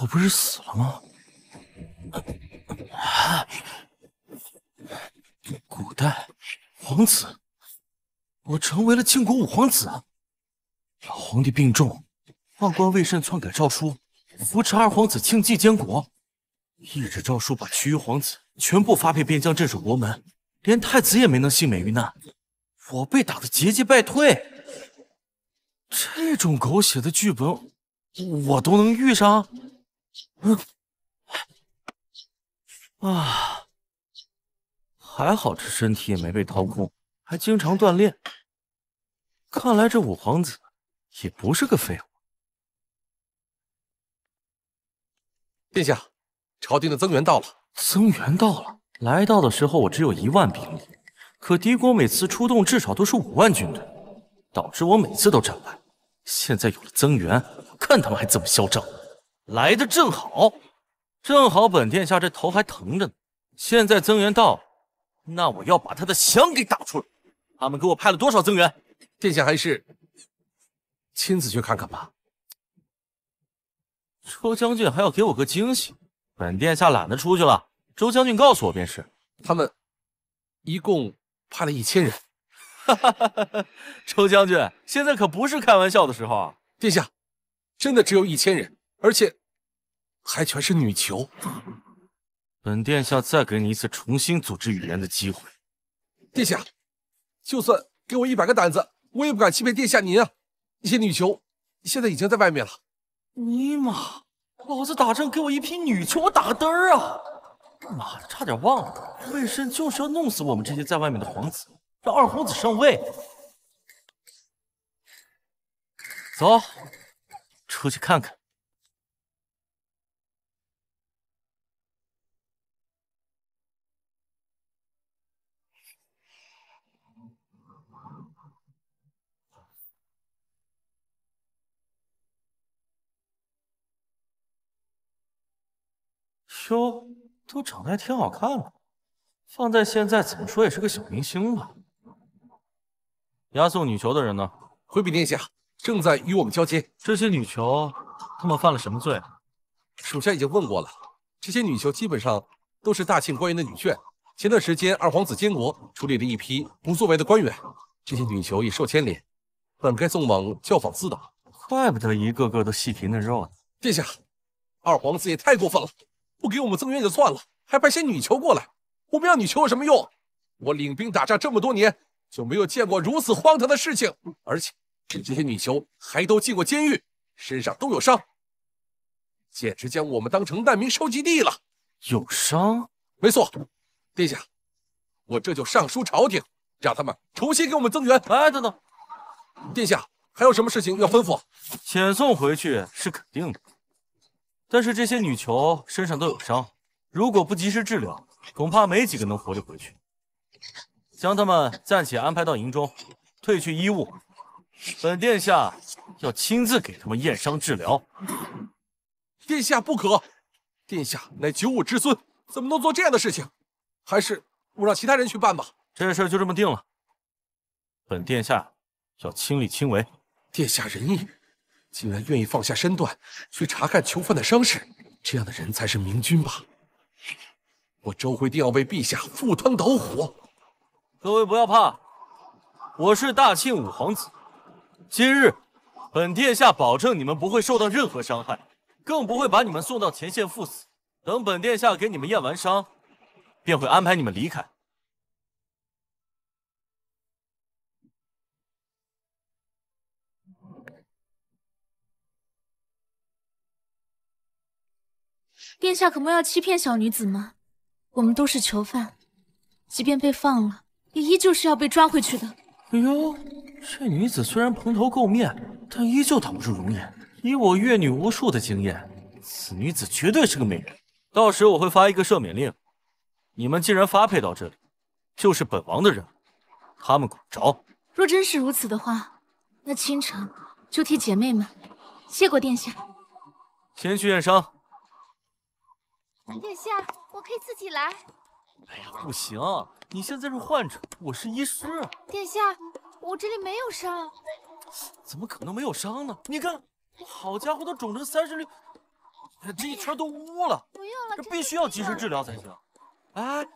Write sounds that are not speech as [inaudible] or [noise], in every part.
我不是死了吗？古代皇子，我成为了庆国五皇子。老皇帝病重，宦官魏慎篡改诏书，扶持二皇子庆忌监国。一纸诏书把其余皇子全部发配边疆镇守国门，连太子也没能幸免于难。我被打得节节败退。这种狗血的剧本，我都能遇上。嗯，啊，还好这身体也没被掏空，还经常锻炼。看来这五皇子也不是个废物。殿下，朝廷的增援到了。增援到了。来到的时候我只有一万兵力，可敌国每次出动至少都是五万军队。导致我每次都战败，现在有了增援，看他们还怎么嚣张。来的正好，正好本殿下这头还疼着呢。现在增援到，那我要把他的墙给打出来。他们给我派了多少增援？殿下还是亲自去看看吧。周将军还要给我个惊喜，本殿下懒得出去了。周将军告诉我便是，他们一共派了一千人。哈，[laughs] 周将军，现在可不是开玩笑的时候啊！殿下，真的只有一千人，而且还全是女囚。[laughs] 本殿下再给你一次重新组织语言的机会。殿下，就算给我一百个胆子，我也不敢欺骗殿下您啊！那些女囚现在已经在外面了。尼玛，老子打仗给我一批女囚，我打个儿啊！妈的，差点忘了，魏深就是要弄死我们这些在外面的皇子。让二皇子上位，走，出去看看。哟，都长得还挺好看的，放在现在怎么说也是个小明星吧。押送女囚的人呢？回禀殿下，正在与我们交接。这些女囚，他们犯了什么罪？属下已经问过了，这些女囚基本上都是大庆官员的女眷。前段时间二皇子监国处理了一批不作为的官员，这些女囚也受牵连，本该送往教坊司的，怪不得一个个都细皮嫩肉呢。殿下，二皇子也太过分了，不给我们增援就算了，还派些女囚过来。我们要女囚有什么用？我领兵打仗这么多年。就没有见过如此荒唐的事情，而且这些女囚还都进过监狱，身上都有伤，简直将我们当成难民收集地了。有伤？没错，殿下，我这就上书朝廷，让他们重新给我们增援。哎，等等，殿下还有什么事情要吩咐？遣送回去是肯定的，但是这些女囚身上都有伤，如果不及时治疗，恐怕没几个能活着回去。将他们暂且安排到营中，褪去衣物。本殿下要亲自给他们验伤治疗。殿下不可，殿下乃九五之尊，怎么能做这样的事情？还是我让其他人去办吧。这事就这么定了。本殿下要亲力亲为。殿下仁义，竟然愿意放下身段去查看囚犯的伤势，这样的人才是明君吧？我周辉定要为陛下赴汤蹈火。各位不要怕，我是大庆五皇子。今日，本殿下保证你们不会受到任何伤害，更不会把你们送到前线赴死。等本殿下给你们验完伤，便会安排你们离开。殿下可莫要欺骗小女子嘛！我们都是囚犯，即便被放了。也依旧是要被抓回去的。哎呦，这女子虽然蓬头垢面，但依旧挡不住容颜。以我阅女无数的经验，此女子绝对是个美人。到时我会发一个赦免令，你们既然发配到这里，就是本王的人，他们管不着。若真是如此的话，那倾城就替姐妹们谢过殿下。先去验伤。殿下，我可以自己来。哎呀，不行！你现在是患者，我是医师。殿下，我这里没有伤。怎么可能没有伤呢？你看，好家伙都肿成三十六，这一圈都乌了。不用了，这必须要及时治疗才行。哎，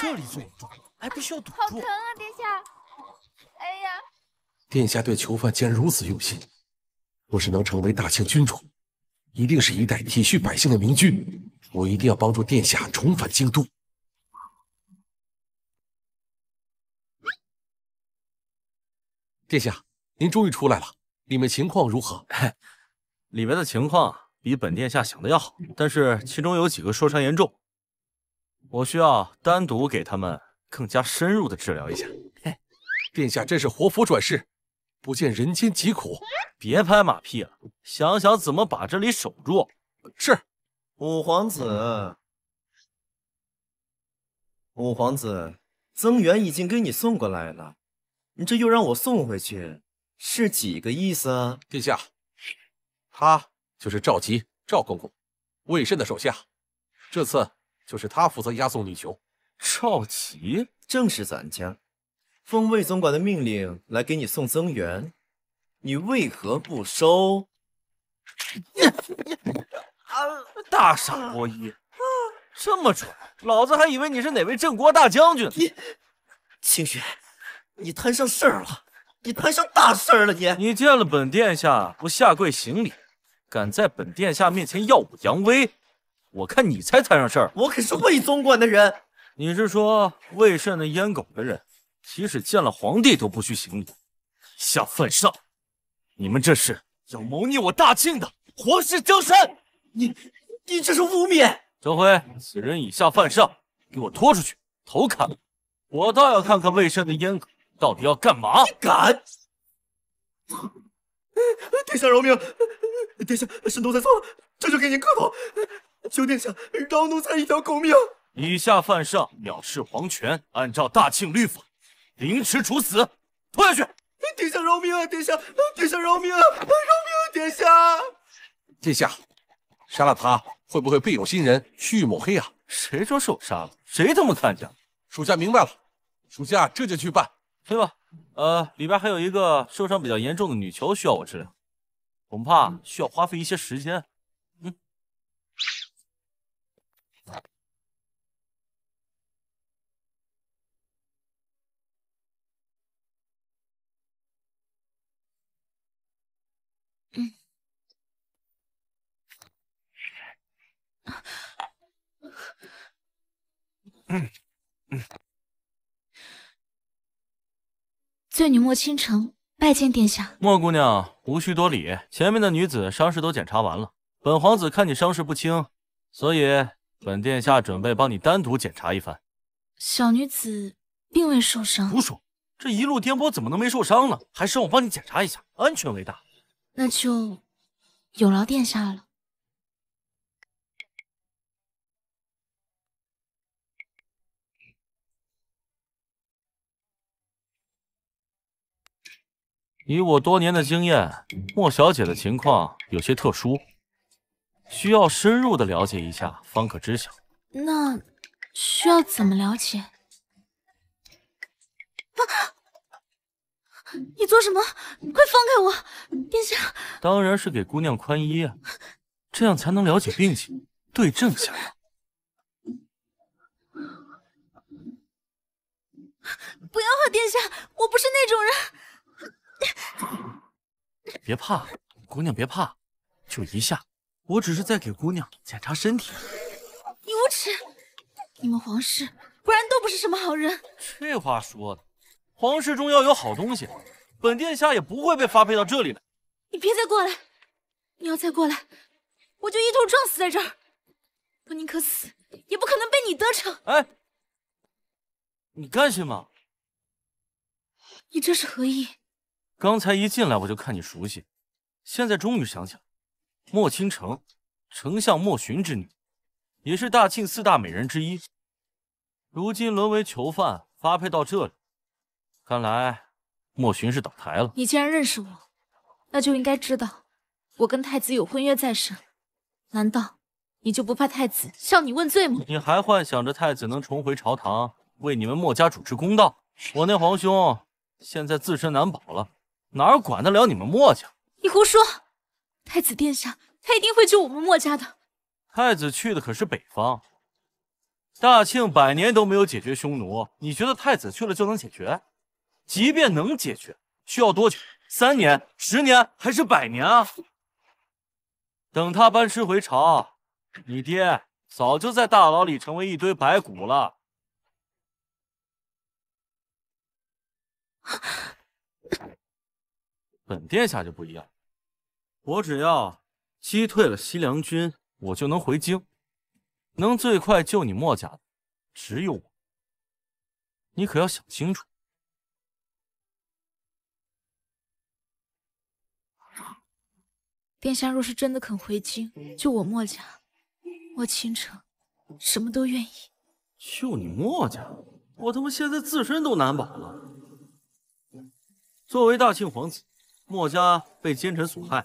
这里最重，还必须要堵住。好疼啊，殿下！哎呀，殿下对囚犯竟然如此用心，若是能成为大清君主，一定是一代体恤百姓的明君。我一定要帮助殿下重返京都。殿下，您终于出来了，里面情况如何？[laughs] 里面的情况比本殿下想的要好，但是其中有几个受伤严重，我需要单独给他们更加深入的治疗一下。殿下真是活佛转世，不见人间疾苦。别拍马屁了，想想怎么把这里守住。是五皇子，五皇子，增援已经给你送过来了。你这又让我送回去，是几个意思？啊？殿下，他就是赵吉，赵公公，魏慎的手下，这次就是他负责押送女囚。赵吉，正是咱家，奉魏总管的命令来给你送增援，你为何不收？啊！[laughs] 大傻波一，这么蠢，老子还以为你是哪位镇国大将军呢。你，清雪。你摊上事儿了，你摊上大事儿了，你你见了本殿下不下跪行礼，敢在本殿下面前耀武扬威，我看你才摊上事儿。我可是魏总管的人，你是说魏慎那阉狗的人，即使见了皇帝都不去行礼，以下犯上，你们这是要谋逆我大清的皇室江山。你你这是污蔑，周辉，此人以下犯上，给我拖出去，头砍了。我倒要看看魏慎那阉狗。到底要干嘛？你敢！殿下饶命！殿下，是奴才错了，这就给您磕头，求殿下饶奴才一条狗命！以下犯上，藐视皇权，按照大庆律法，凌迟处死。拖下去！殿下饶命啊！殿下，殿下饶命啊！饶命，啊！殿下！殿下，杀了他会不会被有心人蓄谋黑啊？谁说是我杀了？谁他妈看见了？属下明白了，属下这就去办。对吧？呃，里边还有一个受伤比较严重的女囚需要我治疗，恐怕需要花费一些时间。嗯。嗯。嗯。对女莫倾城拜见殿下，莫姑娘无需多礼。前面的女子伤势都检查完了，本皇子看你伤势不轻，所以本殿下准备帮你单独检查一番。小女子并未受伤，胡说！这一路颠簸怎么能没受伤呢？还是让我帮你检查一下，安全为大。那就有劳殿下了。以我多年的经验，莫小姐的情况有些特殊，需要深入的了解一下方可知晓。那需要怎么了解？不，你做什么？快放开我！殿下。当然是给姑娘宽衣啊，这样才能了解病情，对症下药。不要啊，殿下，我不是那种人。[sniffs] 别怕，姑娘别怕，就一下，我只是在给姑娘检查身体。你无耻！你们皇室果然都不是什么好人。这话说的，皇室中要有好东西，本殿下也不会被发配到这里来。你别再过来，你要再过来，我就一头撞死在这儿。我宁可死，也不可能被你得逞。哎，你甘心吗？你这是何意？刚才一进来我就看你熟悉，现在终于想起来莫倾城，丞相莫寻之女，也是大庆四大美人之一，如今沦为囚犯，发配到这里，看来莫寻是倒台了。你既然认识我，那就应该知道我跟太子有婚约在身，难道你就不怕太子向你问罪吗？你还幻想着太子能重回朝堂，为你们莫家主持公道？我那皇兄现在自身难保了。哪儿管得了你们墨家？你胡说！太子殿下，他一定会救我们墨家的。太子去的可是北方，大庆百年都没有解决匈奴，你觉得太子去了就能解决？即便能解决，需要多久？三年、十年还是百年啊？等他班师回朝，你爹早就在大牢里成为一堆白骨了。本殿下就不一样，我只要击退了西凉军，我就能回京，能最快救你墨家的只有我，你可要想清楚。殿下若是真的肯回京救我墨家，我倾城什么都愿意。救你墨家？我他妈现在自身都难保了。作为大庆皇子。墨家被奸臣所害，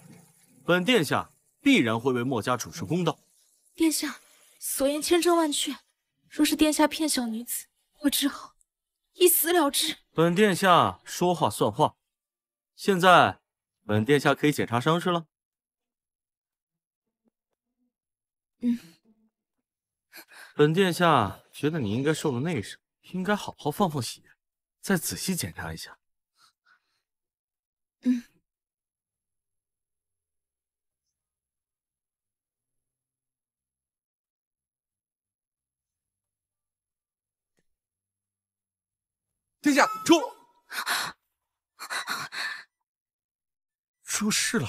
本殿下必然会为墨家主持公道。殿下所言千真万确，若是殿下骗小女子，我只好一死了之。本殿下说话算话，现在本殿下可以检查伤势了。嗯，本殿下觉得你应该受了内伤，应该好好放放血，再仔细检查一下。嗯。殿下出出事了，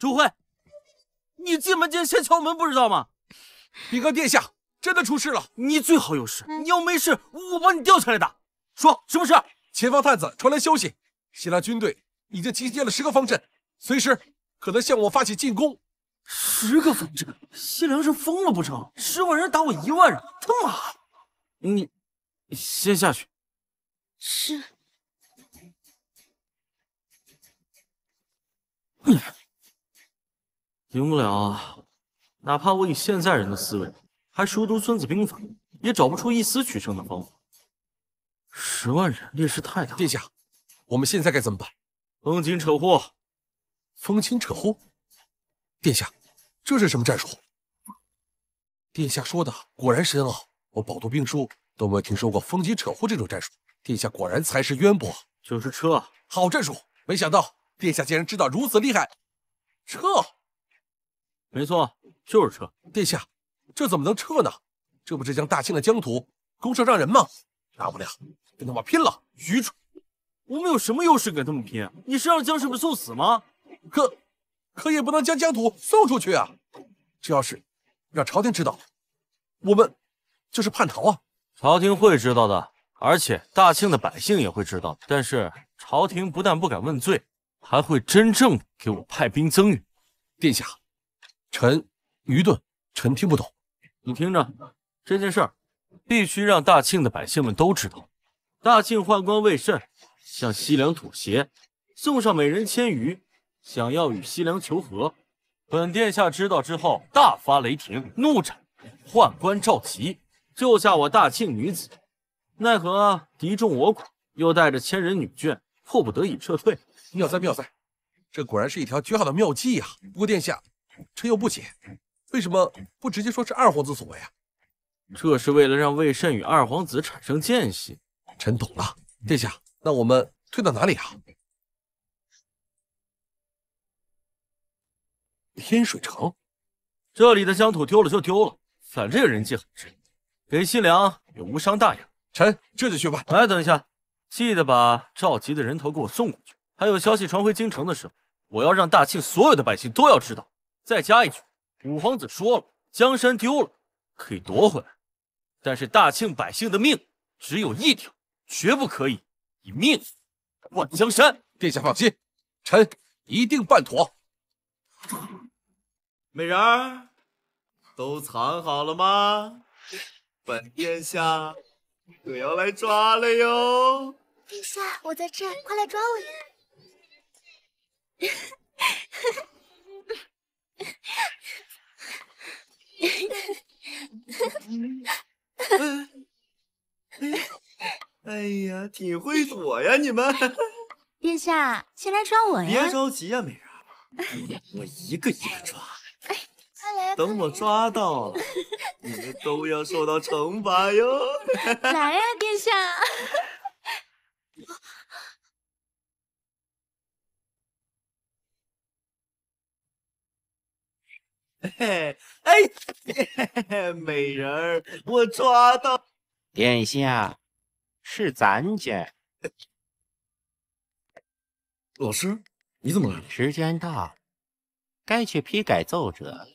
周辉，你进门前先敲门，不知道吗？禀告殿下，真的出事了，你最好有事，你要没事，我帮你吊起来打。说什么事？前方探子传来消息，希腊军队已经集结了十个方阵，随时可能向我发起进攻。十个方阵，西凉是疯了不成？十万人打我一万人，他妈！你先下去。是，赢不了啊！哪怕我以现在人的思维，还熟读《孙子兵法》，也找不出一丝取胜的方法。十万人，劣势太大。殿下，我们现在该怎么办？风清扯呼，风清扯呼。殿下，这是什么战术？殿下说的果然深奥，我饱读兵书，都没有听说过风清扯呼这种战术。殿下果然才识渊博，就是撤，好战术！没想到殿下竟然知道如此厉害，撤，没错，就是撤。殿下，这怎么能撤呢？这不是将大清的疆土拱手让人吗？大不了跟他们拼了！愚蠢，我们有什么优势跟他们拼？你是让将士们送死吗？可可也不能将疆土送出去啊！这要是让朝廷知道，我们就是叛逃啊！朝廷会知道的。而且大庆的百姓也会知道，但是朝廷不但不敢问罪，还会真正给我派兵增援。殿下，臣愚钝，臣听不懂。你听着，这件事儿必须让大庆的百姓们都知道。大庆宦官魏慎向西凉妥协，送上美人千余，想要与西凉求和。本殿下知道之后大发雷霆，怒斩宦官赵佶，救下我大庆女子。奈何敌众我寡，又带着千人女眷，迫不得已撤退。妙哉妙哉，这果然是一条绝好的妙计呀！不过殿下，臣又不解，为什么不直接说是二皇子所为啊？这是为了让魏慎与二皇子产生间隙。臣懂了，殿下，那我们退到哪里啊？天水城，这里的疆土丢了就丢了，反正人迹罕至，给西凉也无伤大雅。臣这就去办。哎，等一下，记得把赵吉的人头给我送过去。还有消息传回京城的时候，我要让大庆所有的百姓都要知道。再加一句，五皇子说了，江山丢了可以夺回来，但是大庆百姓的命只有一条，绝不可以以命换江山。殿下放心，臣一定办妥。美人儿都藏好了吗？本殿下。可要来抓了哟！殿下，我在这，快来抓我呀！哈哈，哈哈，哈哈，哈哈，哈哈，哈哈，哎呀，挺会躲呀，你们！殿下，先来抓我呀！别着急呀，美人，我一个一个抓。等我抓到了，你们都要受到惩罚哟！来呀，殿下！哎，美人儿，我抓到！殿下，是咱家老师，你怎么来了？时间到，该去批改奏折。了。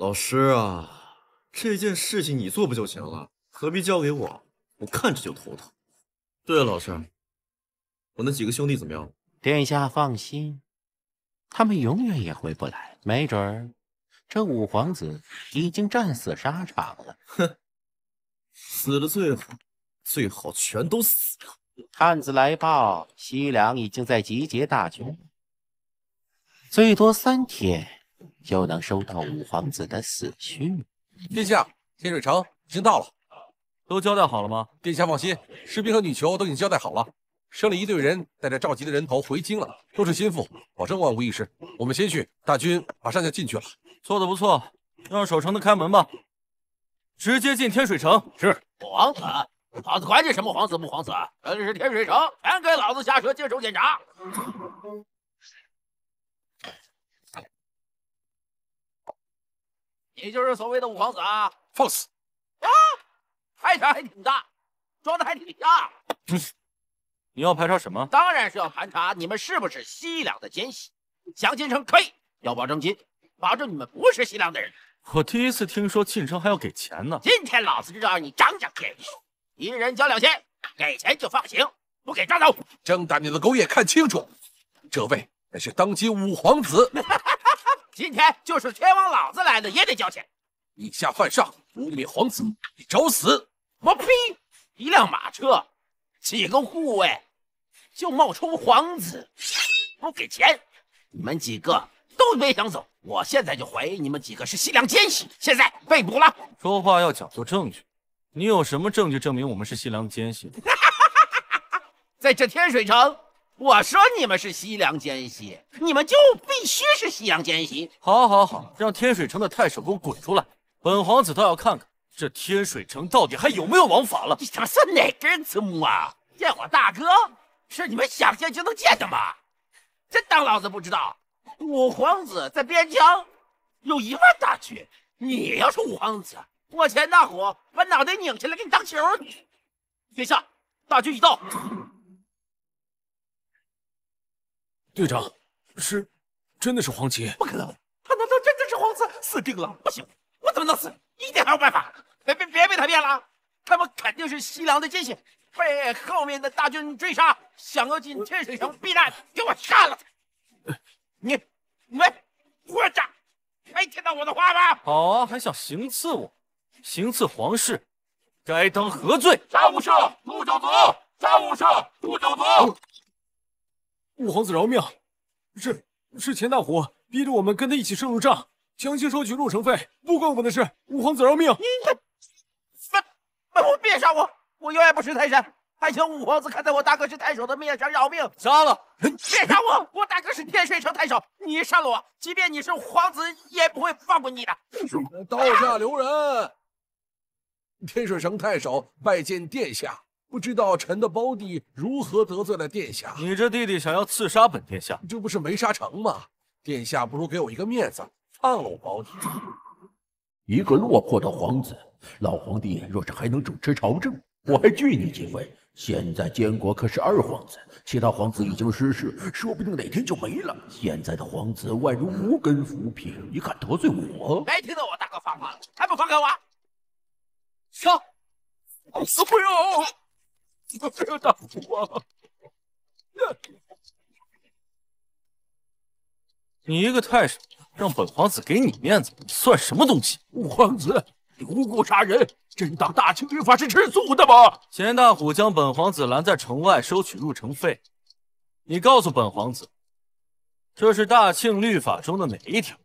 老师啊，这件事情你做不就行了，何必交给我？我看着就头疼。对了，老师，我那几个兄弟怎么样？殿下放心，他们永远也回不来。没准儿这五皇子已经战死沙场了。哼，死了最好，最好全都死了。探子来报，西凉已经在集结大军，最多三天。就能收到五皇子的死讯。殿下，天水城已经到了，都交代好了吗？殿下放心，士兵和女囚都已经交代好了，生了一队人带着召集的人头回京了，都是心腹，保证万无一失。我们先去，大军马上就进去了。做的不错，让守城的开门吧，直接进天水城。是，皇子，老子管你什么皇子不皇子，这里是天水城，全给老子下车，接受检查。你就是所谓的五皇子啊！放肆！啊，排场还挺大，装的还挺像。你你要排查什么？当然是要盘查你们是不是西凉的奸细。想进城可以，要保证金，保证你们不是西凉的人。我第一次听说进城还要给钱呢。今天老子就让你长长见识。一人交两千，给钱就放行，不给抓走。睁大你的狗眼看清楚，这位乃是当今五皇子。[laughs] 今天就是天王老子来了也得交钱。以下犯上，污蔑皇子，你找死！我呸！一辆马车，几个护卫，就冒充皇子，不给钱，你们几个都别想走。我现在就怀疑你们几个是西凉奸细，现在被捕了。说话要讲究证据，你有什么证据证明我们是西凉奸细？[laughs] 在这天水城。我说你们是西凉奸细，你们就必须是西凉奸细。好，好，好，让天水城的太守给我滚出来，本皇子倒要看看这天水城到底还有没有王法了。你他妈算哪根葱啊？见我大哥，是你们想见就能见的吗？真当老子不知道？五皇子在边疆有一万大军，你要是五皇子，我钱大虎把脑袋拧下来给你当球。殿下，大军已到。队长，是，真的是黄芪，不可能，他难道真的是黄子？死定了！不行，我怎么能死？一定还有办法！别别别被他骗了，他们肯定是西凉的奸细，被后面的大军追杀，想要进天水城避难，给我杀了他！你没混账，没听到我的话吗？好啊，还想行刺我？行刺皇室，该当何罪？杀无赦，诛九族！杀无赦，诛九族！五皇子饶命！是是钱大虎逼着我们跟他一起深入账，强行收取路程费，不关我们的事。五皇子饶命！你别别我别杀我！我远不识泰山，还请五皇子看在我大哥是太守的面上饶命。杀了！别杀我！我大哥是天水城太守，你杀了我，即便你是皇子，也不会放过你的。刀下留人！天水城太守拜见殿下。不知道臣的胞弟如何得罪了殿下？你这弟弟想要刺杀本殿下，这不是没杀成吗？殿下不如给我一个面子，放了我胞弟。一个落魄的皇子，老皇帝若是还能主持朝政，我还惧你几分。现在监国可是二皇子，其他皇子已经失势，说不定哪天就没了。现在的皇子宛如无根浮萍，你敢得罪我？没听到我大哥发话了？还不放开我？上！不用。我没有打虎啊！你一个太守，让本皇子给你面子，你算什么东西？五皇子，你无故杀人，真当大清律法是吃素的吗？钱大虎将本皇子拦在城外收取入城费，你告诉本皇子，这是大清律法中的哪一条？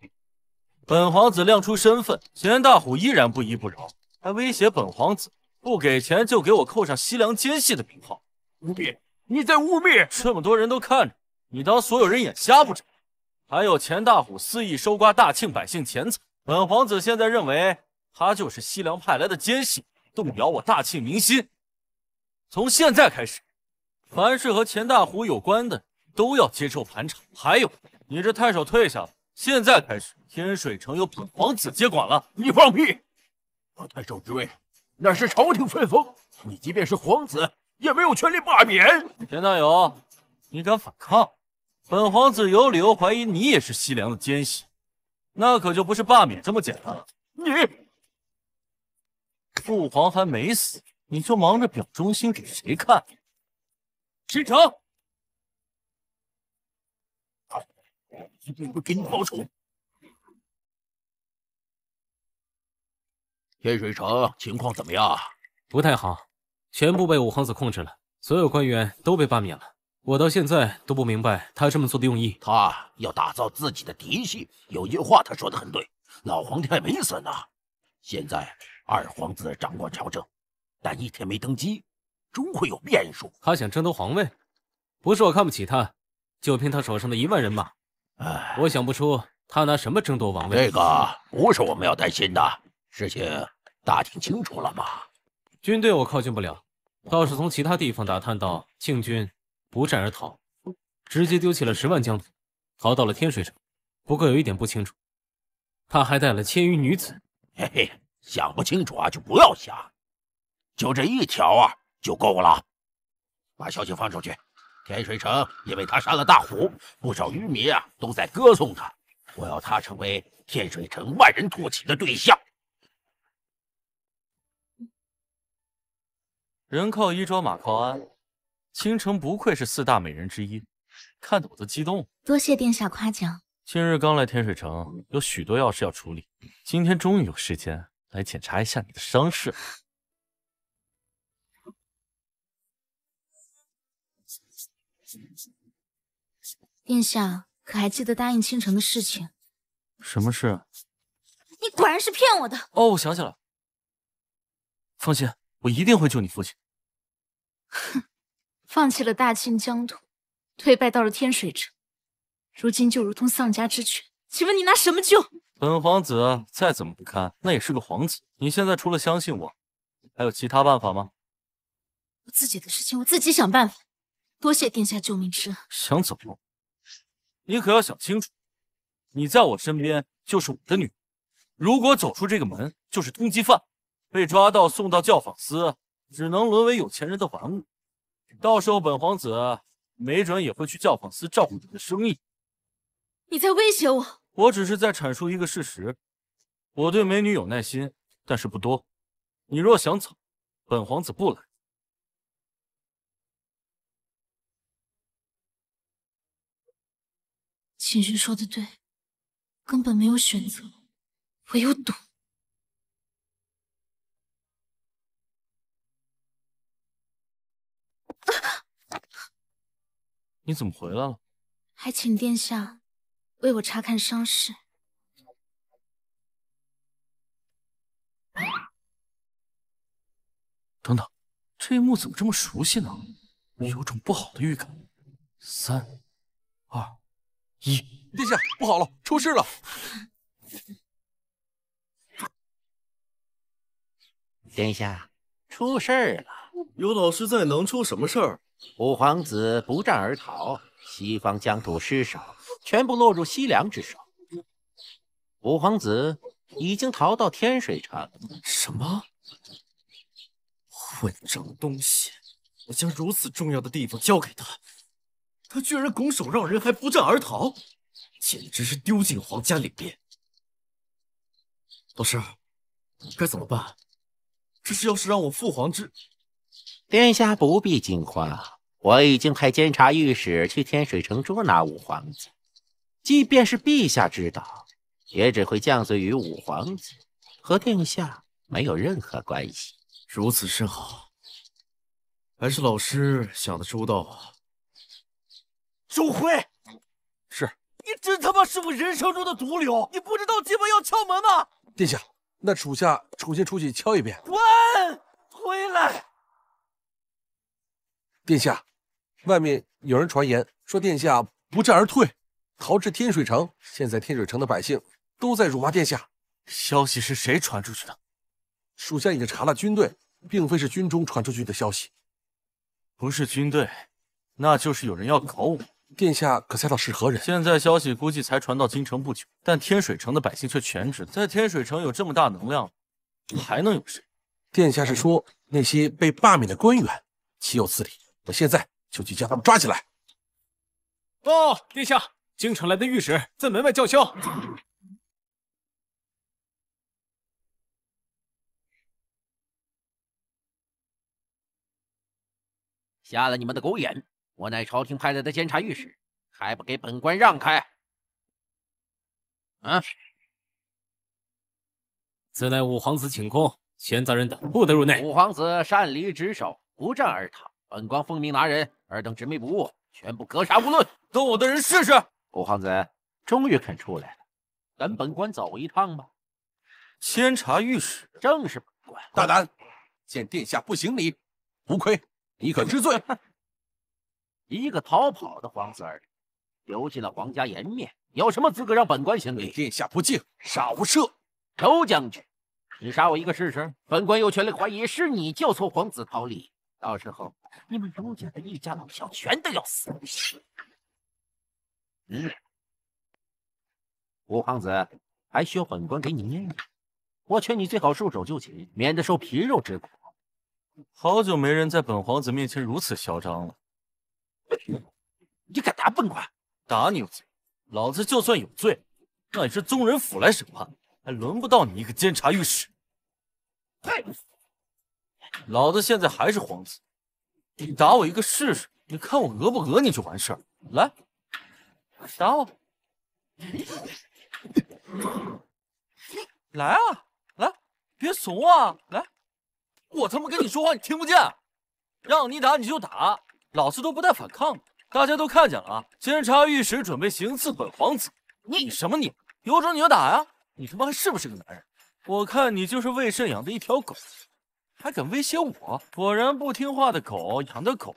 本皇子亮出身份，钱大虎依然不依不饶，还威胁本皇子。不给钱，就给我扣上西凉奸细的名号。污蔑！你在污蔑！这么多人都看着，你当所有人眼瞎不成？还有钱大虎肆意收刮大庆百姓钱财，本皇子现在认为他就是西凉派来的奸细，动摇我大庆民心。从现在开始，凡是和钱大虎有关的，都要接受盘查。还有，你这太守退下了。现在开始，天水城由本皇子接管了。你放屁！我太守之位。乃是朝廷分封，你即便是皇子，也没有权利罢免。田大友，你敢反抗？本皇子有理由怀疑你也是西凉的奸细，那可就不是罢免这么简单了。你父皇还没死，你就忙着表忠心给谁看？新城，我一定会给你报仇。天水城情况怎么样？不太好，全部被五皇子控制了，所有官员都被罢免了。我到现在都不明白他这么做的用意。他要打造自己的嫡系。有句话他说的很对，老皇帝还没死呢。现在二皇子掌管朝政，但一天没登基，终会有变数。他想争夺皇位，不是我看不起他，就凭他手上的一万人马，哎，我想不出他拿什么争夺王位。这个不是我们要担心的事情。打听清楚了吗？军队我靠近不了，倒是从其他地方打探到庆军不战而逃，直接丢弃了十万疆土，逃到了天水城。不过有一点不清楚，他还带了千余女子。嘿嘿，想不清楚啊，就不要想。就这一条啊，就够了。把消息放出去，天水城因为他杀了大虎，不少渔民啊都在歌颂他。我要他成为天水城万人唾弃的对象。人靠衣装，马靠鞍。倾城不愧是四大美人之一，看得我都激动。多谢殿下夸奖。今日刚来天水城，有许多要事要处理，今天终于有时间来检查一下你的伤势。殿下可还记得答应倾城的事情？什么事？你果然是骗我的！哦，我想起来了。放心。我一定会救你父亲。哼，[laughs] 放弃了大清疆土，退败到了天水城，如今就如同丧家之犬。请问你拿什么救？本皇子再怎么不堪，那也是个皇子。你现在除了相信我，还有其他办法吗？我自己的事情我自己想办法。多谢殿下救命之恩。想走？你可要想清楚，你在我身边就是我的女人，如果走出这个门，就是通缉犯。被抓到送到教坊司，只能沦为有钱人的玩物。到时候本皇子没准也会去教坊司照顾你的生意。你在威胁我？我只是在阐述一个事实。我对美女有耐心，但是不多。你若想走，本皇子不来。秦氏说的对，根本没有选择，唯有赌。你怎么回来了？还请殿下为我查看伤势。等等，这一幕怎么这么熟悉呢？有种不好的预感。三、二、一，殿下，不好了，出事了！殿下，出事了。有老师在，能出什么事儿？五皇子不战而逃，西方疆土失守，全部落入西凉之手。五皇子已经逃到天水城。什么？混账东西！我将如此重要的地方交给他，他居然拱手让人，还不战而逃，简直是丢尽皇家脸面。老师，该怎么办？这是要是让我父皇知……殿下不必惊慌，我已经派监察御史去天水城捉拿五皇子。即便是陛下知道，也只会降罪于五皇子，和殿下没有任何关系。如此甚好，还是老师想的周到啊。周辉，是，你真他妈是我人生中的毒瘤！你不知道进门要敲门吗？殿下，那属下重新出去敲一遍。滚回来。殿下，外面有人传言说殿下不战而退，逃至天水城。现在天水城的百姓都在辱骂殿下。消息是谁传出去的？属下已经查了军队，并非是军中传出去的消息。不是军队，那就是有人要搞我。殿下可猜到是何人？现在消息估计才传到京城不久，但天水城的百姓却全知。道。在天水城有这么大能量，还能有谁？殿下是说那些被罢免的官员？岂有此理！我现在就去将他们抓起来。哦，殿下，京城来的御史在门外叫嚣，瞎了你们的狗眼！我乃朝廷派来的监察御史，还不给本官让开？啊！此乃五皇子寝宫，闲杂人等不得入内。五皇子擅离职守，不战而逃。本官奉命拿人，尔等执迷不悟，全部格杀勿论。动我的人试试。五皇子终于肯出来了，跟本官走一趟吧。监察御史正是本官，大胆见殿下不行礼，不亏，你可知罪？一个逃跑的皇子而已，丢尽了皇家颜面，有什么资格让本官行礼？殿下不敬，杀无赦。周将军，你杀我一个试试？本官有权利怀疑是你教错皇子逃离。到时候，你们卢家的一家老小全都要死。嗯，五皇子，还需要本官给你捏吗？我劝你最好束手就擒，免得受皮肉之苦。好久没人在本皇子面前如此嚣张了。你敢打本官？打你有罪？老子就算有罪，那也是宗人府来审判，还轮不到你一个监察御史。老子现在还是皇子，你打我一个试试，你看我讹不讹你就完事儿。来，打我！来啊，来，别怂啊！来，我他妈跟你说话你听不见，让你打你就打，老子都不带反抗的。大家都看见了啊，监察御史准备行刺本皇子。你什么你？有种你就打啊！你他妈还是不是个男人？我看你就是魏慎养的一条狗。还敢威胁我？果然不听话的狗，养的狗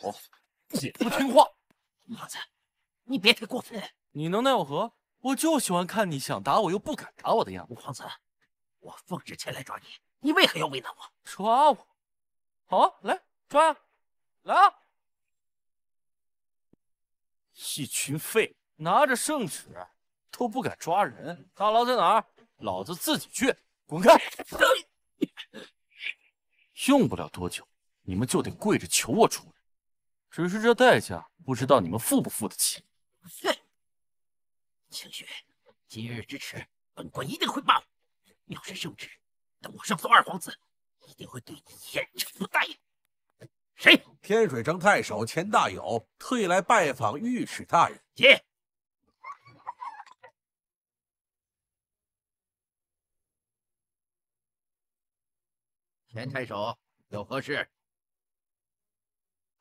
也不听话。五子，你别太过分。你能奈我何？我就喜欢看你想打我又不敢打我的样子。五皇子，我奉旨前来抓你，你为何要为难我？抓我？好，来抓，来啊！一群废物，拿着圣旨都不敢抓人。大牢在哪儿？老子自己去。滚开！用不了多久，你们就得跪着求我出来。只是这代价，不知道你们付不付得起。哼，晴雪，今日之耻，本官一定会报。要是圣旨，等我上奏二皇子，一定会对你严惩不贷。谁？天水城太守钱大友特意来拜访御史大人。接。钱太守有何事？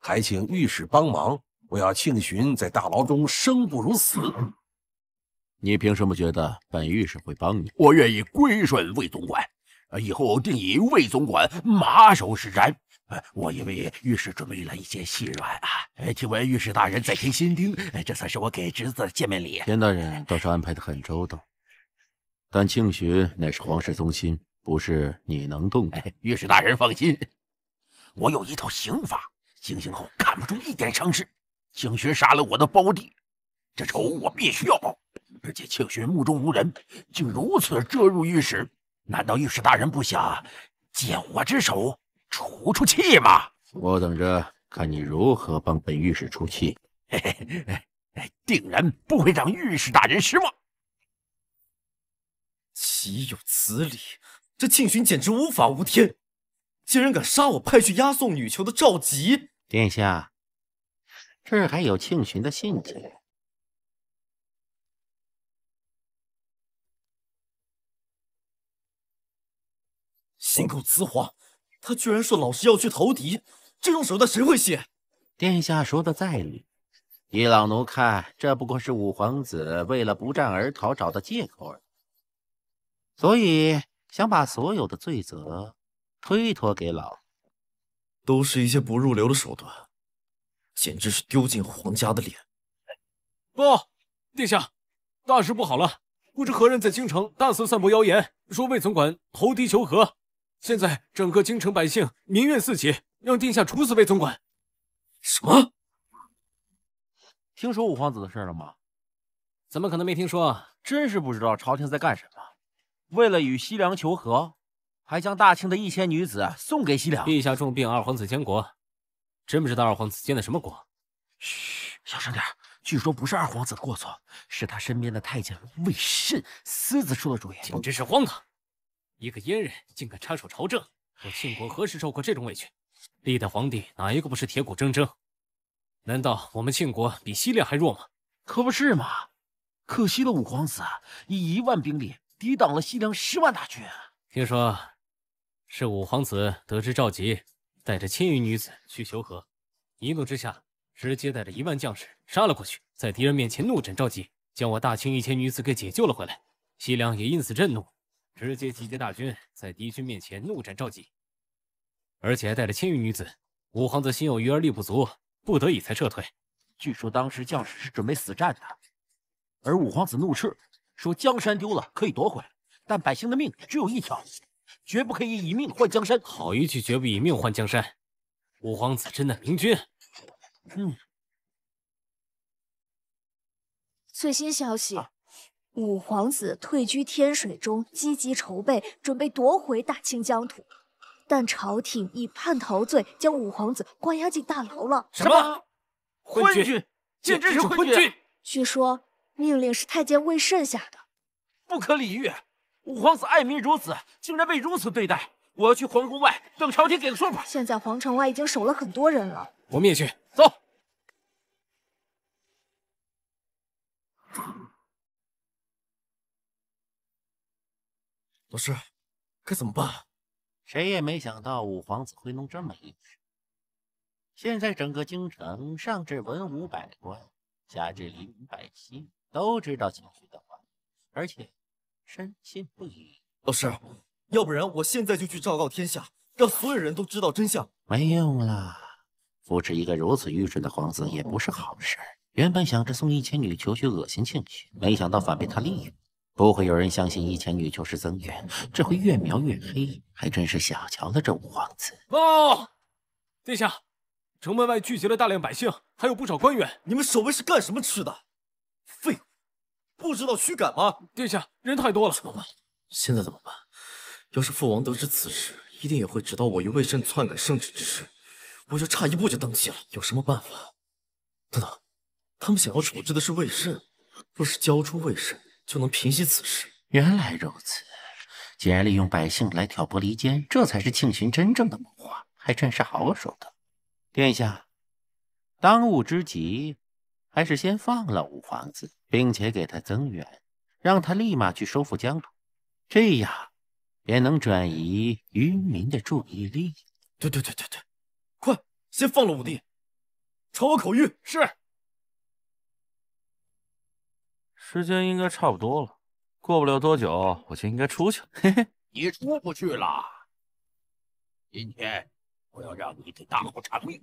还请御史帮忙，我要庆巡在大牢中生不如死。你凭什么觉得本御史会帮你？我愿意归顺魏总管，以后定以魏总管马首是瞻。我已为御史准备了一些细软啊！听闻御史大人在听心丁，这算是我给侄子的见面礼。钱大人倒是安排的很周到，但庆巡乃是皇室宗亲。不是你能动的，御史大人放心，我有一套刑法，行刑后看不出一点伤势。庆巡杀了我的胞弟，这仇我必须要报。而且庆巡目中无人，竟如此遮入御史，难道御史大人不想借我之手出出气吗？我等着看你如何帮本御史出气，定然不会让御史大人失望。岂有此理！这庆巡简直无法无天，竟然敢杀我派去押送女囚的赵吉！殿下，这儿还有庆巡的信件。信口雌黄，他居然说老师要去投敌，这种手段谁会信？殿下说的在理，依老奴看，这不过是五皇子为了不战而逃找的借口而已。所以。想把所有的罪责推脱给老，都是一些不入流的手段，简直是丢尽皇家的脸。报，殿下，大事不好了！不知何人在京城大肆散播谣言，说魏总管投敌求和。现在整个京城百姓民怨四起，让殿下处死魏总管。什么？听说五皇子的事了吗？怎么可能没听说？真是不知道朝廷在干什么。为了与西凉求和，还将大清的一千女子送给西凉。陛下重病，二皇子监国，真不知道二皇子监的什么国。嘘，小声点。据说不是二皇子的过错，是他身边的太监魏慎私自出的主意，简直是荒唐。一个阉人竟敢插手朝政，我庆国何时受过这种委屈？历代皇帝哪一个不是铁骨铮铮？难道我们庆国比西凉还弱吗？可不是嘛。可惜了五皇子，以一万兵力。抵挡了西凉十万大军。听说是五皇子得知赵吉带着千余女子去求和，一怒之下直接带着一万将士杀了过去，在敌人面前怒斩赵吉，将我大清一千女子给解救了回来。西凉也因此震怒，直接集结大军在敌军面前怒斩赵吉，而且还带着千余女子。五皇子心有余而力不足，不得已才撤退。据说当时将士是准备死战的，而五皇子怒斥。说江山丢了可以夺回来，但百姓的命只有一条，绝不可以以命换江山。好一句绝不以命换江山，五皇子真的明君。嗯。最新消息，五皇子退居天水，中积极筹备，准备夺回大清疆土，但朝廷以叛逃罪将五皇子关押进大牢了。什么？昏君，简直是昏君！据说。命令是太监魏慎下的，不可理喻。五皇子爱民如子，竟然被如此对待！我要去皇宫外等朝廷给的说法。现在皇城外已经守了很多人了，我们也去走。老师，该怎么办？谁也没想到五皇子会弄这么一出。现在整个京城，上至文武百官，下至黎民百姓。都知道庆绪的话，而且深信不疑。老师，要不然我现在就去昭告天下，让所有人都知道真相。没用了，扶持一个如此愚蠢的皇子也不是好事。原本想着送一千女囚去恶心庆绪，没想到反被他利用。不会有人相信一千女囚是增援，这会越描越黑。还真是小瞧了这五皇子。报，殿下，城门外聚集了大量百姓，还有不少官员。你们守卫是干什么吃的？废物，不知道驱赶吗？殿下，人太多了，怎么办？现在怎么办？要是父王得知此事，一定也会知道我与魏慎篡改圣旨之事。我就差一步就登基了，有什么办法？等等，他们想要处置的是魏慎，若是交出魏慎，就能平息此事。原来如此，竟然利用百姓来挑拨离间，这才是庆寻真正的谋划，还真是好手段。殿下，当务之急。还是先放了五皇子，并且给他增援，让他立马去收复疆土，这样也能转移渔民的注意力。对对对对对，快，先放了五弟，传我口谕。是。时间应该差不多了，过不了多久我就应该出去了。嘿嘿，你出不去了，今天我要让你的大伙偿命。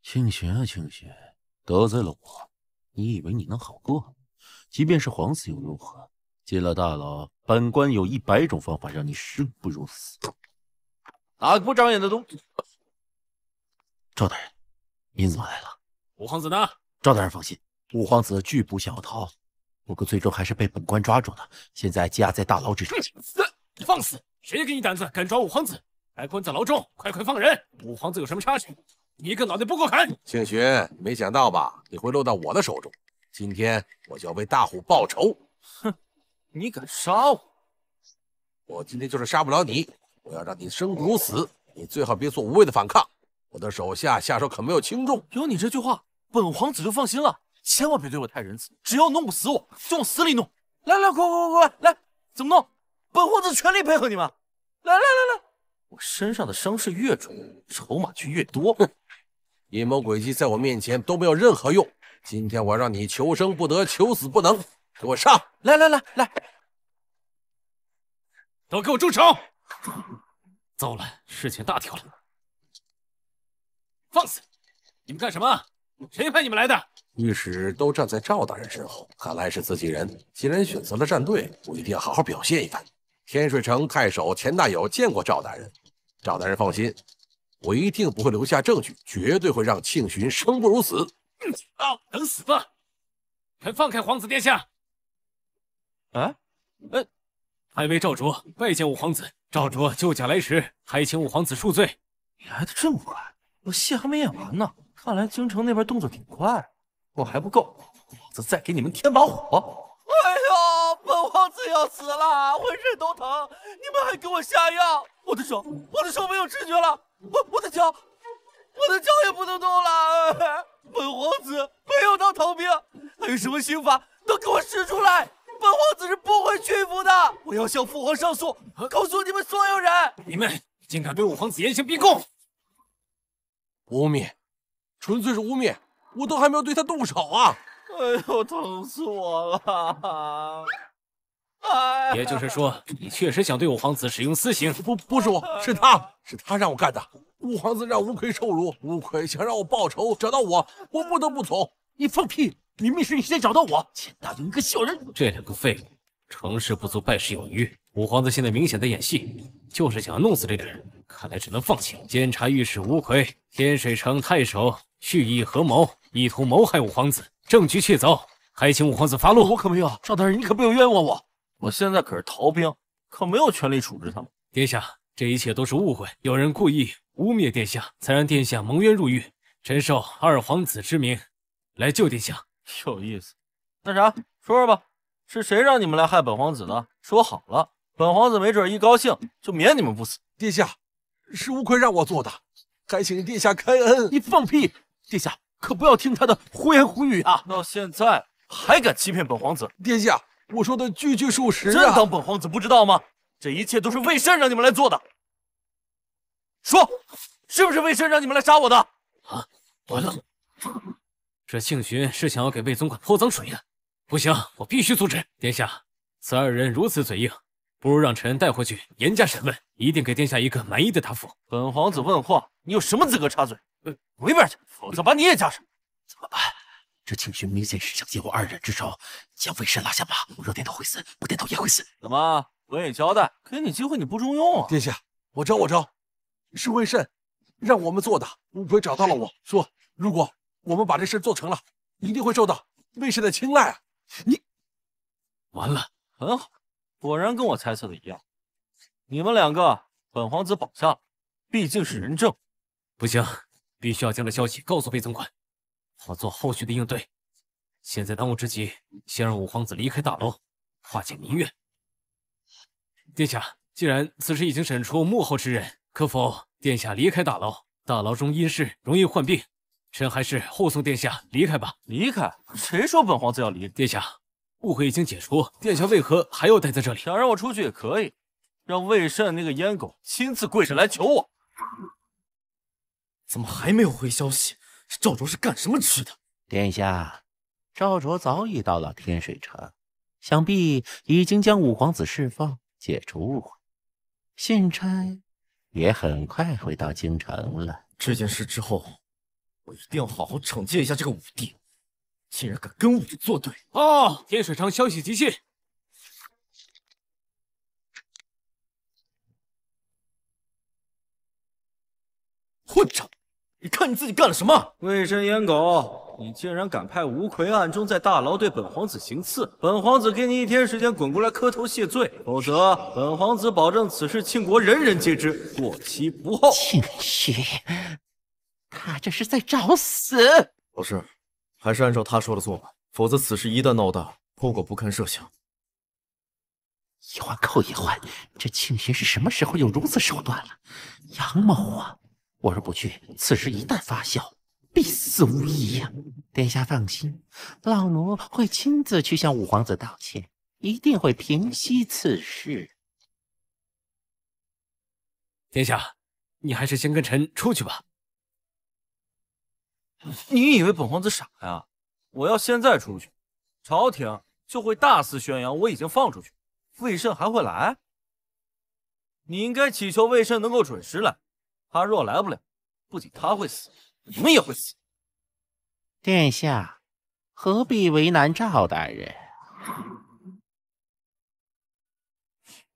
庆玄啊，庆玄。得罪了我，你以为你能好过？即便是皇子又如何？进了大牢，本官有一百种方法让你生不如死。哪个不长眼的东西！赵大人，你怎么来了？五皇子呢？赵大人放心，五皇子拒捕想要逃，不过最终还是被本官抓住了，现在羁押在大牢之中。放肆！你放肆！谁给你胆子敢抓五皇子？来，关在牢中，快快放人！五皇子有什么差池？你一个脑袋不够砍，庆寻，没想到吧？你会落到我的手中。今天我就要为大虎报仇。哼，你敢杀我？我今天就是杀不了你，我要让你生不如死。你最好别做无谓的反抗，我的手下下手可没有轻重。有你这句话，本皇子就放心了。千万别对我太仁慈，只要弄不死我，就往死里弄。来来，快快快，来，怎么弄？本皇子全力配合你们。来来来来，我身上的伤势越重，筹码就越多。哼。阴谋诡计在我面前都没有任何用。今天我让你求生不得，求死不能，给我上来！来来来都给我住手！糟了，事情大条了！放肆！你们干什么？谁派你们来的？御史都站在赵大人身后，看来是自己人。既然选择了站队，我一定要好好表现一番。天水城太守钱大友见过赵大人，赵大人放心。我一定不会留下证据，绝对会让庆寻生不如死。啊，等死吧。快放开皇子殿下。哎，哎，还尉赵卓拜见五皇子。赵卓救驾来迟，还请五皇子恕罪。你来的这么快，我戏还没演完呢。看来京城那边动作挺快。我还不够，老子再给你们添把火。哎呦，本皇子要死了，浑身都疼，你们还给我下药，我的手，我的手没有知觉了。我我的脚，我的脚也不能动了。本皇子没有当逃兵，还有什么刑罚都给我使出来，本皇子是不会屈服的。我要向父皇上诉，告诉你们所有人，你们竟敢对五皇子严刑逼供，污蔑，纯粹是污蔑！我都还没有对他动手啊！哎呦，疼死我了！也就是说，你确实想对五皇子使用私刑。不，不是我，是他，是他让我干的。五皇子让吴奎受辱，吴奎想让我报仇，找到我，我不得不从。你放屁！明明是你先找到我。钱大勇，你个小人！这两个废物，成事不足，败事有余。五皇子现在明显在演戏，就是想要弄死这个人。看来只能放弃了。监察御史吴奎，天水城太守蓄意合谋，意图谋害五皇子，证据确凿，还请五皇子发落。我可没有，赵大人，你可不要冤枉我。我现在可是逃兵，可没有权利处置他们。殿下，这一切都是误会，有人故意污蔑殿下，才让殿下蒙冤入狱。臣受二皇子之名，来救殿下。[laughs] 有意思，那啥，说说吧，是谁让你们来害本皇子的？说好了，本皇子没准一高兴就免你们不死。殿下，是乌奎让我做的，还请殿下开恩。你放屁！殿下可不要听他的胡言胡语啊！到现在还敢欺骗本皇子，殿下。我说的句句属实，真当本皇子不知道吗？这一切都是魏善让你们来做的。说，是不是魏善让你们来杀我的？啊，完了，这庆洵是想要给魏总管泼脏水的，不行，我必须阻止。殿下，此二人如此嘴硬，不如让臣带回去严加审问，一定给殿下一个满意的答复。本皇子问话，你有什么资格插嘴？一边去，否则把你也加上。怎么办？这请寻明显是想借我二人之手将魏慎拉下马，我若点头会死，不点头也会死。怎么，我也交代？给你机会你不中用啊！殿下，我招我招，是魏慎让我们做的，乌龟找到了我说，如果我们把这事做成了，一定会受到魏慎的青睐啊！你完了，很好，果然跟我猜测的一样，你们两个本皇子绑架了，毕竟是人证，不行，必须要将这消息告诉裴总管。好做后续的应对。现在当务之急，先让五皇子离开大牢，化解民怨。殿下，既然此时已经审出幕后之人，可否殿下离开大牢？大牢中阴湿，容易患病，臣还是护送殿下离开吧。离开？谁说本皇子要离？殿下，误会已经解除，殿下为何还要待在这里？想让我出去也可以，让魏善那个阉狗亲自跪下来求我。怎么还没有回消息？赵卓是干什么吃的？殿下，赵卓早已到了天水城，想必已经将五皇子释放，解除误会，信差也很快回到京城了。这件事之后，我一定要好好惩戒一下这个五弟，竟然敢跟我作对！啊！天水城消息急，信混账！你看你自己干了什么，卫生烟狗，你竟然敢派吴奎暗中在大牢对本皇子行刺，本皇子给你一天时间滚过来磕头谢罪，否则本皇子保证此事庆国人人皆知，过期不候。庆雪，他这是在找死。老师，还是按照他说的做吧，否则此事一旦闹大，后果不堪设想。一环扣一环，这庆雪是什么时候有如此手段了？杨某啊。我若不去，此事一旦发酵，必死无疑呀！殿下放心，老奴会亲自去向五皇子道歉，一定会平息此事。殿下，你还是先跟臣出去吧。你以为本皇子傻呀？我要现在出去，朝廷就会大肆宣扬我已经放出去，魏胜还会来？你应该祈求魏胜能够准时来。他若来不了，不仅他会死，你们也会死。殿下，何必为难赵大人？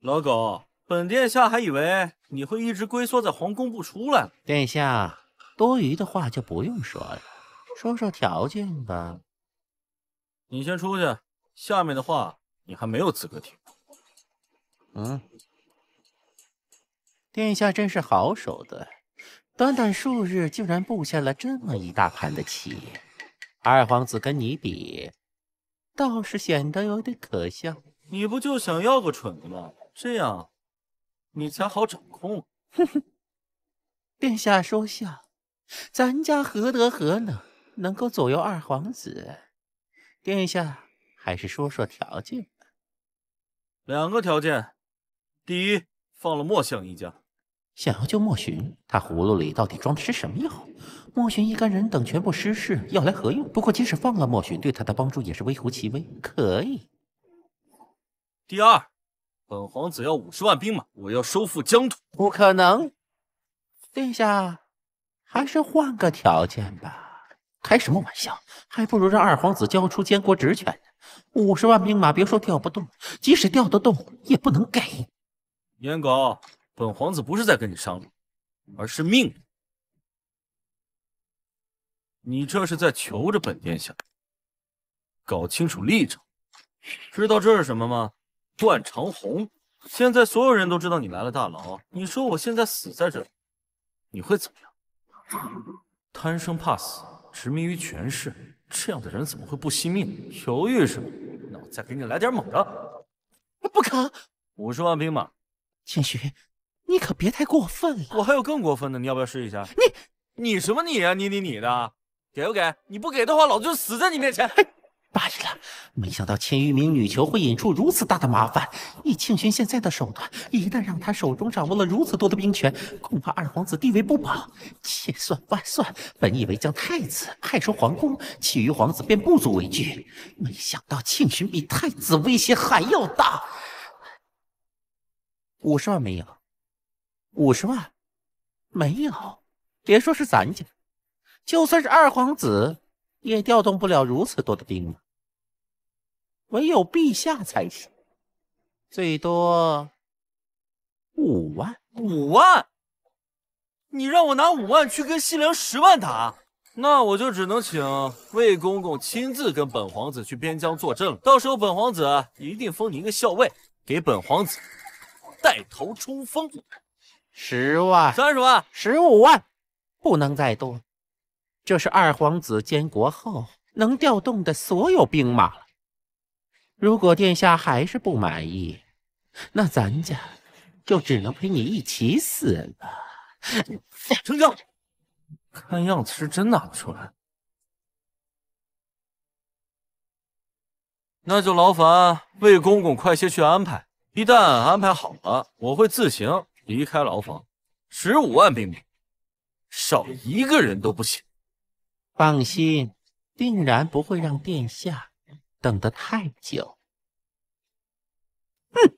老狗，本殿下还以为你会一直龟缩在皇宫不出来呢。殿下，多余的话就不用说了，说说条件吧。你先出去，下面的话你还没有资格听。嗯。殿下真是好手段，短短数日竟然布下了这么一大盘的棋。二皇子跟你比，倒是显得有点可笑。你不就想要个蠢的吗？这样，你才好掌控。哼哼，殿下说笑，咱家何德何能能够左右二皇子？殿下还是说说条件吧。两个条件，第一，放了莫相一家。想要救莫寻，他葫芦里到底装的是什么药？莫寻一干人等全部失势，要来何用？不过即使放了莫寻，对他的帮助也是微乎其微。可以。第二，本皇子要五十万兵马，我要收复疆土。不可能，殿下，还是换个条件吧。开什么玩笑？还不如让二皇子交出监国职权呢。五十万兵马，别说调不动，即使调得动，也不能给。阉狗。本皇子不是在跟你商量，而是命令。你这是在求着本殿下，搞清楚立场。知道这是什么吗？断肠红。现在所有人都知道你来了大牢，你说我现在死在这里，你会怎么样？贪生怕死，执迷于权势，这样的人怎么会不惜命？犹豫什么？那我再给你来点猛的。不可。五十万兵马。千寻，你可别太过分了，我还有更过分的，你要不要试一下？你你什么你呀？你你你的，给不给？你不给的话，老子就死在你面前！哎，罢了，没想到千余名女囚会引出如此大的麻烦。以庆勋现在的手段，一旦让他手中掌握了如此多的兵权，恐怕二皇子地位不保。千算万算，本以为将太子派出皇宫，其余皇子便不足为惧，没想到庆勋比太子威胁还要大。五十万没有。五十万，没有。别说是咱家，就算是二皇子，也调动不了如此多的兵马。唯有陛下才是，最多五万。五万？你让我拿五万去跟西凉十万打？那我就只能请魏公公亲自跟本皇子去边疆坐镇了。到时候本皇子一定封你一个校尉，给本皇子带头冲锋。十万，三十万，十五万，不能再多。这是二皇子监国后能调动的所有兵马了。如果殿下还是不满意，那咱家就只能陪你一起死了。成交。看样子是真拿得出来，那就劳烦魏公公快些去安排。一旦安排好了，我会自行。离开牢房，十五万兵兵，少一个人都不行。放心，定然不会让殿下等得太久。哼！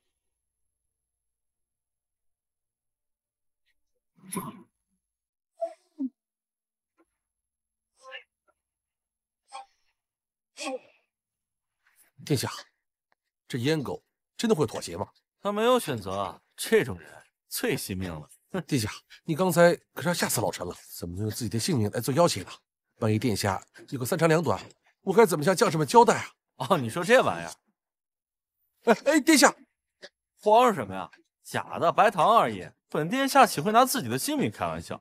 殿下，这阉狗真的会妥协吗？他没有选择，这种人。最惜命了，殿 [laughs] 下，你刚才可是要吓死老臣了！怎么能用自己的性命来做要挟呢？万一殿下有个三长两短，我该怎么向将士们交代啊？哦，你说这玩意儿？哎哎，殿下，慌什么呀？假的，白糖而已。本殿下岂会拿自己的性命开玩笑？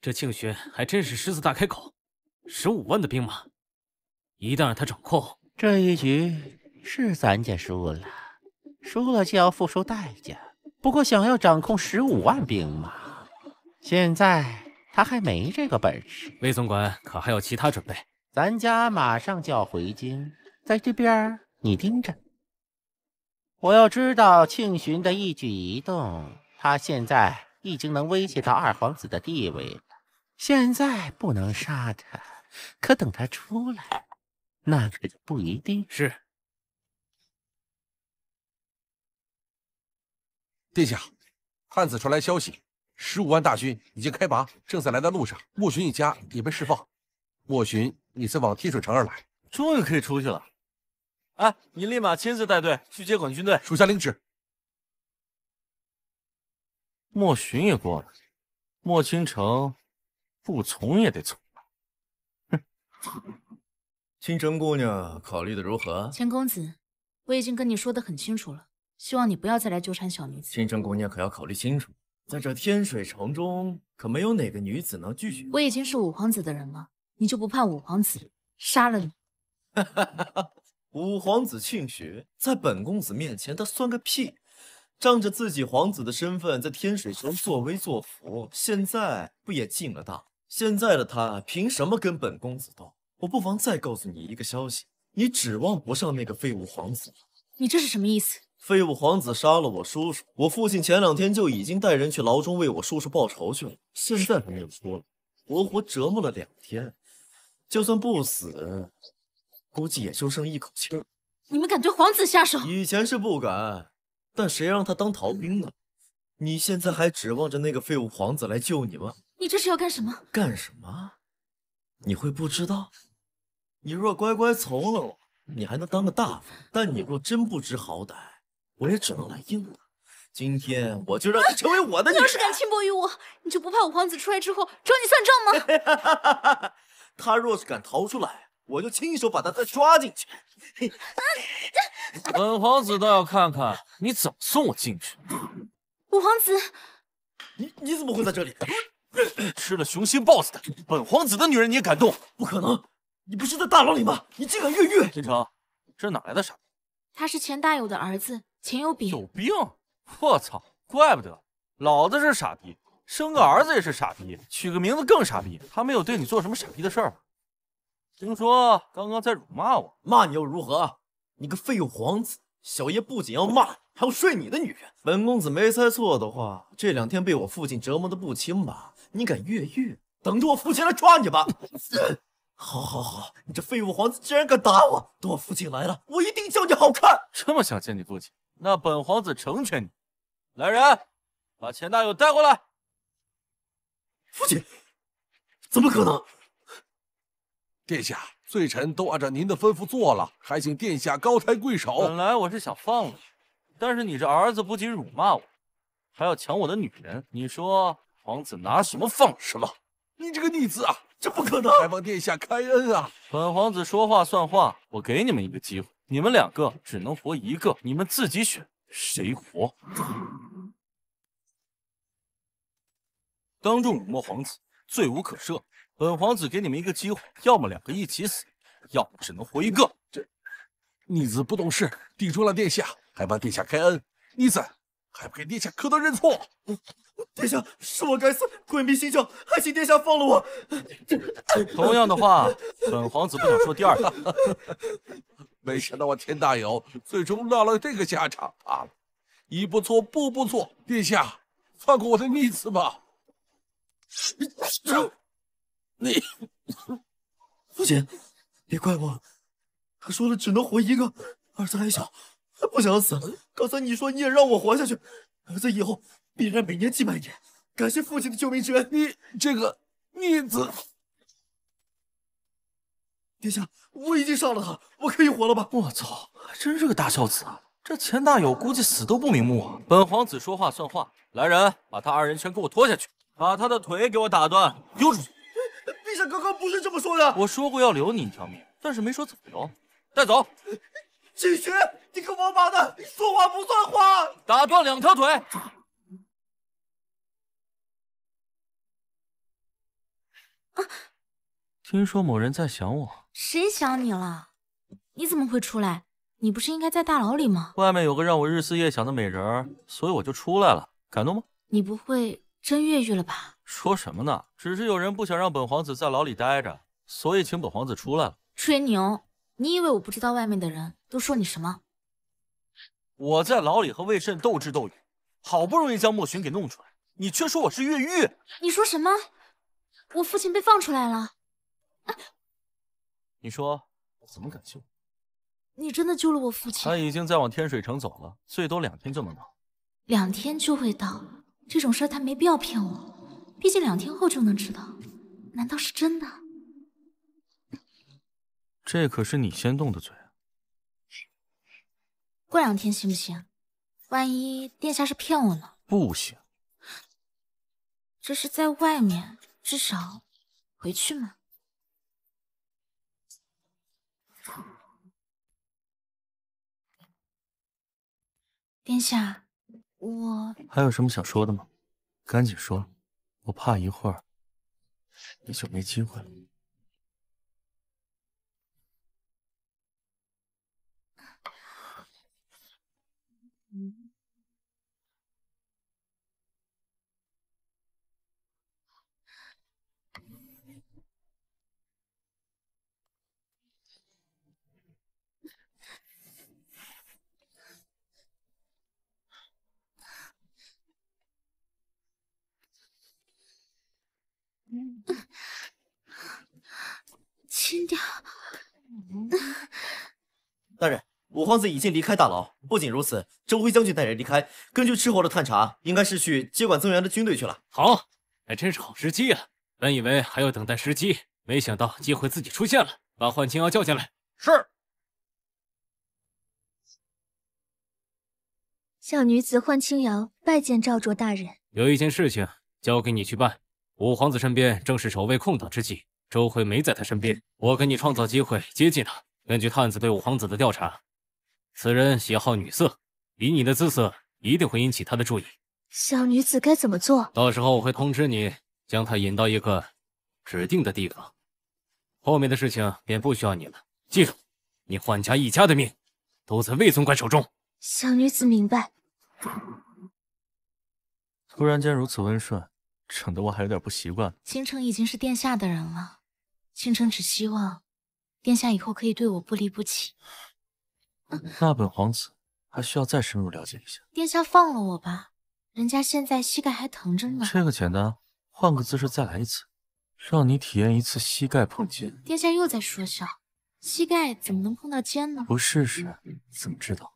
这庆勋还真是狮子大开口，十五万的兵马，一旦让他掌控，这一局是咱家输了。输了就要付出代价。不过想要掌控十五万兵马，现在他还没这个本事。魏总管可还有其他准备？咱家马上就要回京，在这边你盯着。我要知道庆巡的一举一动，他现在已经能威胁到二皇子的地位了。现在不能杀他，可等他出来，那可就不一定是。殿下，探子传来消息，十五万大军已经开拔，正在来的路上。莫寻一家也被释放，莫寻也在往天水城而来，终于可以出去了。哎，你立马亲自带队去接管军队，属下领旨。莫寻也过来，莫倾城，不从也得从。哼，倾城姑娘考虑的如何？钱公子，我已经跟你说的很清楚了。希望你不要再来纠缠小女子，倾城姑娘可要考虑清楚，在这天水城中，可没有哪个女子能拒绝我。已经是五皇子的人了，你就不怕五皇子杀了你？哈哈，五皇子庆雪在本公子面前，他算个屁！仗着自己皇子的身份，在天水城作威作福，现在不也进了大？现在的他凭什么跟本公子斗？我不妨再告诉你一个消息，你指望不上那个废物皇子你这是什么意思？废物皇子杀了我叔叔，我父亲前两天就已经带人去牢中为我叔叔报仇去了，现在他有出了，活活折磨了两天，就算不死，估计也就剩一口气了。你们敢对皇子下手？以前是不敢，但谁让他当逃兵呢？你现在还指望着那个废物皇子来救你吗？你这是要干什么？干什么？你会不知道？你若乖乖从了我，你还能当个大夫；但你若真不知好歹，我也只能来硬了。今天我就让你成为我的。你要是敢轻薄于我，你就不怕五皇子出来之后找你算账吗？[laughs] 他若是敢逃出来，我就亲手把他再抓进去。本皇子倒要看看你怎么送我进去。五皇子，你你怎么会在这里？[coughs] 吃了雄心豹子胆，本皇子的女人你也敢动？不可能，你不是在大牢里吗？你竟敢越狱！锦城，这哪来的傻他是钱大友的儿子。秦有病。有病？我操！怪不得，老子是傻逼，生个儿子也是傻逼，取个名字更傻逼。他没有对你做什么傻逼的事儿。听说刚刚在辱骂我。骂你又如何？你个废物皇子，小爷不仅要骂，还要睡你的女人。本公子没猜错的话，这两天被我父亲折磨的不轻吧？你敢越狱，等着我父亲来抓你吧！[laughs] 好好好，你这废物皇子竟然敢打我，等我父亲来了，我一定叫你好看。这么想见你父亲？那本皇子成全你，来人，把钱大勇带过来。父亲，怎么可能？殿下，罪臣都按照您的吩咐做了，还请殿下高抬贵手。本来我是想放了你，但是你这儿子不仅辱骂我，还要抢我的女人，你说皇子拿什么放什么？你这个逆子啊，这不可能！还望殿下开恩啊！本皇子说话算话，我给你们一个机会。你们两个只能活一个，你们自己选谁活。当众辱没皇子，罪无可赦。本皇子给你们一个机会，要么两个一起死，要么只能活一个。这，逆子不懂事，抵触了殿下，还望殿下开恩。逆子，还不给殿下磕头认错？[laughs] 殿下，是我该死，鬼迷心窍，还请殿下放了我。同样的话，本皇子不想说第二遍。没想到我田大友最终落了这个下场，啊！一步错，步步错。殿下，放过我的逆子吧！[coughs] 你父亲，别怪我。他说了，只能活一个。儿子还小，不想死。刚才你说你也让我活下去，儿子以后必然每年祭拜你，感谢父亲的救命之恩。你这个逆子！殿下，我已经杀了他，我可以活了吧？我操，还真是个大孝子啊！这钱大友估计死都不瞑目啊！本皇子说话算话，来人，把他二人全给我拖下去，把他的腿给我打断，丢出去！陛下刚刚不是这么说的，我说过要留你一条命，但是没说怎么留，带走！景局，你个王八蛋，说话不算话！打断两条腿！听说某人在想我。谁想你了？你怎么会出来？你不是应该在大牢里吗？外面有个让我日思夜想的美人，所以我就出来了。感动吗？你不会真越狱了吧？说什么呢？只是有人不想让本皇子在牢里待着，所以请本皇子出来了。吹牛！你以为我不知道外面的人都说你什么？我在牢里和魏慎斗智斗勇，好不容易将莫寻给弄出来，你却说我是越狱。你说什么？我父亲被放出来了？你说怎么感谢我？你真的救了我父亲？他已经在往天水城走了，最多两天就能到。两天就会到？这种事他没必要骗我，毕竟两天后就能知道。难道是真的？这可是你先动的嘴。过两天行不行？万一殿下是骗我呢？不行，这是在外面，至少回去嘛。殿下，我还有什么想说的吗？赶紧说，我怕一会儿你就没机会了。大人，五皇子已经离开大牢。不仅如此，周辉将军带人离开。根据斥候的探查，应该是去接管增援的军队去了。好，还真是好时机啊！本以为还要等待时机，没想到机会自己出现了。把幻青瑶叫进来。是。小女子幻青瑶拜见赵卓大人。有一件事情交给你去办。五皇子身边正是守卫空档之际，周辉没在他身边，我给你创造机会接近他。根据探子对五皇子的调查，此人喜好女色，以你的姿色一定会引起他的注意。小女子该怎么做？到时候我会通知你，将他引到一个指定的地方。后面的事情便不需要你了。记住，你幻家一家的命都在魏总管手中。小女子明白。突然间如此温顺，整得我还有点不习惯。倾城已经是殿下的人了，倾城只希望。殿下以后可以对我不离不弃，那本皇子还需要再深入了解一下。殿下放了我吧，人家现在膝盖还疼着呢。这个简单，换个姿势再来一次，让你体验一次膝盖碰肩。殿下又在说笑，膝盖怎么能碰到肩呢？不试试怎么知道？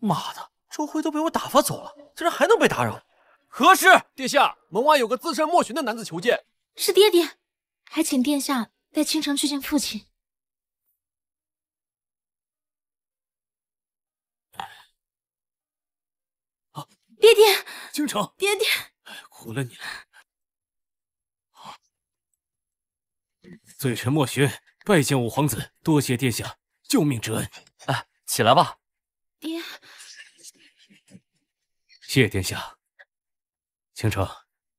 妈的，周辉都被我打发走了，竟然还能被打扰。何事，殿下？门外有个自称莫寻的男子求见。是爹爹，还请殿下带倾城去见父亲。啊，爹爹，倾城，爹爹，苦了你了。罪臣莫寻拜见五皇子，多谢殿下救命之恩。哎，起来吧。爹，谢殿下。倾城，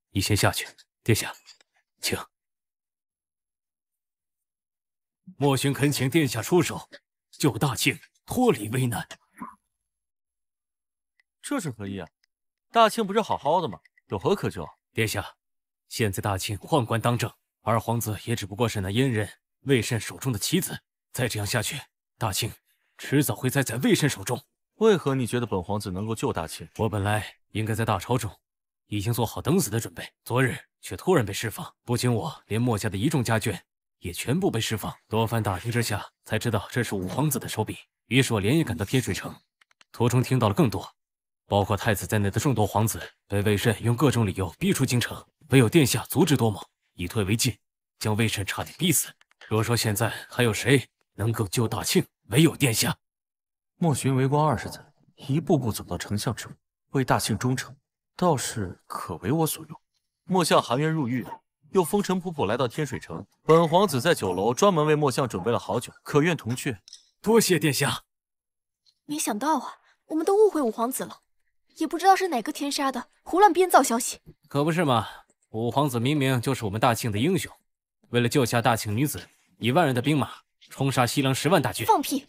你先下去。殿下，请。莫寻恳请殿下出手，救大庆脱离危难。这是何意？啊？大庆不是好好的吗？有何可救？殿下，现在大清宦官当政，二皇子也只不过是那阉人魏慎手中的棋子。再这样下去，大清迟早会栽在魏慎手中。为何你觉得本皇子能够救大清？我本来应该在大朝中。已经做好等死的准备，昨日却突然被释放。不仅我，连墨家的一众家眷也全部被释放。多番打听之下，才知道这是五皇子的手笔。于是我连夜赶到天水城，途中听到了更多，包括太子在内的众多皇子被魏慎用各种理由逼出京城，唯有殿下足智多谋，以退为进，将魏慎差点逼死。若说现在还有谁能够救大庆，唯有殿下。莫寻为官二十载，一步步走到丞相之位，为大庆忠诚。倒是可为我所用，墨相含冤入狱，又风尘仆仆来到天水城。本皇子在酒楼专门为墨相准备了好酒，可愿同去？多谢殿下。没想到啊，我们都误会五皇子了，也不知道是哪个天杀的胡乱编造消息。可不是嘛，五皇子明明就是我们大庆的英雄，为了救下大庆女子，以万人的兵马冲杀西凉十万大军。放屁，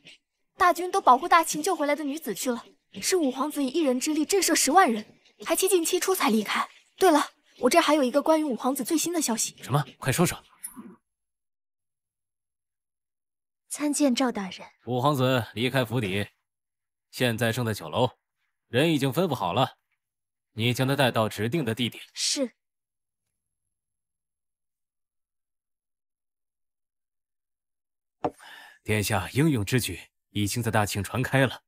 大军都保护大秦救回来的女子去了，是五皇子以一人之力震慑十万人。还七进七出才离开。对了，我这还有一个关于五皇子最新的消息。什么？快说说。参见赵大人。五皇子离开府邸，现在正在酒楼，人已经吩咐好了，你将他带到指定的地点。是。殿下英勇之举已经在大庆传开了，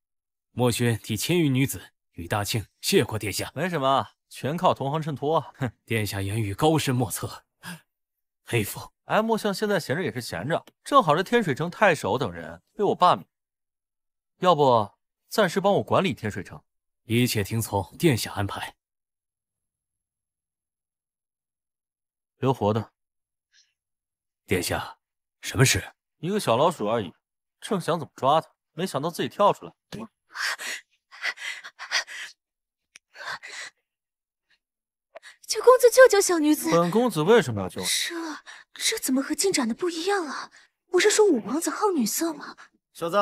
莫轩替千余女子。吕大庆，谢过殿下。没什么，全靠同行衬托。哼，[laughs] 殿下言语高深莫测。黑服。哎，末相现在闲着也是闲着，正好这天水城太守等人被我罢免，要不暂时帮我管理天水城，一切听从殿下安排。留活的。殿下，什么事？一个小老鼠而已，正想怎么抓他，没想到自己跳出来。救救小女子！本公子为什么要救这这怎么和进展的不一样啊？不是说五王子好女色吗？小子，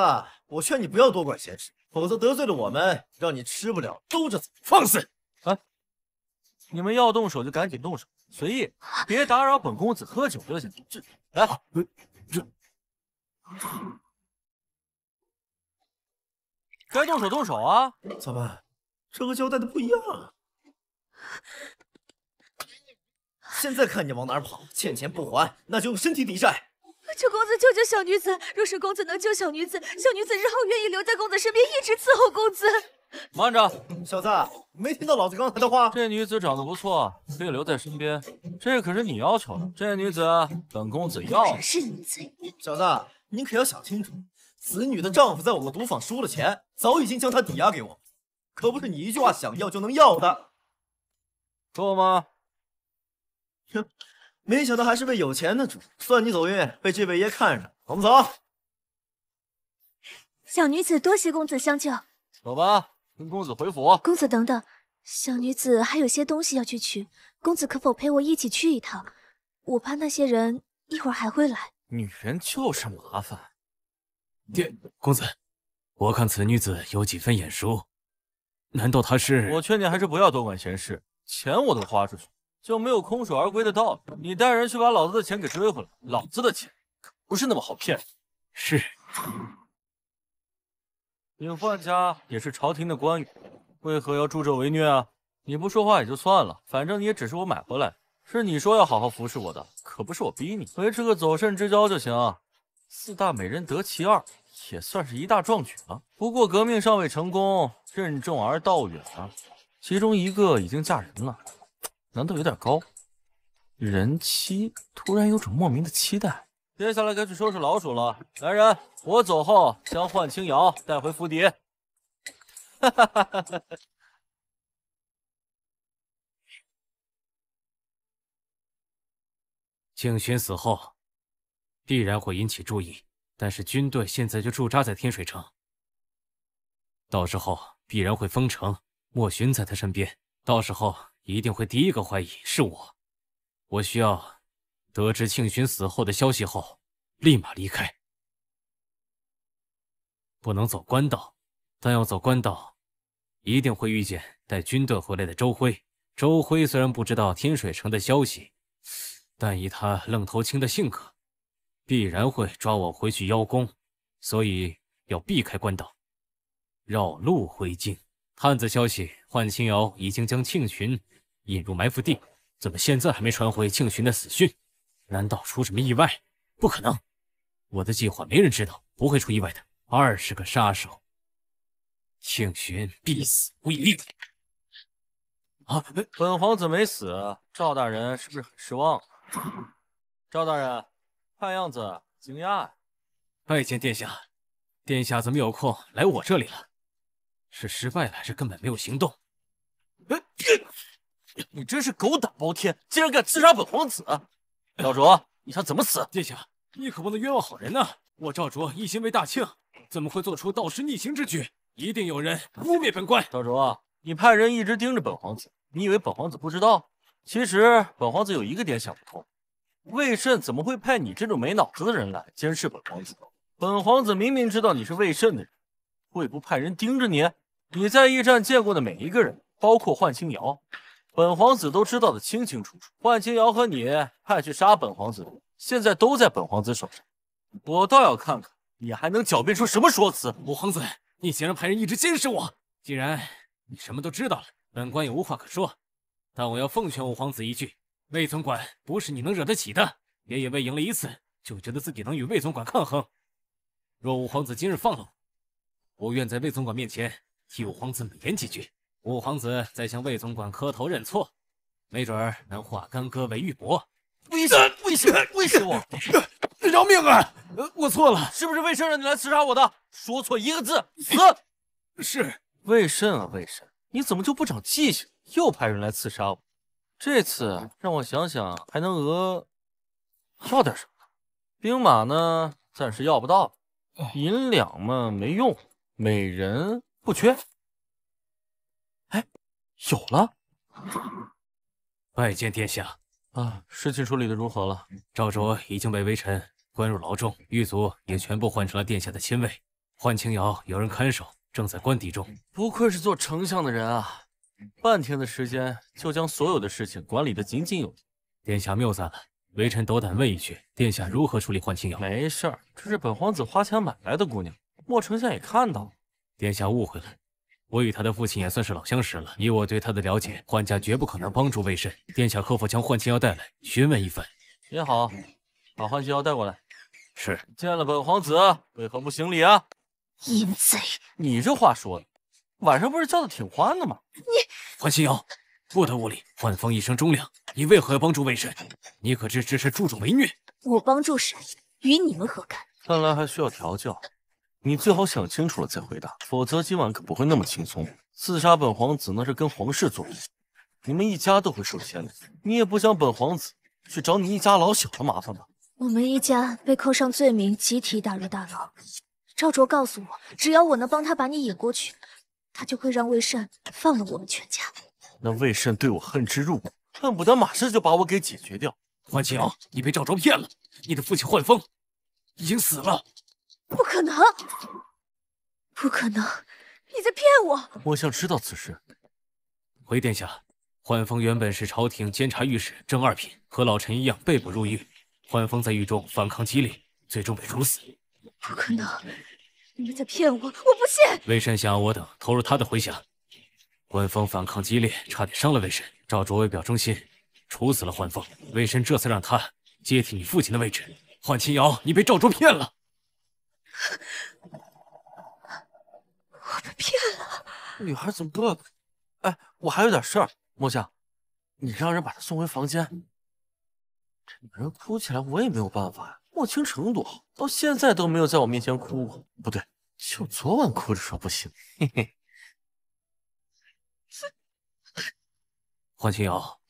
我劝你不要多管闲事，否则得罪了我们，让你吃不了兜着走！放肆！哎，你们要动手就赶紧动手，随意，别打扰本公子喝酒就行。这，哎，这，该动手动手啊！怎么，这和交代的不一样？啊？现在看你往哪儿跑，欠钱不还，那就用身体抵债。求公子救救小女子，若是公子能救小女子，小女子日后愿意留在公子身边，一直伺候公子。慢着，小子，没听到老子刚才的话？这女子长得不错，可以留在身边，这可是你要求的。这女子，本公子要。小子，你可要想清楚，子女的丈夫在我们赌坊输了钱，早已经将她抵押给我，可不是你一句话想要就能要的。够吗？哼，[laughs] 没想到还是位有钱的主，算你走运，被这位爷看上。我们走。小女子多谢公子相救。走吧，跟公子回府。公子等等，小女子还有些东西要去取，公子可否陪我一起去一趟？我怕那些人一会儿还会来。女人就是麻烦。爹，公子，我看此女子有几分眼熟，难道她是？我劝你还是不要多管闲事，钱我都花出去。就没有空手而归的道理。你带人去把老子的钱给追回来，老子的钱可不是那么好骗的。是。尹范家也是朝廷的官员，为何要助纣为虐啊？你不说话也就算了，反正你也只是我买回来，是你说要好好服侍我的，可不是我逼你。维持个走肾之交就行。四大美人得其二，也算是一大壮举了。不过革命尚未成功，任重而道远啊。其中一个已经嫁人了。难度有点高，人妻突然有种莫名的期待。接下来该去收拾老鼠了。来人，我走后将幻青瑶带回府邸。哈，哈，哈，哈，哈。景巡死后必然会引起注意，但是军队现在就驻扎在天水城，到时候必然会封城。莫寻在他身边，到时候。一定会第一个怀疑是我。我需要得知庆巡死后的消息后，立马离开。不能走官道，但要走官道，一定会遇见带军队回来的周辉。周辉虽然不知道天水城的消息，但以他愣头青的性格，必然会抓我回去邀功。所以要避开官道，绕路回京。探子消息，幻清瑶已经将庆巡。引入埋伏地，怎么现在还没传回庆寻的死讯？难道出什么意外？不可能，我的计划没人知道，不会出意外的。二十个杀手，庆寻必死无疑。啊！本皇子没死，赵大人是不是很失望？赵大人，看样子惊讶。拜见殿下，殿下怎么有空来我这里了？是失败了，还是根本没有行动。你真是狗胆包天，竟然敢刺杀本皇子！赵卓，你想怎么死？殿下，你可不能冤枉好人呐！我赵卓一心为大清，怎么会做出道士逆行之举？一定有人污蔑本官。赵卓，你派人一直盯着本皇子，你以为本皇子不知道？其实本皇子有一个点想不通，魏慎怎么会派你这种没脑子的人来监视本皇子？本皇子明明知道你是魏慎的人，会不派人盯着你？你在驿站见过的每一个人，包括幻清瑶。本皇子都知道的清清楚楚，万清瑶和你派去杀本皇子的，现在都在本皇子手上。我倒要看看你还能狡辩出什么说辞。五皇子，你竟然派人一直监视我！既然你什么都知道了，本官也无话可说。但我要奉劝五皇子一句，魏总管不是你能惹得起的。别以为赢了一次就觉得自己能与魏总管抗衡。若五皇子今日放了，我愿在魏总管面前替五皇子美言几句。五皇子在向魏总管磕头认错，没准能化干戈为玉帛。魏慎，魏慎，魏师傅，饶命啊！我错了，是不是魏胜让你来刺杀我的？说错一个字，死！是魏胜啊，魏慎，你怎么就不长记性？又派人来刺杀我？这次让我想想，还能讹要点什么？兵马呢？暂时要不到。银两嘛，没用。美人不缺。有了，拜见殿下啊！事情处理的如何了？赵卓已经被微臣关入牢中，狱卒也全部换成了殿下的亲卫。幻清瑶有人看守，正在关邸中。不愧是做丞相的人啊，半天的时间就将所有的事情管理的井井有条。殿下谬赞了，微臣斗胆问一句，殿下如何处理幻清瑶？没事儿，这是本皇子花钱买来的姑娘。莫丞相也看到了，殿下误会了。我与他的父亲也算是老相识了，以我对他的了解，幻家绝不可能帮助魏慎殿下，可否将幻清瑶带来询问一番？也好，把幻清瑶带过来。是。见了本皇子，为何不行礼啊？淫贼，你这话说的，晚上不是叫的挺欢的吗？你，幻清瑶，不得无礼。幻风一生忠良，你为何要帮助魏慎？你可知这是助纣为虐？我帮助谁，与你们何干？看来还需要调教。你最好想清楚了再回答，否则今晚可不会那么轻松。刺杀本皇子那是跟皇室作对，你们一家都会受牵连。你也不想本皇子去找你一家老小的麻烦吧？我们一家被扣上罪名，集体打入大牢。赵卓告诉我，只要我能帮他把你引过去，他就会让魏慎放了我们全家。那魏慎对我恨之入骨，恨不得马上就把我给解决掉。万晴，你被赵卓骗了，你的父亲幻风已经死了。不可能，不可能，你在骗我！末将知道此事。回殿下，幻风原本是朝廷监察御史，正二品，和老臣一样被捕入狱。幻风在狱中反抗激烈，最终被处死。不可能，你们在骗我！我不信。魏深想要我等投入他的麾下，幻风反抗激烈，差点伤了魏深。赵卓为表忠心，处死了幻风。魏深这才让他接替你父亲的位置。幻清瑶，你被赵卓骗了。我被骗了。女孩怎么不……哎，我还有点事儿。墨相，你让人把她送回房间。这女人哭起来我也没有办法。莫倾城多好，到现在都没有在我面前哭过。不对，就昨晚哭着说不行。嘿嘿。黄清瑶，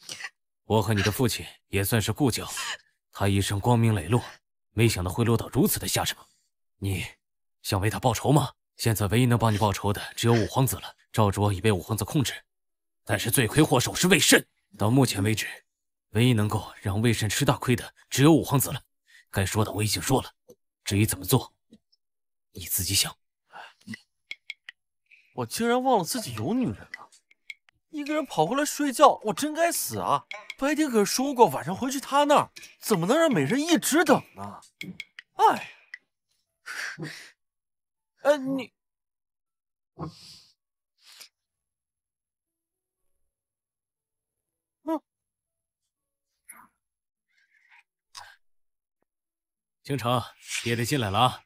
我和你的父亲也算是故交，他一生光明磊落，没想到会落到如此的下场。你想为他报仇吗？现在唯一能帮你报仇的只有五皇子了。赵卓已被五皇子控制，但是罪魁祸首是魏慎。到目前为止，唯一能够让魏慎吃大亏的只有五皇子了。该说的我已经说了，至于怎么做，你自己想。我竟然忘了自己有女人了，一个人跑回来睡觉，我真该死啊！白天可说过晚上回去他那儿，怎么能让美人一直等呢？哎。[laughs] 呃，你，嗯，京城，爹爹进来了啊。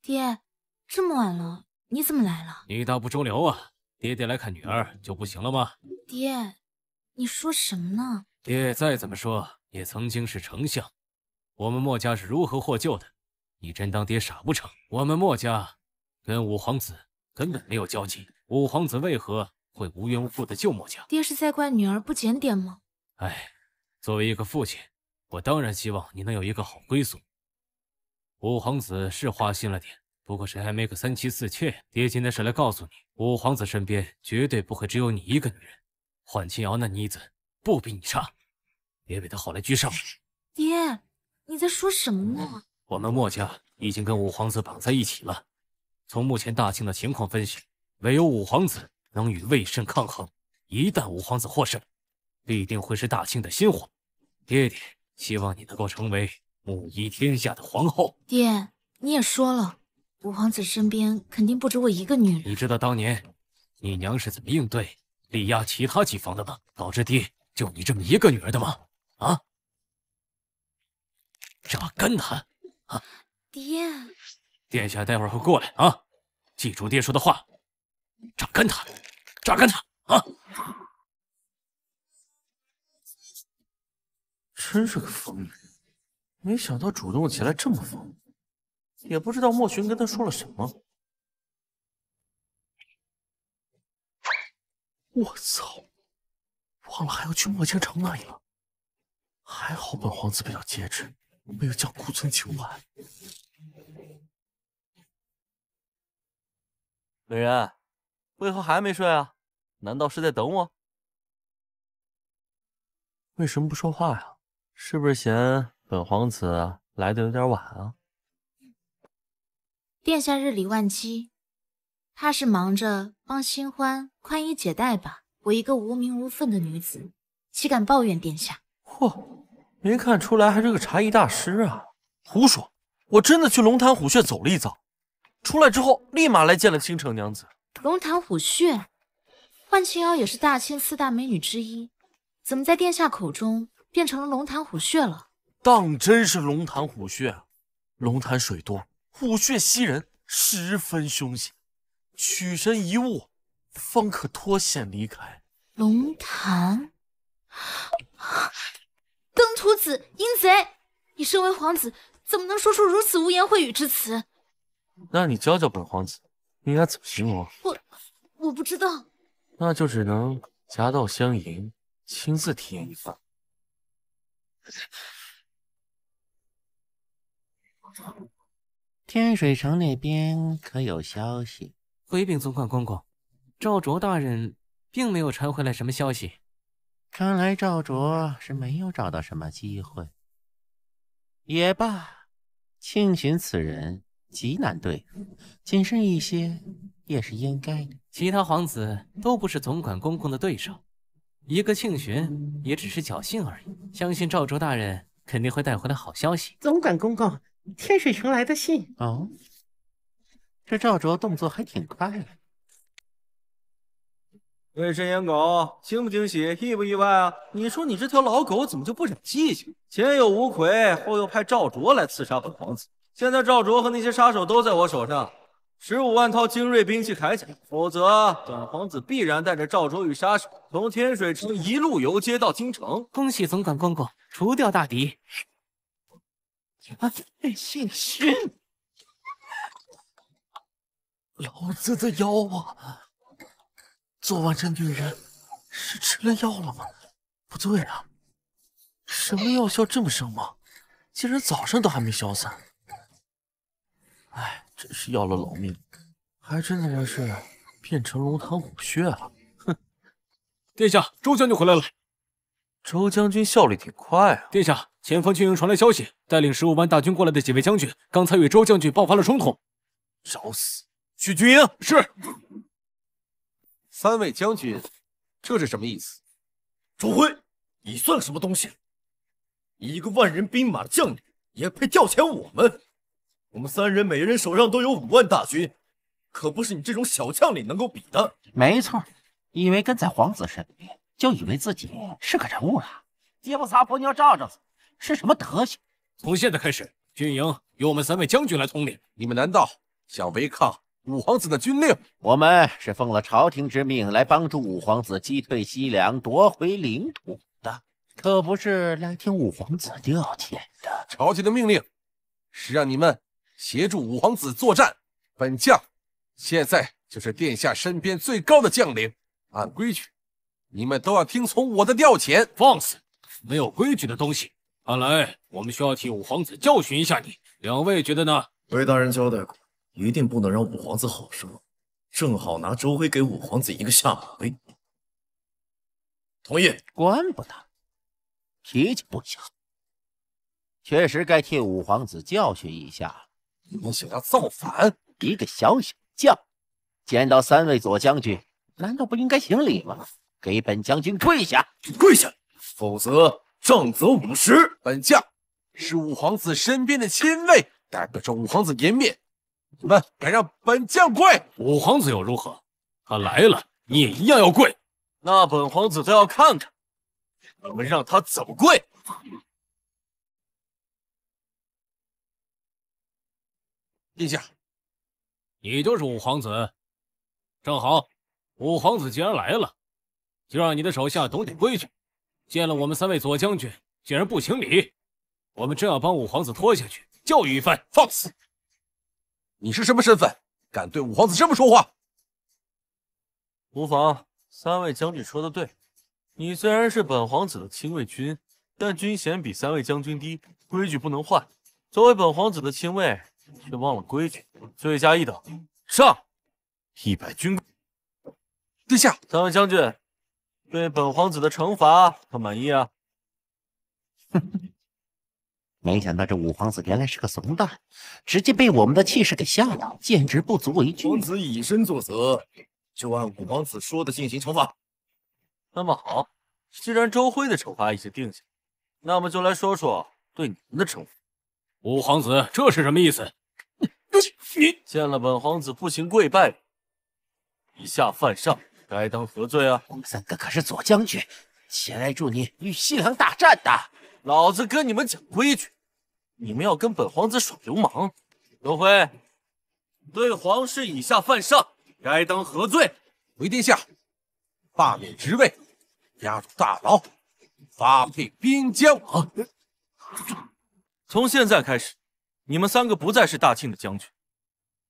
爹，这么晚了，你怎么来了？你大不中流啊！爹爹来看女儿就不行了吗？爹，你说什么呢？爹再怎么说也曾经是丞相。我们墨家是如何获救的？你真当爹傻不成？我们墨家跟五皇子根本没有交集，五皇子为何会无缘无故的救墨家？爹是在怪女儿不检点吗？哎，作为一个父亲，我当然希望你能有一个好归宿。五皇子是花心了点，不过谁还没个三妻四妾？爹今天是来告诉你，五皇子身边绝对不会只有你一个女人。浣清瑶那妮子不比你差，别被她后来居上。爹。你在说什么呢？我们墨家已经跟五皇子绑在一起了。从目前大清的情况分析，唯有五皇子能与魏胜抗衡。一旦五皇子获胜，必定会是大清的新皇。爹爹，希望你能够成为母仪天下的皇后。爹，你也说了，五皇子身边肯定不止我一个女人。你知道当年你娘是怎么应对力压其他几房的吗？导致爹就你这么一个女儿的吗？啊？榨干他！啊，爹！殿下，待会儿会过来啊，记住爹说的话，榨干他，榨干他！啊！真是个疯女人，没想到主动起来这么疯，也不知道莫寻跟他说了什么。我操！忘了还要去墨京城那里了，还好本皇子比较节制。我没有将库存清完。美人，为何还没睡啊？难道是在等我？为什么不说话呀？是不是嫌本皇子来的有点晚啊？殿下日理万机，怕是忙着帮新欢宽衣解带吧？我一个无名无份的女子，岂敢抱怨殿下？嚯！没看出来还是个茶艺大师啊！胡说，我真的去龙潭虎穴走了一遭，出来之后立马来见了倾城娘子。龙潭虎穴，幻清妖也是大清四大美女之一，怎么在殿下口中变成了龙潭虎穴了？当真是龙潭虎穴，龙潭水多，虎穴吸人，十分凶险，取身一物，方可脱险离开。龙潭。登徒子，淫贼！你身为皇子，怎么能说出如此污言秽语之词？那你教教本皇子应该怎么行容？我我不知道。那就只能夹道相迎，亲自体验一番。天水城那边可有消息？回禀总管公公，赵卓大人并没有传回来什么消息。看来赵卓是没有找到什么机会，也罢。庆寻此人极难对付，谨慎一些也是应该的。其他皇子都不是总管公公的对手，一个庆寻也只是侥幸而已。相信赵卓大人肯定会带回来好消息。总管公公，天水城来的信。哦，这赵卓动作还挺快。魏深，眼狗，惊不惊喜，意不意外啊？你说你这条老狗怎么就不长记性？前有吴奎，后又派赵卓来刺杀本皇子。现在赵卓和那些杀手都在我手上，十五万套精锐兵器铠甲，否则本皇子必然带着赵卓与杀手从天水城一路游街到京城。恭喜总管公公除掉大敌。啊！信勋，老子的腰啊！昨晚这女人是吃了药了吗？不对啊，什么药效这么生猛，竟然早上都还没消散。哎，真是要了老命，还真的妈是变成龙潭虎穴了。哼！殿下，周将军回来了。周将军效率挺快啊。殿下，前方军营传来消息，带领十五万大军过来的几位将军，刚才与周将军爆发了冲突。找死！去军营。是。三位将军，这是什么意思？周辉，你算个什么东西？一个万人兵马的将领也配调遣我们？我们三人每人手上都有五万大军，可不是你这种小将领能够比的。没错，以为跟在皇子身边，就以为自己是个人物了？也不撒泼尿照照，是什么德行？从现在开始，军营由我们三位将军来统领。你们难道想违抗？五皇子的军令，我们是奉了朝廷之命来帮助五皇子击退西凉、夺回领土的，可不是来听五皇子调遣的。朝廷的命令是让你们协助五皇子作战，本将现在就是殿下身边最高的将领，按规矩，你们都要听从我的调遣。放肆！没有规矩的东西。看来我们需要替五皇子教训一下你。两位觉得呢？韦大人交代过。一定不能让五皇子好受，正好拿周辉给五皇子一个下马威。同意。关不大，脾气不小，确实该替五皇子教训一下。你们想要造反？一个小小将，见到三位左将军，难道不应该行礼吗？给本将军跪下！跪下！否则杖责五十。本将是五皇子身边的亲卫，代表着五皇子颜面。你们敢让本将跪？五皇子又如何？他来了，你也一样要跪。那本皇子倒要看看，我们让他怎么跪。殿下，你就是五皇子。正好，五皇子既然来了，就让你的手下懂点规矩。见了我们三位左将军，竟然不请礼，我们正要帮五皇子拖下去，教育一番。放肆！你是什么身份？敢对五皇子这么说话？无妨，三位将军说的对。你虽然是本皇子的亲卫军，但军衔比三位将军低，规矩不能换。作为本皇子的亲卫，却忘了规矩，罪加一等。上一百军功。殿下，三位将军对本皇子的惩罚，很满意啊？[laughs] 没想到这五皇子原来是个怂蛋，直接被我们的气势给吓到，简直不足为惧。皇子以身作则，就按五皇子说的进行惩罚。那么好，既然周辉的惩罚已经定下，那么就来说说对你们的惩罚。五皇子，这是什么意思？你你见了本皇子不行跪拜，以下犯上，该当何罪啊？我们三个可是左将军，前来助你与西凉大战的。老子跟你们讲规矩。你们要跟本皇子耍流氓？罗辉，对皇室以下犯上，该当何罪？回殿下，罢免职位，押入大牢，发配边疆。从现在开始，你们三个不再是大庆的将军。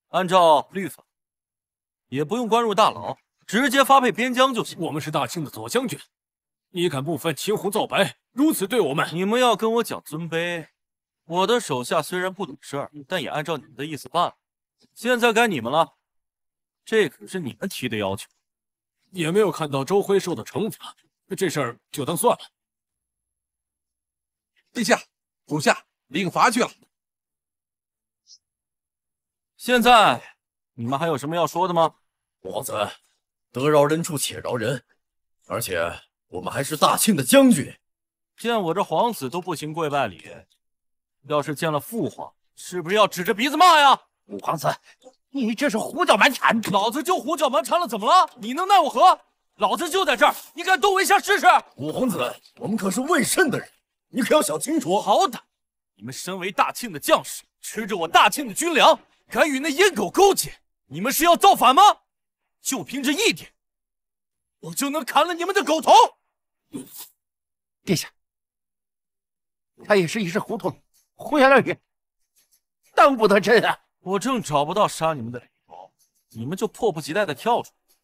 按照律法，也不用关入大牢，直接发配边疆就行。我们是大庆的左将军，你敢不分青红皂白如此对我们？你们要跟我讲尊卑？我的手下虽然不懂事儿，但也按照你们的意思办了。现在该你们了，这可是你们提的要求，也没有看到周辉受到惩罚，这事儿就当算了。陛下，属下领罚去了。现在你们还有什么要说的吗？王皇子，得饶人处且饶人，而且我们还是大庆的将军，见我这皇子都不行跪拜礼。要是见了父皇，是不是要指着鼻子骂呀？五皇子，你这是胡搅蛮缠。老子就胡搅蛮缠了，怎么了？你能奈我何？老子就在这儿，你敢动我一下试试？五皇子，我们可是魏甚的人，你可要想清楚。好歹，你们身为大庆的将士，吃着我大庆的军粮，敢与那阉狗勾结，你们是要造反吗？就凭这一点，我就能砍了你们的狗头！殿下，他也是一时糊涂。胡言乱语，当不得真啊！我正找不到杀你们的理由，你们就迫不及待的跳出来，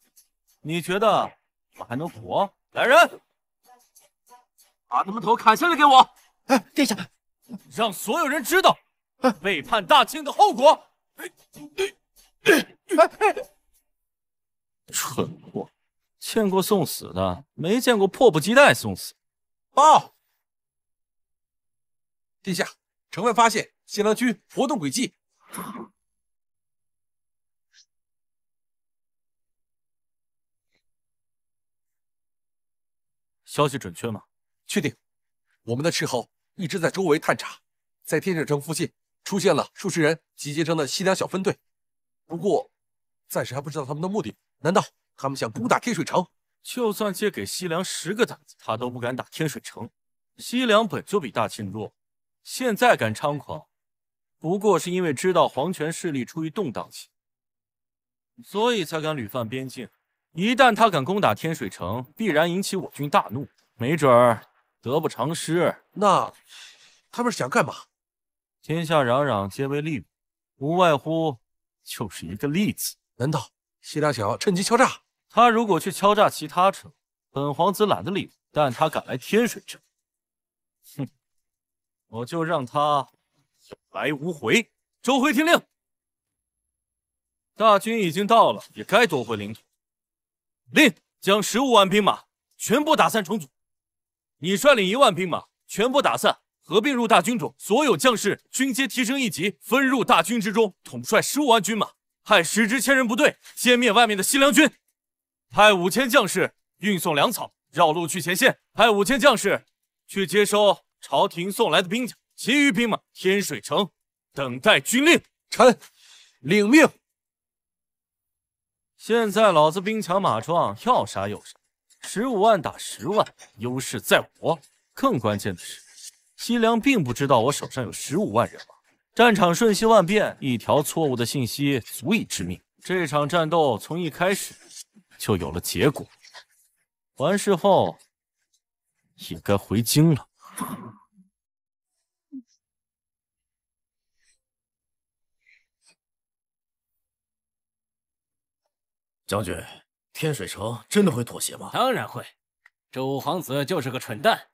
你觉得我还能活？来人，把他们头砍下来给我！哎，殿下，让所有人知道，背叛大清的后果。哎，哎，蠢货，见过送死的，没见过迫不及待送死。报，殿下。城外发现西凉军活动轨迹，消息准确吗？确定，我们的斥候一直在周围探查，在天水城附近出现了数十人集结成的西凉小分队，不过暂时还不知道他们的目的。难道他们想攻打天水城？就算借给西凉十个胆子，他都不敢打天水城。西凉本就比大清弱。现在敢猖狂，不过是因为知道皇权势力处于动荡期，所以才敢屡犯边境。一旦他敢攻打天水城，必然引起我军大怒，没准儿得不偿失。那他们是想干嘛？天下攘攘皆为利无外乎就是一个利字。难道西凉想要趁机敲诈？他如果去敲诈其他城，本皇子懒得理但他敢来天水城，哼！我就让他有来无回。周辉，听令，大军已经到了，也该夺回领土。令将十五万兵马全部打散重组，你率领一万兵马全部打散，合并入大军中，所有将士均阶提升一级，分入大军之中，统帅十五万军马，派十支千人部队歼灭外面的西凉军，派五千将士运送粮草绕路去前线，派五千将士去接收。朝廷送来的兵甲，其余兵马天水城等待军令。臣领命。现在老子兵强马壮，要啥有啥，十五万打十万，优势在我。更关键的是，西凉并不知道我手上有十五万人马。战场瞬息万变，一条错误的信息足以致命。这场战斗从一开始就有了结果。完事后也该回京了。[laughs] 将军，天水城真的会妥协吗？当然会，这五皇子就是个蠢蛋，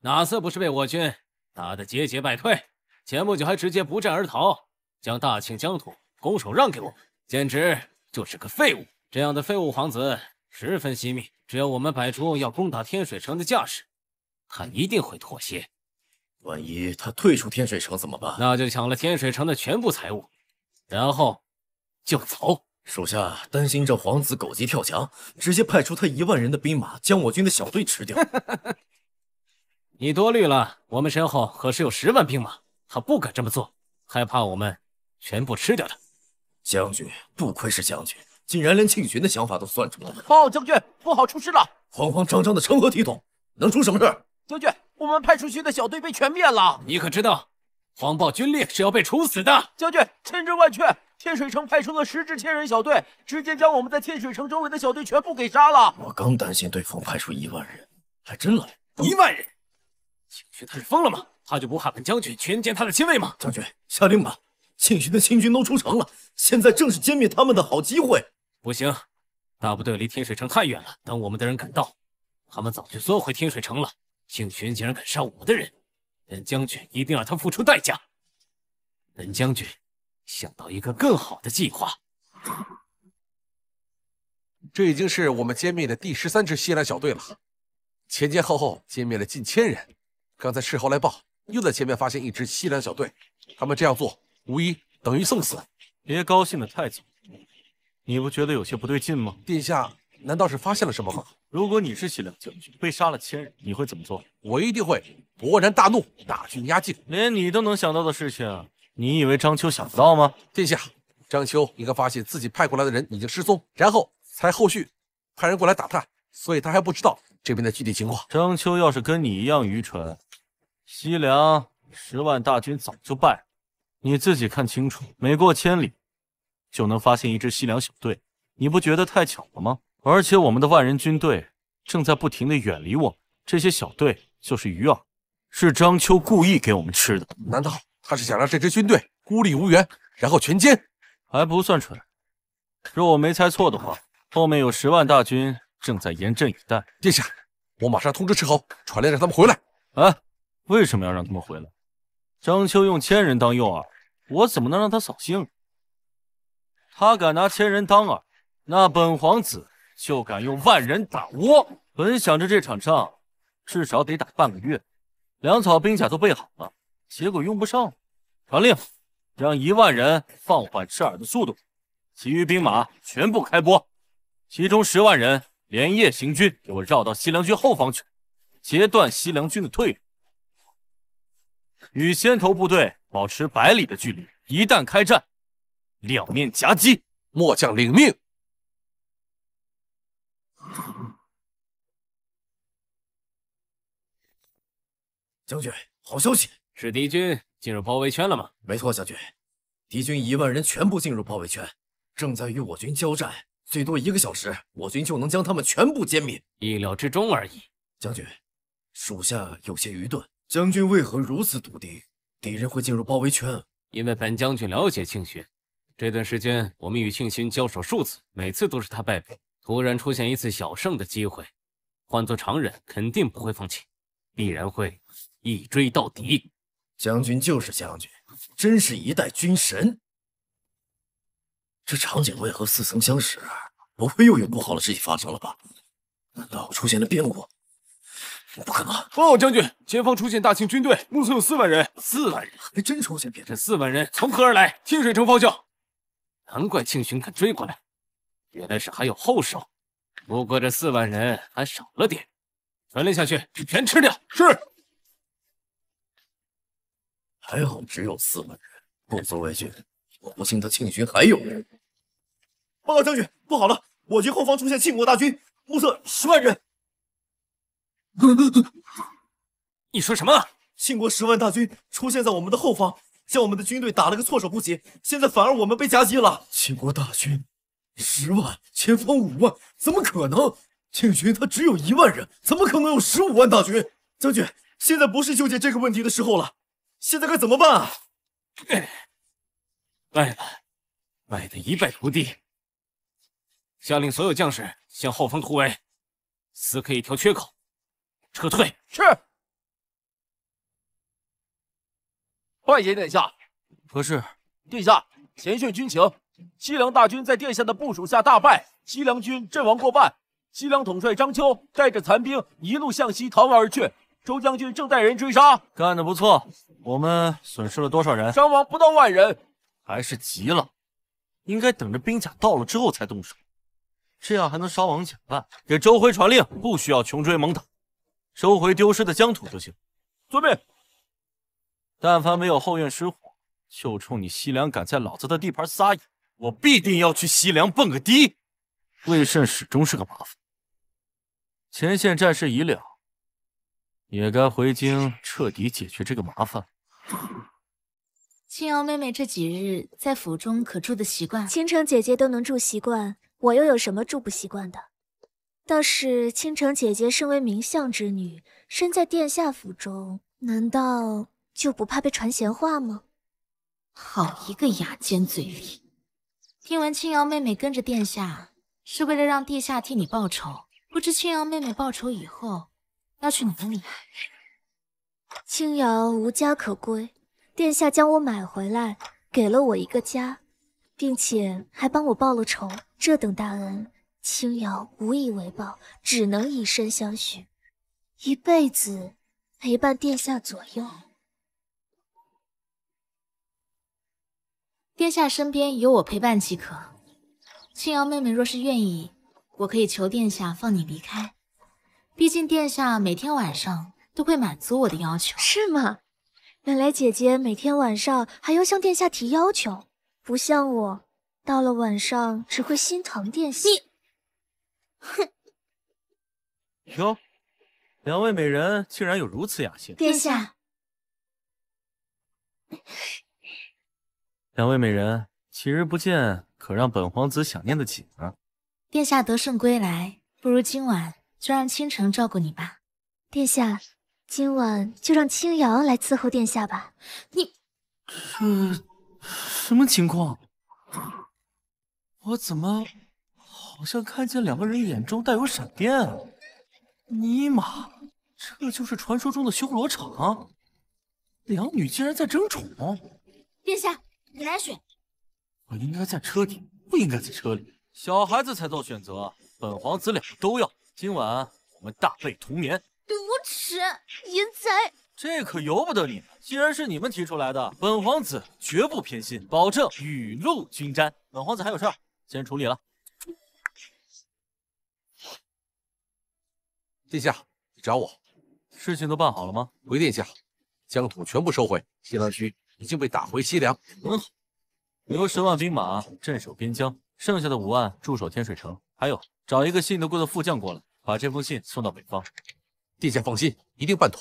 哪次不是被我军打得节节败退？前不久还直接不战而逃，将大庆疆土拱手让给我们，简直就是个废物。这样的废物皇子十分惜命，只要我们摆出要攻打天水城的架势。他一定会妥协，万一他退出天水城怎么办？那就抢了天水城的全部财物，然后就走。属下担心这皇子狗急跳墙，直接派出他一万人的兵马将我军的小队吃掉。[laughs] 你多虑了，我们身后可是有十万兵马，他不敢这么做，害怕我们全部吃掉他。将军，不愧是将军，竟然连庆巡的想法都算出来了。报，将军不好，出事了！慌慌张张的成何体统？能出什么事？将军，我们派出去的小队被全灭了。你可知道，谎报军令是要被处死的。将军，千真万确，天水城派出了十支千人小队，直接将我们在天水城周围的小队全部给杀了。我刚担心对方派出一万人，还真来一万人。庆勋他是疯了吗？他就不怕本将军全歼他的亲卫吗？将军下令吧，庆勋的亲军都出城了，现在正是歼灭他们的好机会。不行，大部队离天水城太远了，等我们的人赶到，他们早就缩回天水城了。姓玄竟然敢杀我的人，本将军一定让他付出代价。本将军想到一个更好的计划，这已经是我们歼灭的第十三支西兰小队了，前前后后歼灭了近千人。刚才斥候来报，又在前面发现一支西兰小队，他们这样做无疑等于送死。别高兴得太早，你不觉得有些不对劲吗？殿下。难道是发现了什么吗？如果你是西凉军，被杀了千人，你会怎么做？我一定会勃然大怒，大军压境。连你都能想到的事情，你以为张秋想得到吗？殿下，张秋应该发现自己派过来的人已经失踪，然后才后续派人过来打探，所以他还不知道这边的具体情况。张秋要是跟你一样愚蠢，西凉十万大军早就败了。你自己看清楚，每过千里，就能发现一支西凉小队，你不觉得太巧了吗？而且我们的万人军队正在不停的远离我们，这些小队就是鱼饵，是张秋故意给我们吃的。难道他是想让这支军队孤立无援，然后全歼？还不算蠢。若我没猜错的话，后面有十万大军正在严阵以待。殿下，我马上通知斥候，传令让他们回来。啊，为什么要让他们回来？张秋用千人当诱饵，我怎么能让他扫兴？他敢拿千人当饵，那本皇子。就敢用万人打窝，本想着这场仗至少得打半个月，粮草兵甲都备好了，结果用不上了。传令，让一万人放缓吃饵的速度，其余兵马全部开拨，其中十万人连夜行军，给我绕到西凉军后方去，截断西凉军的退路，与先头部队保持百里的距离，一旦开战，两面夹击。末将领命。[sniffs] 将军，好消息，是敌军进入包围圈了吗？没错，将军，敌军一万人全部进入包围圈，正在与我军交战，最多一个小时，我军就能将他们全部歼灭。意料之中而已。将军，属下有些愚钝，将军为何如此笃定敌人会进入包围圈？因为本将军了解庆勋，这段时间我们与庆勋交手数次，每次都是他败北。突然出现一次小胜的机会，换做常人肯定不会放弃，必然会一追到底。将军就是将军，真是一代军神。这场景为何似曾相识？不会又有不好的事情发生了吧？难道出现了变故？不可能！报，告将军，前方出现大清军队，目测有四万人。四万人，还真出现变成四万人从何而来？清水城方向，难怪庆巡敢追过来。原来是还有后手，不过这四万人还少了点，传令下去，全吃掉。是。还好只有四万人，不足为惧。我不信他庆军还有人。报告将军，不好了，我军后方出现庆国大军，目测十万人。你说什么？庆国十万大军出现在我们的后方，将我们的军队打了个措手不及，现在反而我们被夹击了。庆国大军。十万，前方五万，怎么可能？庆军他只有一万人，怎么可能有十五万大军？将军，现在不是纠结这个问题的时候了，现在该怎么办啊？败了，败得一败涂地。下令所有将士向后方突围，撕开一条缺口，撤退。是。拜见殿下，何事？殿下，前线军情。西凉大军在殿下的部署下大败，西凉军阵亡过半，西凉统帅张秋带着残兵一路向西逃亡而去。周将军正带人追杀，干得不错。我们损失了多少人？伤亡不到万人，还是急了，应该等着兵甲到了之后才动手，这样还能伤亡减半。给周辉传令，不需要穷追猛打，收回丢失的疆土就行。遵命。但凡没有后院失火，就冲你西凉敢在老子的地盘撒野！我必定要去西凉蹦个迪，魏慎始终是个麻烦。前线战事已了，也该回京彻底解决这个麻烦了。青瑶妹妹这几日在府中可住的习惯？倾城姐姐都能住习惯，我又有什么住不习惯的？倒是倾城姐姐身为名相之女，身在殿下府中，难道就不怕被传闲话吗？好一个牙尖嘴利！听闻青瑶妹妹跟着殿下，是为了让殿下替你报仇。不知青瑶妹妹报仇以后要去哪里？青瑶无家可归，殿下将我买回来，给了我一个家，并且还帮我报了仇。这等大恩，青瑶无以为报，只能以身相许，一辈子陪伴殿下左右。殿下身边有我陪伴即可，青瑶妹妹若是愿意，我可以求殿下放你离开。毕竟殿下每天晚上都会满足我的要求，是吗？原来姐姐每天晚上还要向殿下提要求，不像我到了晚上只会心疼殿下。你，[laughs] 哼。哟，两位美人竟然有如此雅兴，殿下。两位美人，几日不见，可让本皇子想念的紧啊！殿下得胜归来，不如今晚就让倾城照顾你吧。殿下，今晚就让青瑶来伺候殿下吧。你这什么情况？我怎么好像看见两个人眼中带有闪电啊？尼玛，这就是传说中的修罗场。两女竟然在争宠。殿下。你来选，我应该在车底，不应该在车里。小孩子才做选择，本皇子两个都要。今晚我们大被同眠。无耻淫贼！这可由不得你既然是你们提出来的，本皇子绝不偏心，保证雨露均沾。本皇子还有事，先处理了。殿下，你找我，事情都办好了吗？回殿下，疆土全部收回，西南区。已经被打回西凉，嗯，留十万兵马镇守边疆，剩下的五万驻守天水城。还有，找一个信得过的副将过来，把这封信送到北方。殿下放心，一定办妥。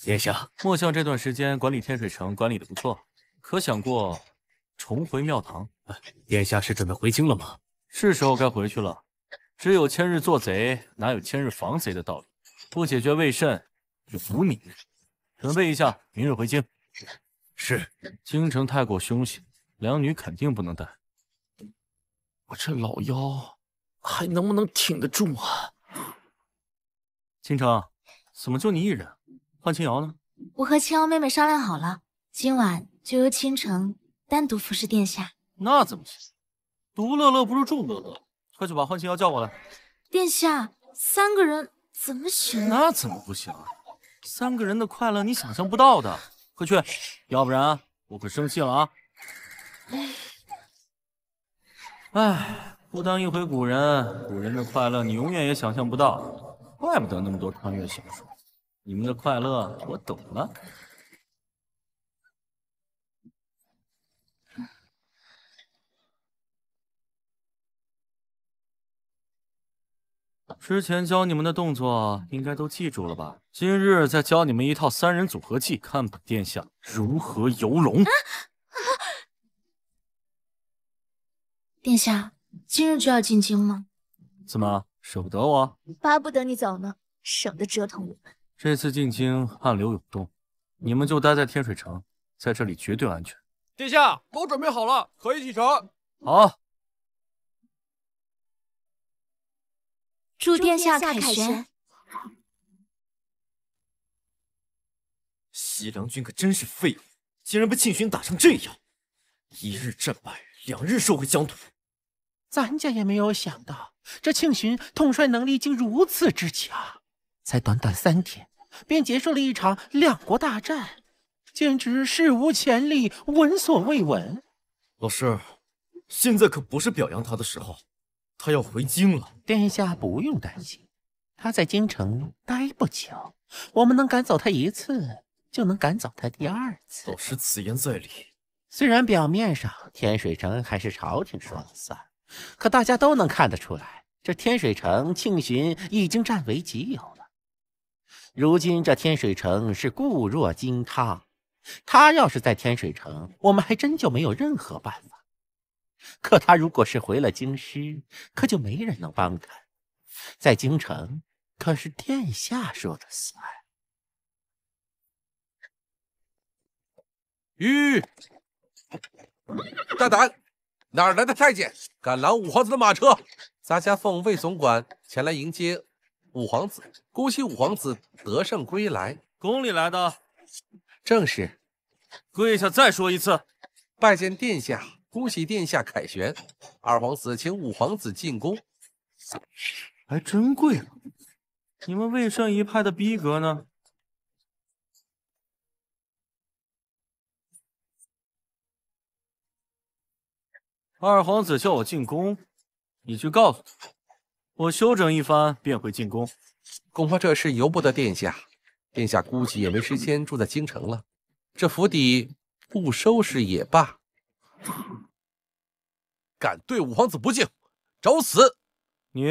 殿下，末相这段时间管理天水城管理的不错，可想过重回庙堂？殿下是准备回京了吗？是时候该回去了。只有千日做贼，哪有千日防贼的道理？不解决魏慎，也无你。准备一下，明日回京。是，京城太过凶险，两女肯定不能带。我这老腰还能不能挺得住啊？倾城，怎么就你一人？换青瑶呢？我和青瑶妹妹商量好了，今晚就由倾城单独服侍殿下。那怎么行？独乐乐不如众乐乐。快去把换青瑶叫过来。殿下，三个人怎么行？那怎么不行啊？三个人的快乐你想象不到的，快去，要不然我可生气了啊！哎，不当一回古人，古人的快乐你永远也想象不到，怪不得那么多穿越小说，你们的快乐我懂了。之前教你们的动作应该都记住了吧？今日再教你们一套三人组合技，看本殿下如何游龙。殿下，今日就要进京吗？怎么，舍不得我？巴不得你走呢，省得折腾我们。这次进京暗流涌动，你们就待在天水城，在这里绝对安全。殿下，都准备好了，可以启程。好。祝殿下凯旋！西凉军可真是废物，竟然被庆巡打成这样，一日战败，两日收回疆土，咱家也没有想到，这庆巡统帅能力竟如此之强，才短短三天，便结束了一场两国大战，简直史无前例，闻所未闻。老师，现在可不是表扬他的时候。他要回京了，殿下不用担心，他在京城待不久，我们能赶走他一次，就能赶走他第二次。老师此言在理，虽然表面上天水城还是朝廷说了算，可大家都能看得出来，这天水城庆巡已经占为己有了。如今这天水城是固若金汤，他要是在天水城，我们还真就没有任何办法。可他如果是回了京师，可就没人能帮他。在京城，可是殿下说了算。吁！大胆，哪来的太监敢拦五皇子的马车？咱家奉魏总管前来迎接五皇子，恭喜五皇子得胜归来。宫里来的？正是。跪下，再说一次，拜见殿下。恭喜殿下凯旋，二皇子请五皇子进宫，还真贵了。你们魏胜一派的逼格呢？二皇子叫我进宫，你去告诉他，我休整一番便会进宫。恐怕这事由不得殿下，殿下估计也没时间住在京城了。这府邸不收拾也罢。[laughs] 敢对五皇子不敬，找死！你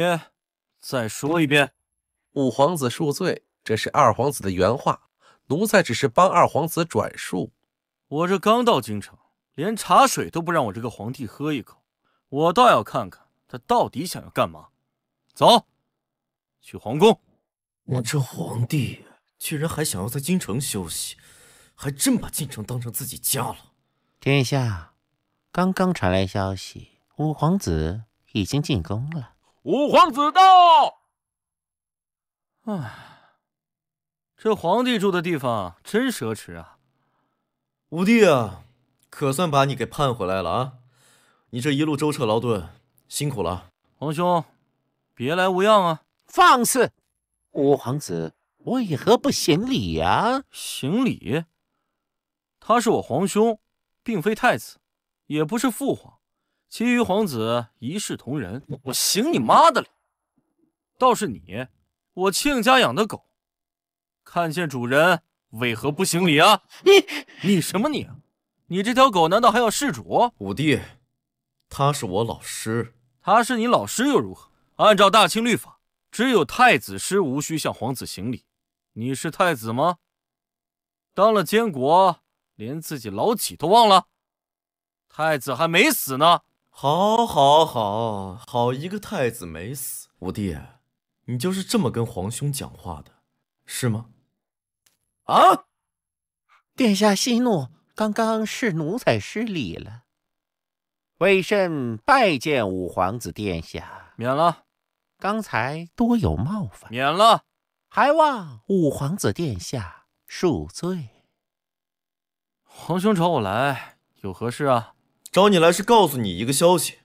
再说一遍。五皇子恕罪，这是二皇子的原话，奴才只是帮二皇子转述。我这刚到京城，连茶水都不让我这个皇帝喝一口，我倒要看看他到底想要干嘛。走，去皇宫。我这皇帝居然还想要在京城休息，还真把京城当成自己家了，殿下。刚刚传来消息，五皇子已经进宫了。五皇子到。唉，这皇帝住的地方真奢侈啊！五弟啊，可算把你给盼回来了啊！你这一路舟车劳顿，辛苦了。皇兄，别来无恙啊！放肆！五皇子为何不行礼呀？行礼？他是我皇兄，并非太子。也不是父皇，其余皇子一视同仁。我行你妈的了！倒是你，我亲家养的狗，看见主人为何不行礼啊？你你什么你？你这条狗难道还要事主？五弟，他是我老师。他是你老师又如何？按照大清律法，只有太子师无需向皇子行礼。你是太子吗？当了监国，连自己老几都忘了？太子还没死呢！好，好，好，好一个太子没死。五弟，你就是这么跟皇兄讲话的，是吗？啊！殿下息怒，刚刚是奴才失礼了。微臣拜见五皇子殿下，免了。刚才多有冒犯，免了。还望五皇子殿下恕罪。皇兄找我来有何事啊？找你来是告诉你一个消息，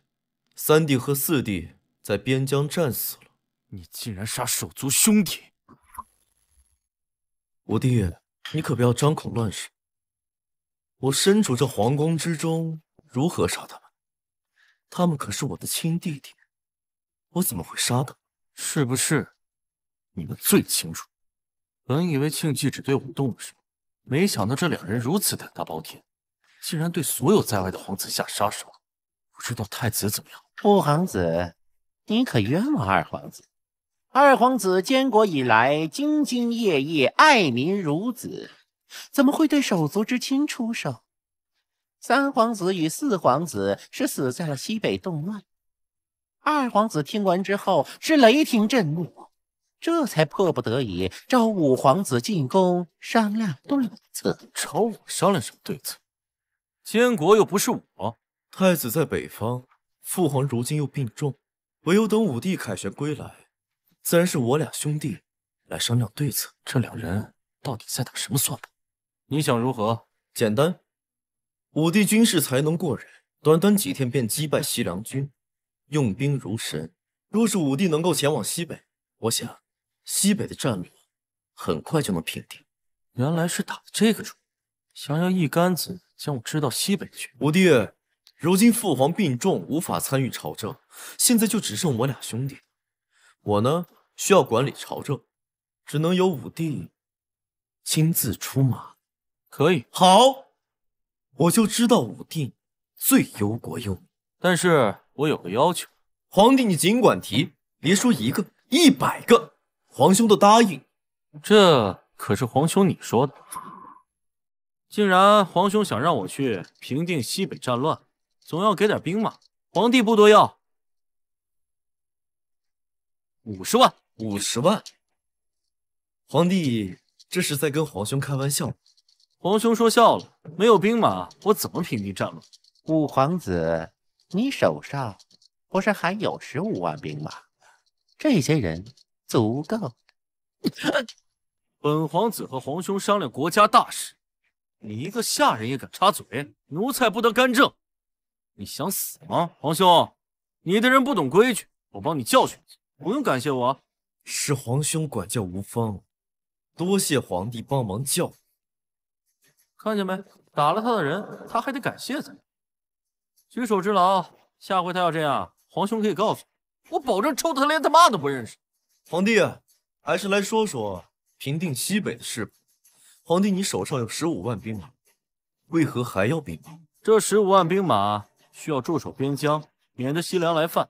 三弟和四弟在边疆战死了。你竟然杀手足兄弟，五弟，你可不要张口乱说。我身处这皇宫之中，如何杀他们？他们可是我的亲弟弟，我怎么会杀他们？是不是？你们最清楚。本以为庆忌只对我动手，没想到这两人如此胆大包天。竟然对所有在外的皇子下杀手，不知道太子怎么样？五皇子，你可冤枉二皇子。二皇子监国以来兢兢业业，爱民如子，怎么会对手足之亲出手？三皇子与四皇子是死在了西北动乱。二皇子听完之后是雷霆震怒，这才迫不得已召五皇子进宫商量对策。找我商量什么对策？监国又不是我，太子在北方，父皇如今又病重，唯有等武帝凯旋归来，自然是我俩兄弟来商量对策。这两人到底在打什么算盘？你想如何？简单，武帝军事才能过人，短短几天便击败西凉军，用兵如神。若是武帝能够前往西北，我想西北的战力很快就能平定。原来是打的这个主意，想要一竿子。将我支到西北去。五弟，如今父皇病重，无法参与朝政，现在就只剩我俩兄弟。我呢，需要管理朝政，只能由五弟亲自出马。可以。好，我就知道五弟最忧国忧民。但是我有个要求，皇帝你尽管提，别说一个，一百个，皇兄都答应。这可是皇兄你说的。既然皇兄想让我去平定西北战乱，总要给点兵马。皇帝不多要，五十万，五十万。皇帝这是在跟皇兄开玩笑吗？皇兄说笑了，没有兵马我怎么平定战乱？五皇子，你手上不是还有十五万兵马吗？这些人足够。[laughs] 本皇子和皇兄商量国家大事。你一个下人也敢插嘴，奴才不得干政。你想死吗，皇兄？你的人不懂规矩，我帮你教训。不用感谢我，是皇兄管教无方，多谢皇帝帮忙教育。看见没，打了他的人，他还得感谢咱。举手之劳，下回他要这样，皇兄可以告诉你，我保证抽他连他妈都不认识。皇帝，还是来说说平定西北的事吧。皇帝，你手上有十五万兵马，为何还要兵马？这十五万兵马需要驻守边疆，免得西凉来犯。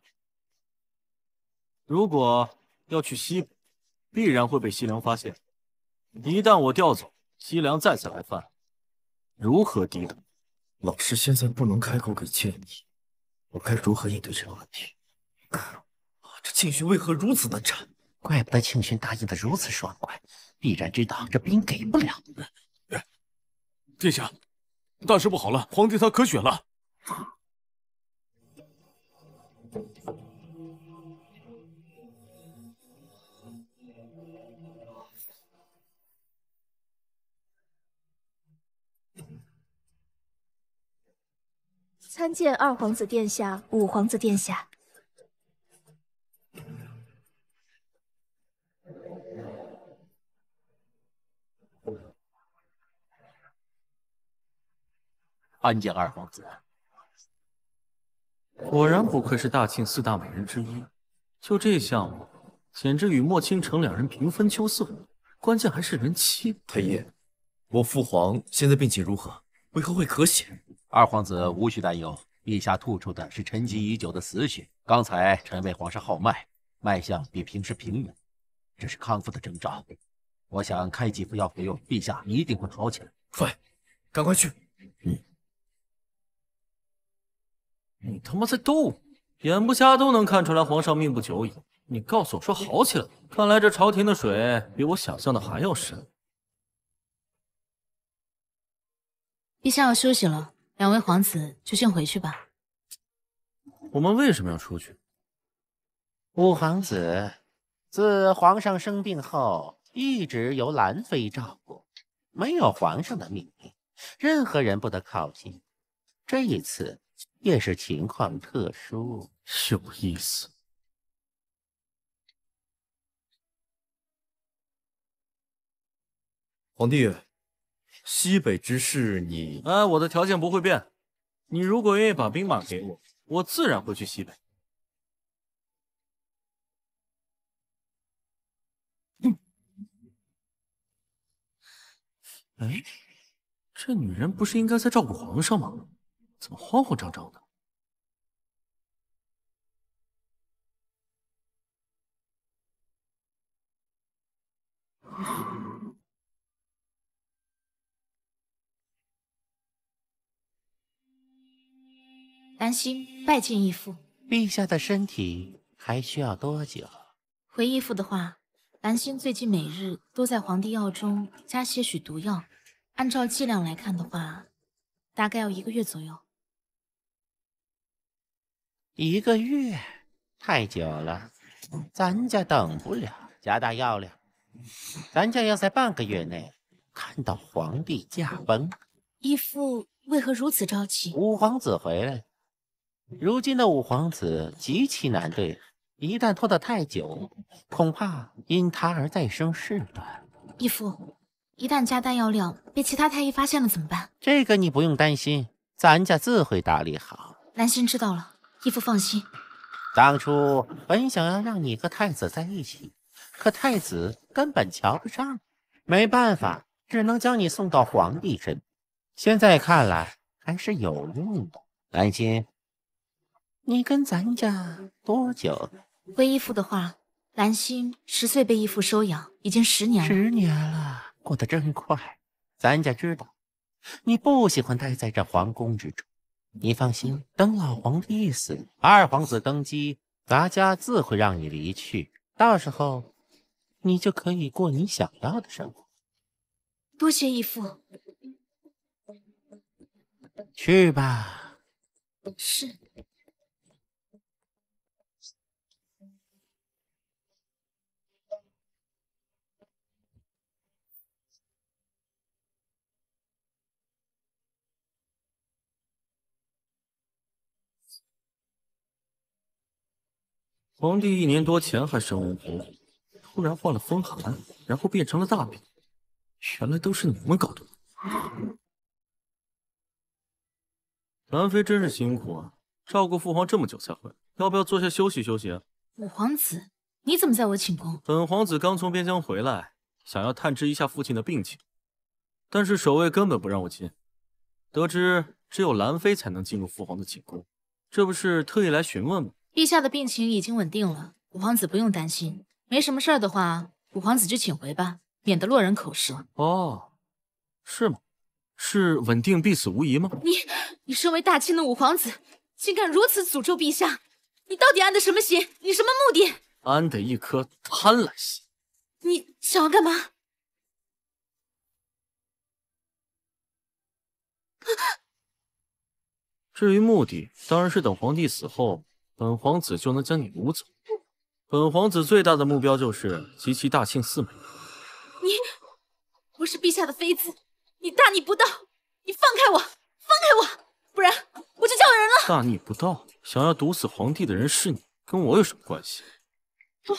如果要去西必然会被西凉发现。一旦我调走，西凉再次来犯，如何抵挡？老师现在不能开口给建议，我该如何应对这个问题？这庆巡为何如此难缠？怪不得庆巡答应的如此爽快。必然知道这兵给不了殿下，大事不好了，皇帝他咳血了。参见二皇子殿下，五皇子殿下。安见二皇子，果然不愧是大庆四大美人之一。就这项目，简直与莫倾城两人平分秋色。关键还是人妻。太医，我父皇现在病情如何？为何会咳血？二皇子无需担忧，陛下吐出的是沉积已久的死血。刚才臣为皇上号脉，脉象比平时平稳，这是康复的征兆。我想开几副药服用，陛下一定会好起来。快，赶快去。你他妈在逗我！眼不瞎都能看出来，皇上命不久矣。你告诉我说好起来看来这朝廷的水比我想象的还要深。陛下要休息了，两位皇子就先回去吧。我们为什么要出去？五皇子，自皇上生病后，一直由兰妃照顾，没有皇上的命令，任何人不得靠近。这一次。也是情况特殊，有意思。皇帝，西北之事你……哎，我的条件不会变。你如果愿意把兵马给我，我自然会去西北。哎，这女人不是应该在照顾皇上吗？怎么慌慌张张的？[laughs] 兰心拜见义父。陛下的身体还需要多久？回义父的话，兰心最近每日都在皇帝药中加些许毒药。按照剂量来看的话，大概要一个月左右。一个月太久了，咱家等不了，加大药量。咱家要在半个月内看到皇帝驾崩。义父为何如此着急？五皇子回来，如今的五皇子极其难对付，一旦拖得太久，恐怕因他而再生事端。义父，一旦加大药量被其他太医发现了怎么办？这个你不用担心，咱家自会打理好。兰心知道了。义父放心，当初本想要让你和太子在一起，可太子根本瞧不上，没办法，只能将你送到皇帝身。现在看来还是有用的，兰心。你跟咱家多久了？回义父的话，兰心十岁被义父收养，已经十年了。十年了，过得真快。咱家知道，你不喜欢待在这皇宫之中。你放心，等老皇帝死，二皇子登基，咱家自会让你离去，到时候你就可以过你想要的生活。多谢义父，去吧。是。皇帝一年多前还神武无比，突然患了风寒，然后变成了大病，原来都是你们搞的。兰妃真是辛苦啊，照顾父皇这么久才回来，要不要坐下休息休息？啊？五皇子，你怎么在我寝宫？本皇子刚从边疆回来，想要探知一下父亲的病情，但是守卫根本不让我进，得知只有兰妃才能进入父皇的寝宫，这不是特意来询问吗？陛下的病情已经稳定了，五皇子不用担心。没什么事儿的话，五皇子就请回吧，免得落人口舌。哦，是吗？是稳定必死无疑吗？你，你身为大清的五皇子，竟敢如此诅咒陛下，你到底安的什么心？你什么目的？安的一颗贪婪心。你想要干嘛？至于目的，当然是等皇帝死后。本皇子就能将你掳走。本皇子最大的目标就是集齐大庆四美。你，我是陛下的妃子，你大逆不道，你放开我，放开我，不然我就叫人了。大逆不道，想要毒死皇帝的人是你，跟我有什么关系？我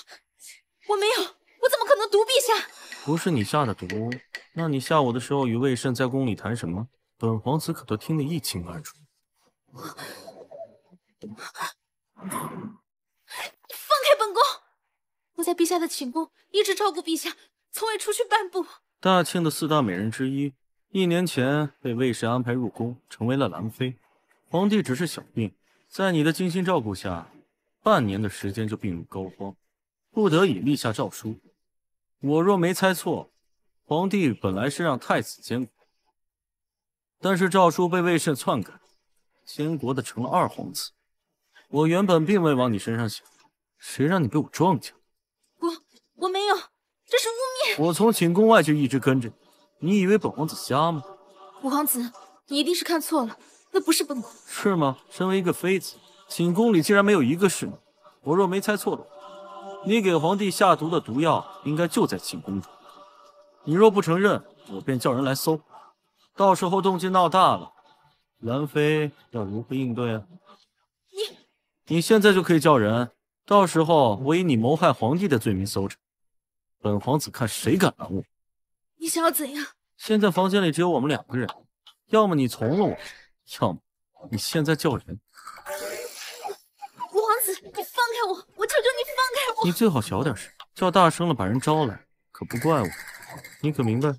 我没有，我怎么可能毒陛下？不是你下的毒，那你下午的时候与魏慎在宫里谈什么？本皇子可都听得一清二楚。你放开本宫！我在陛下的寝宫一直照顾陛下，从未出去半步。大庆的四大美人之一，一年前被魏氏安排入宫，成为了兰妃。皇帝只是小病，在你的精心照顾下，半年的时间就病入膏肓，不得已立下诏书。我若没猜错，皇帝本来是让太子监国，但是诏书被魏慎篡改，监国的成了二皇子。我原本并未往你身上想，谁让你被我撞见了？我我没有，这是污蔑！我从寝宫外就一直跟着你，你以为本皇子瞎吗？五皇子，你一定是看错了，那不是本宫。是吗？身为一个妃子，寝宫里竟然没有一个侍女，我若没猜错的话，你给皇帝下毒的毒药应该就在寝宫中。你若不承认，我便叫人来搜到时候动静闹大了，兰妃要如何应对啊？你现在就可以叫人，到时候我以你谋害皇帝的罪名搜查，本皇子看谁敢拦我。你想要怎样？现在房间里只有我们两个人，要么你从了我，要么你现在叫人。五皇子，你放开我，我求求你放开我！你最好小点声，叫大声了把人招来，可不怪我。你可明白？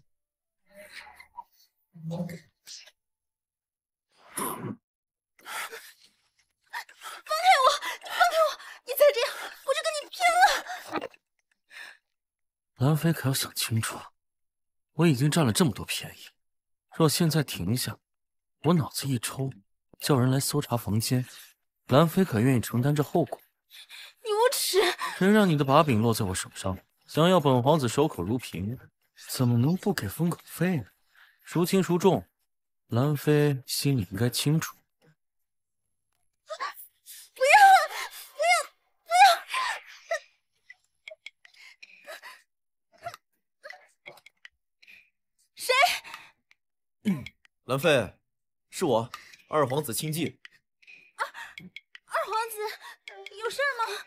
你再这样，我就跟你拼了！兰妃可要想清楚，我已经占了这么多便宜，若现在停下，我脑子一抽，叫人来搜查房间，兰妃可愿意承担这后果？你无耻！谁让你的把柄落在我手上，想要本皇子守口如瓶，怎么能不给封口费呢？孰轻孰重，兰妃心里应该清楚。兰 [clears throat] 妃，是我，二皇子清霁。啊，二皇子，有事吗？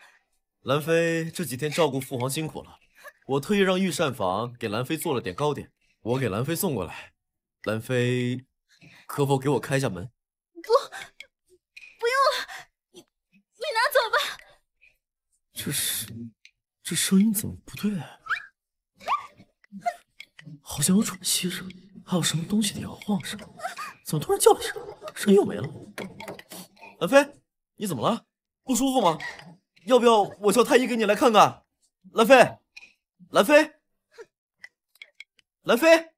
兰妃这几天照顾父皇辛苦了，我特意让御膳房给兰妃做了点糕点，我给兰妃送过来。兰妃，可否给我开下门？不，不用了，你你拿走吧。这是，这声音怎么不对？好像有喘息声。还有什么东西的摇晃声？怎么突然叫了一声？声音又没了。兰妃，你怎么了？不舒服吗？要不要我叫太医给你来看看？兰妃，兰妃，兰妃，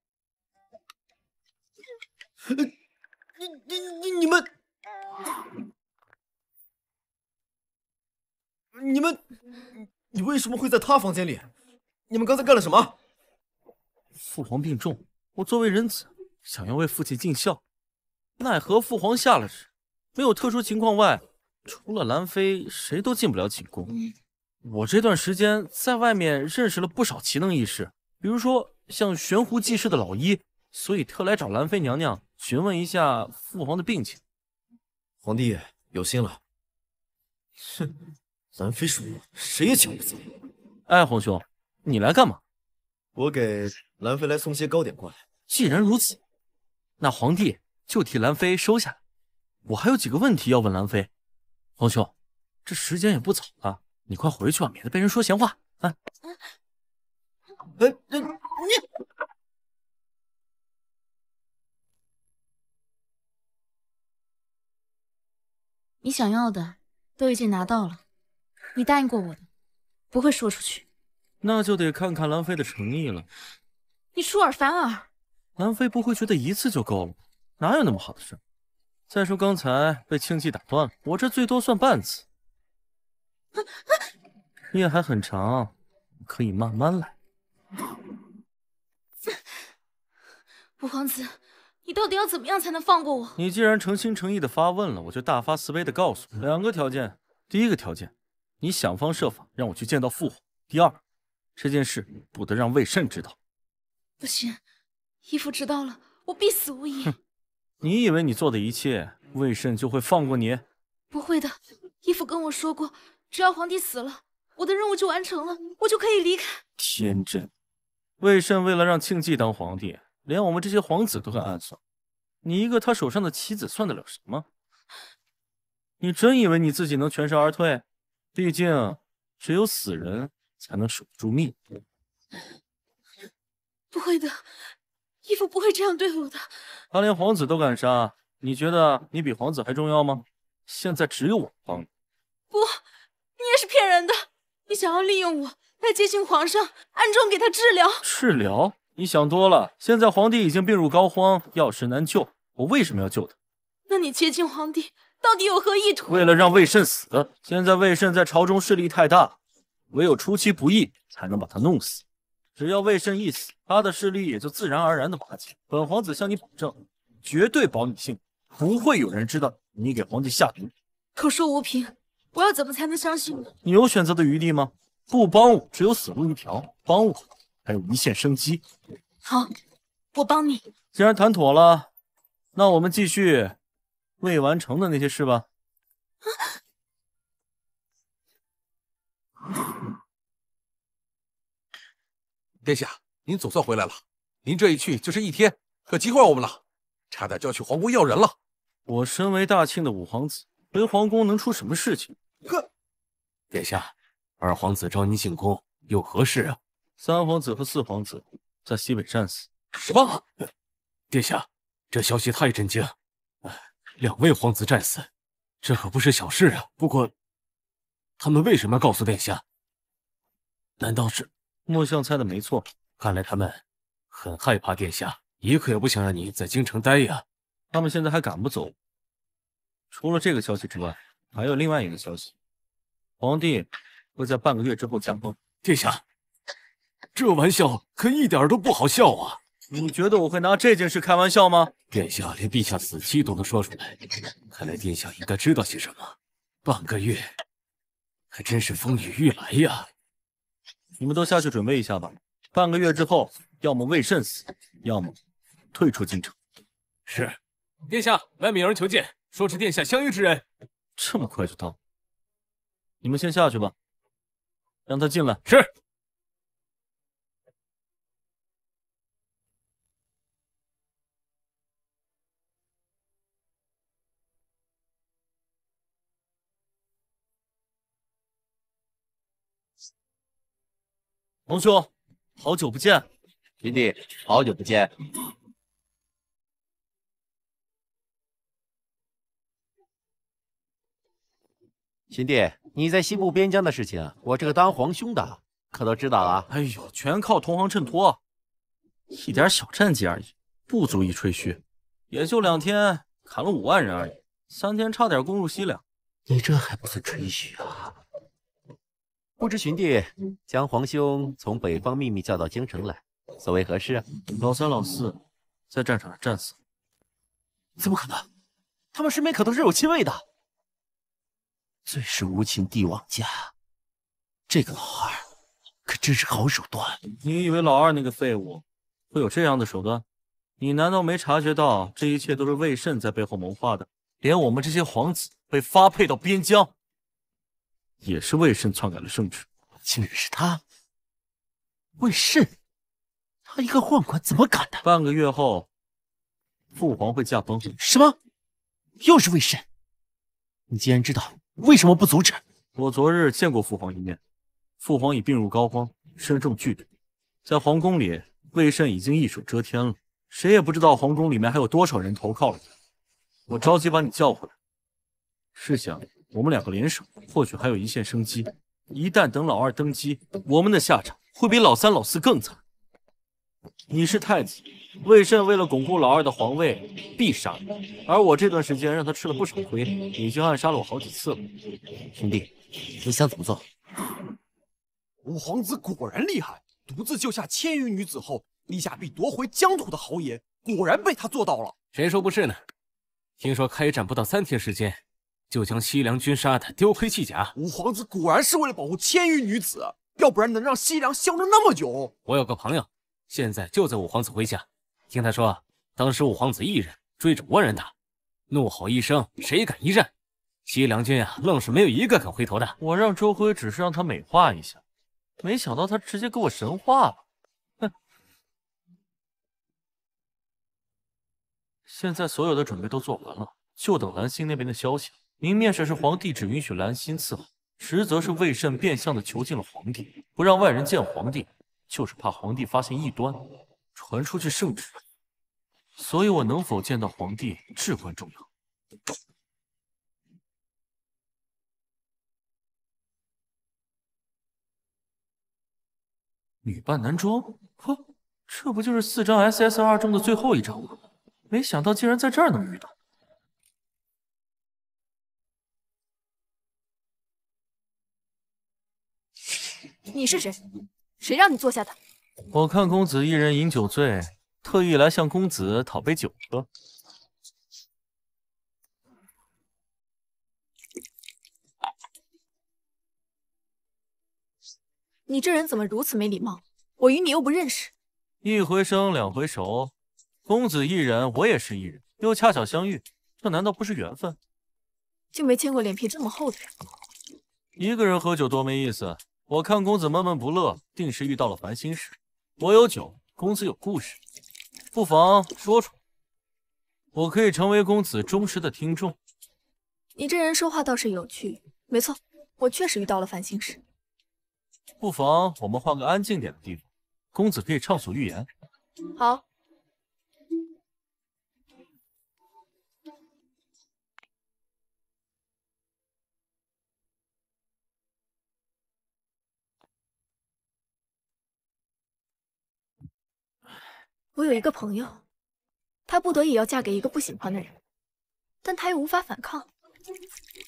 你你你你们，你们，你为什么会在他房间里？你们刚才干了什么？父皇病重。我作为人子，想要为父亲尽孝，奈何父皇下了旨，没有特殊情况外，除了兰妃，谁都进不了寝宫。我这段时间在外面认识了不少奇能异士，比如说像悬壶济世的老医，所以特来找兰妃娘娘询问一下父皇的病情。皇帝有心了，哼，兰妃是我，谁也抢不走。哎，皇兄，你来干嘛？我给兰妃来送些糕点过来。既然如此，那皇帝就替兰妃收下了。我还有几个问题要问兰妃。皇兄，这时间也不早了，你快回去吧，免得被人说闲话。哎，你，你想要的都已经拿到了，你答应过我的，不会说出去。那就得看看兰妃的诚意了。你出尔反尔！南飞不会觉得一次就够了哪有那么好的事？再说刚才被庆忌打断了，我这最多算半次。夜还很长，可以慢慢来。五皇子，你到底要怎么样才能放过我？你既然诚心诚意的发问了，我就大发慈悲的告诉你，两个条件。第一个条件，你想方设法让我去见到父皇。第二，这件事不得让魏慎知道。不行。义父知道了，我必死无疑。你以为你做的一切，魏慎就会放过你？不会的，义父跟我说过，只要皇帝死了，我的任务就完成了，我就可以离开。天真，魏慎为了让庆忌当皇帝，连我们这些皇子都敢暗算，你一个他手上的棋子算得了什么？你真以为你自己能全身而退？毕竟只有死人才能守得住命。不会的。义父不会这样对我的，他连皇子都敢杀，你觉得你比皇子还重要吗？现在只有我帮你。不，你也是骗人的，你想要利用我来接近皇上，暗中给他治疗。治疗？你想多了，现在皇帝已经病入膏肓，药石难救，我为什么要救他？那你接近皇帝到底有何意图？为了让魏慎死，现在魏慎在朝中势力太大，唯有出其不意才能把他弄死。只要魏胜一死，他的势力也就自然而然地瓦解。本皇子向你保证，绝对保你性命，不会有人知道你给皇帝下毒。口说无凭，我要怎么才能相信你？你有选择的余地吗？不帮我，只有死路一条；帮我，还有一线生机。好，我帮你。既然谈妥了，那我们继续未完成的那些事吧。[laughs] 殿下，您总算回来了。您这一去就是一天，可急坏我们了，差点就要去皇宫要人了。我身为大庆的五皇子，回皇宫能出什么事情？呵，殿下，二皇子召您进宫有何事啊？三皇子和四皇子在西北战死。什么？殿下，这消息太震惊。两位皇子战死，这可不是小事啊。不过，他们为什么要告诉殿下？难道是？莫相猜的没错，看来他们很害怕殿下，一刻也不想让你在京城待呀。他们现在还赶不走。除了这个消息之外，还有另外一个消息：皇帝会在半个月之后驾崩。殿下，这玩笑可一点都不好笑啊！你觉得我会拿这件事开玩笑吗？殿下连陛下死期都能说出来，看来殿下应该知道些什么。半个月，还真是风雨欲来呀。你们都下去准备一下吧。半个月之后，要么魏慎死，要么退出京城。是，殿下，外面有人求见，说是殿下相约之人。这么快就到？你们先下去吧。让他进来。是。皇兄，好久不见。秦弟，好久不见。秦弟，你在西部边疆的事情，我这个当皇兄的可都知道了。哎呦，全靠同行衬托，一点小战绩而已，不足以吹嘘。也就两天砍了五万人而已，三天差点攻入西凉。你这还不算吹嘘啊？不知巡弟将皇兄从北方秘密叫到京城来，所为何事？老三、老四在战场上战死，怎么可能？他们身边可都是有亲卫的。最是无情帝王家，这个老二可真是好手段。你以为老二那个废物会有这样的手段？你难道没察觉到这一切都是魏慎在背后谋划的？连我们这些皇子被发配到边疆。也是魏慎篡改了圣旨，竟然是他。魏慎，他一个宦官怎么敢的？半个月后，父皇会驾崩。什么？又是魏慎？你既然知道，为什么不阻止？我昨日见过父皇一面，父皇已病入膏肓，身中剧毒，在皇宫里，魏慎已经一手遮天了，谁也不知道皇宫里面还有多少人投靠了他。我着急把你叫回来，是想。我们两个联手，或许还有一线生机。一旦等老二登基，我们的下场会比老三、老四更惨。你是太子，魏慎为了巩固老二的皇位，必杀你。而我这段时间让他吃了不少亏，已经暗杀了我好几次了。兄弟，你想怎么做？五皇子果然厉害，独自救下千余女子后，立下必夺回疆土的豪言，果然被他做到了。谁说不是呢？听说开战不到三天时间。就将西凉军杀的丢盔弃甲。五皇子果然是为了保护千余女子，要不然能让西凉嚣张那么久。我有个朋友，现在就在五皇子麾下。听他说，当时五皇子一人追着万人打，怒吼一声，谁敢一战？西凉军啊，愣是没有一个敢回头的。我让周辉只是让他美化一下，没想到他直接给我神话了。哼！现在所有的准备都做完了，就等兰心那边的消息了。明面上是皇帝只允许兰心伺候，实则是魏慎变相的囚禁了皇帝，不让外人见皇帝，就是怕皇帝发现异端，传出去圣旨。所以，我能否见到皇帝至关重要。女扮男装，呵，这不就是四张 SSR 中的最后一张吗？没想到竟然在这儿能遇到。你是谁？谁让你坐下的？我看公子一人饮酒醉，特意来向公子讨杯酒喝。你这人怎么如此没礼貌？我与你又不认识。一回生，两回熟。公子一人，我也是一人，又恰巧相遇，这难道不是缘分？就没见过脸皮这么厚的人。一个人喝酒多没意思。我看公子闷闷不乐，定是遇到了烦心事。我有酒，公子有故事，不妨说出来。我可以成为公子忠实的听众。你这人说话倒是有趣。没错，我确实遇到了烦心事。不妨我们换个安静点的地方，公子可以畅所欲言。好。我有一个朋友，她不得已要嫁给一个不喜欢的人，但她又无法反抗。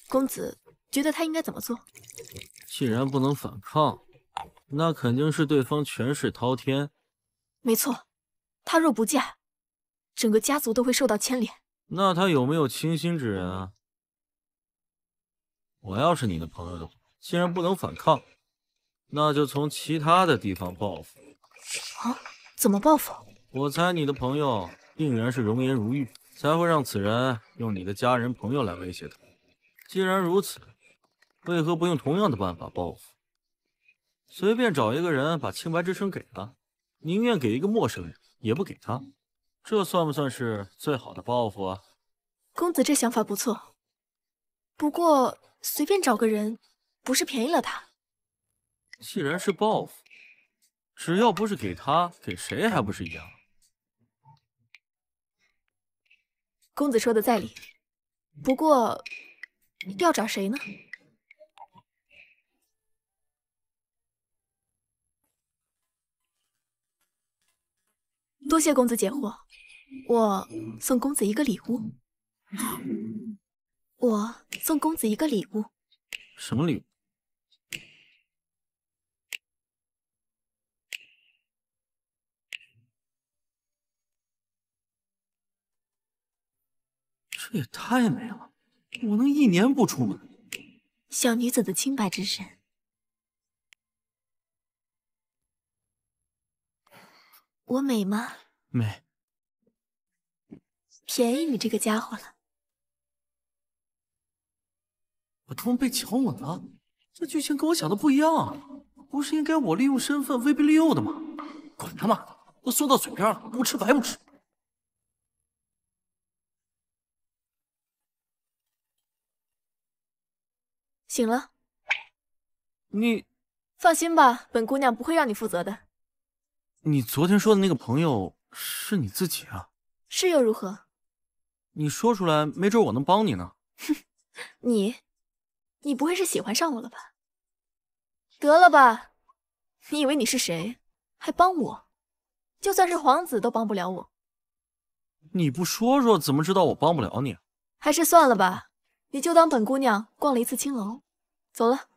公子觉得她应该怎么做？既然不能反抗，那肯定是对方权势滔天。没错，她若不嫁，整个家族都会受到牵连。那她有没有倾心之人啊？我要是你的朋友的话，既然不能反抗，那就从其他的地方报复。啊？怎么报复？我猜你的朋友定然是容颜如玉，才会让此人用你的家人朋友来威胁他。既然如此，为何不用同样的办法报复？随便找一个人把清白之身给他，宁愿给一个陌生人，也不给他，这算不算是最好的报复啊？公子这想法不错，不过随便找个人，不是便宜了他？既然是报复，只要不是给他，给谁还不是一样？公子说的在理，不过要找谁呢？多谢公子解惑，我送公子一个礼物。我送公子一个礼物。什么礼物？这也太美了，我能一年不出门。小女子的清白之身，我美吗？美，便宜你这个家伙了。我他妈被强吻了！这剧情跟我想的不一样啊！不是应该我利用身份威逼利诱的吗？管他妈的！都送到嘴边了，不吃白不吃。醒了，你放心吧，本姑娘不会让你负责的。你昨天说的那个朋友是你自己啊？是又如何？你说出来，没准我能帮你呢。哼，你，你不会是喜欢上我了吧？得了吧，你以为你是谁？还帮我？就算是皇子都帮不了我。你不说说，怎么知道我帮不了你？还是算了吧。你就当本姑娘逛了一次青楼，走了。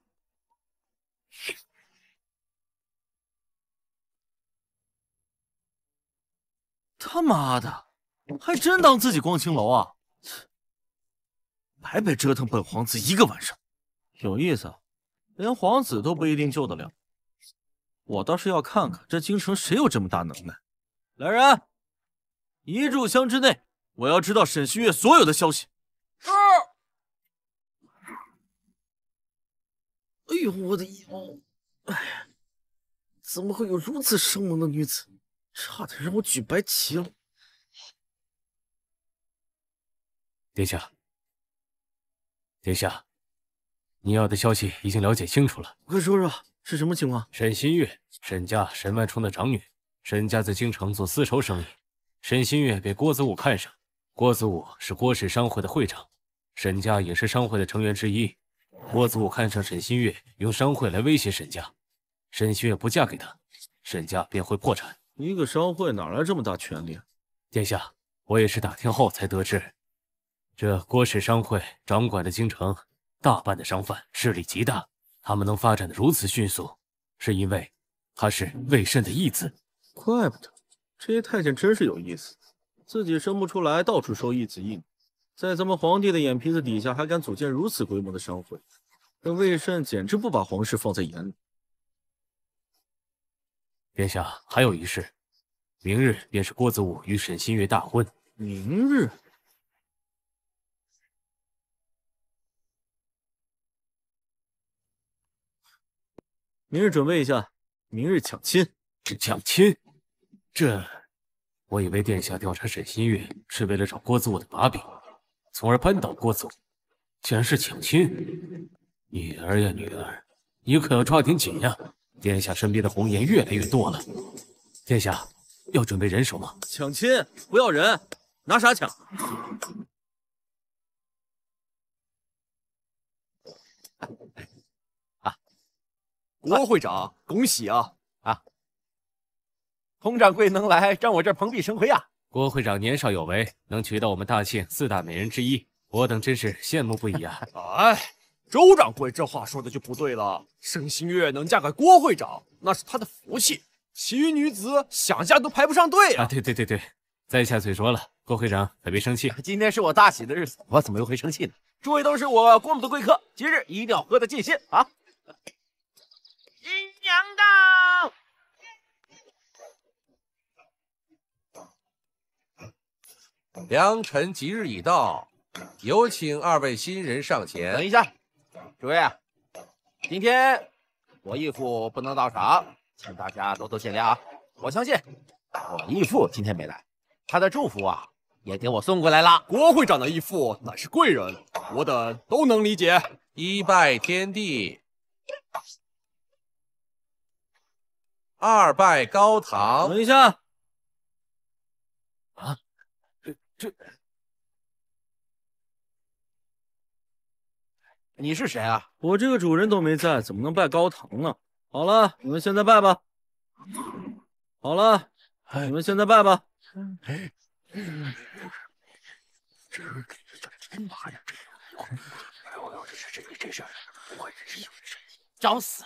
他妈的，还真当自己逛青楼啊！白白折腾本皇子一个晚上，有意思。连皇子都不一定救得了，我倒是要看看这京城谁有这么大能耐。来人，一炷香之内，我要知道沈旭月所有的消息。是。哎呦我的腰！哎，怎么会有如此生猛的女子？差点让我举白旗了。殿下，殿下，你要的消息已经了解清楚了。快说说是什么情况？沈新月，沈家沈万春的长女。沈家在京城做丝绸生意。沈新月被郭子武看上。郭子武是郭氏商会的会长，沈家也是商会的成员之一。郭祖武看上沈新月，用商会来威胁沈家，沈新月不嫁给他，沈家便会破产。一个商会哪来这么大权力？殿下，我也是打听后才得知，这郭氏商会掌管的京城大半的商贩势力极大，他们能发展的如此迅速，是因为他是魏慎的义子。怪不得，这些太监真是有意思，自己生不出来，到处收义子印。在咱们皇帝的眼皮子底下，还敢组建如此规模的商会，这魏慎简直不把皇室放在眼里。殿下，还有一事，明日便是郭子武与沈新月大婚。明日？明日准备一下，明日抢亲。抢亲？这，我以为殿下调查沈新月是为了找郭子武的把柄。从而扳倒郭总，竟然是抢亲！女儿呀，女儿，你可要抓紧呀！殿下身边的红颜越来越多了，殿下要准备人手吗？抢亲不要人，拿啥抢？[laughs] 啊！郭会长，恭喜啊！啊！佟掌柜能来，让我这儿蓬荜生辉啊！郭会长年少有为，能娶到我们大庆四大美人之一，我等真是羡慕不已啊！哎，周掌柜这话说的就不对了。盛心月能嫁给郭会长，那是她的福气，其余女子想嫁都排不上队啊！对对对对，在下嘴拙了，郭会长可别生气。今天是我大喜的日子，我怎么又会生气呢？诸位都是我郭某的贵客，今日一定要喝得尽兴啊！新娘到。良辰吉日已到，有请二位新人上前。等一下，诸位，今天我义父不能到场，请大家多多见谅。我相信我义父今天没来，他的祝福啊也给我送过来了。郭会长的义父乃是贵人，我等都能理解。一拜天地，二拜高堂。等一下。你是谁啊？我这个主人都没在，怎么能拜高堂呢？好了，你们现在拜吧。好了，你们现在拜吧。这这这妈这哎呦，这这这这这，找死！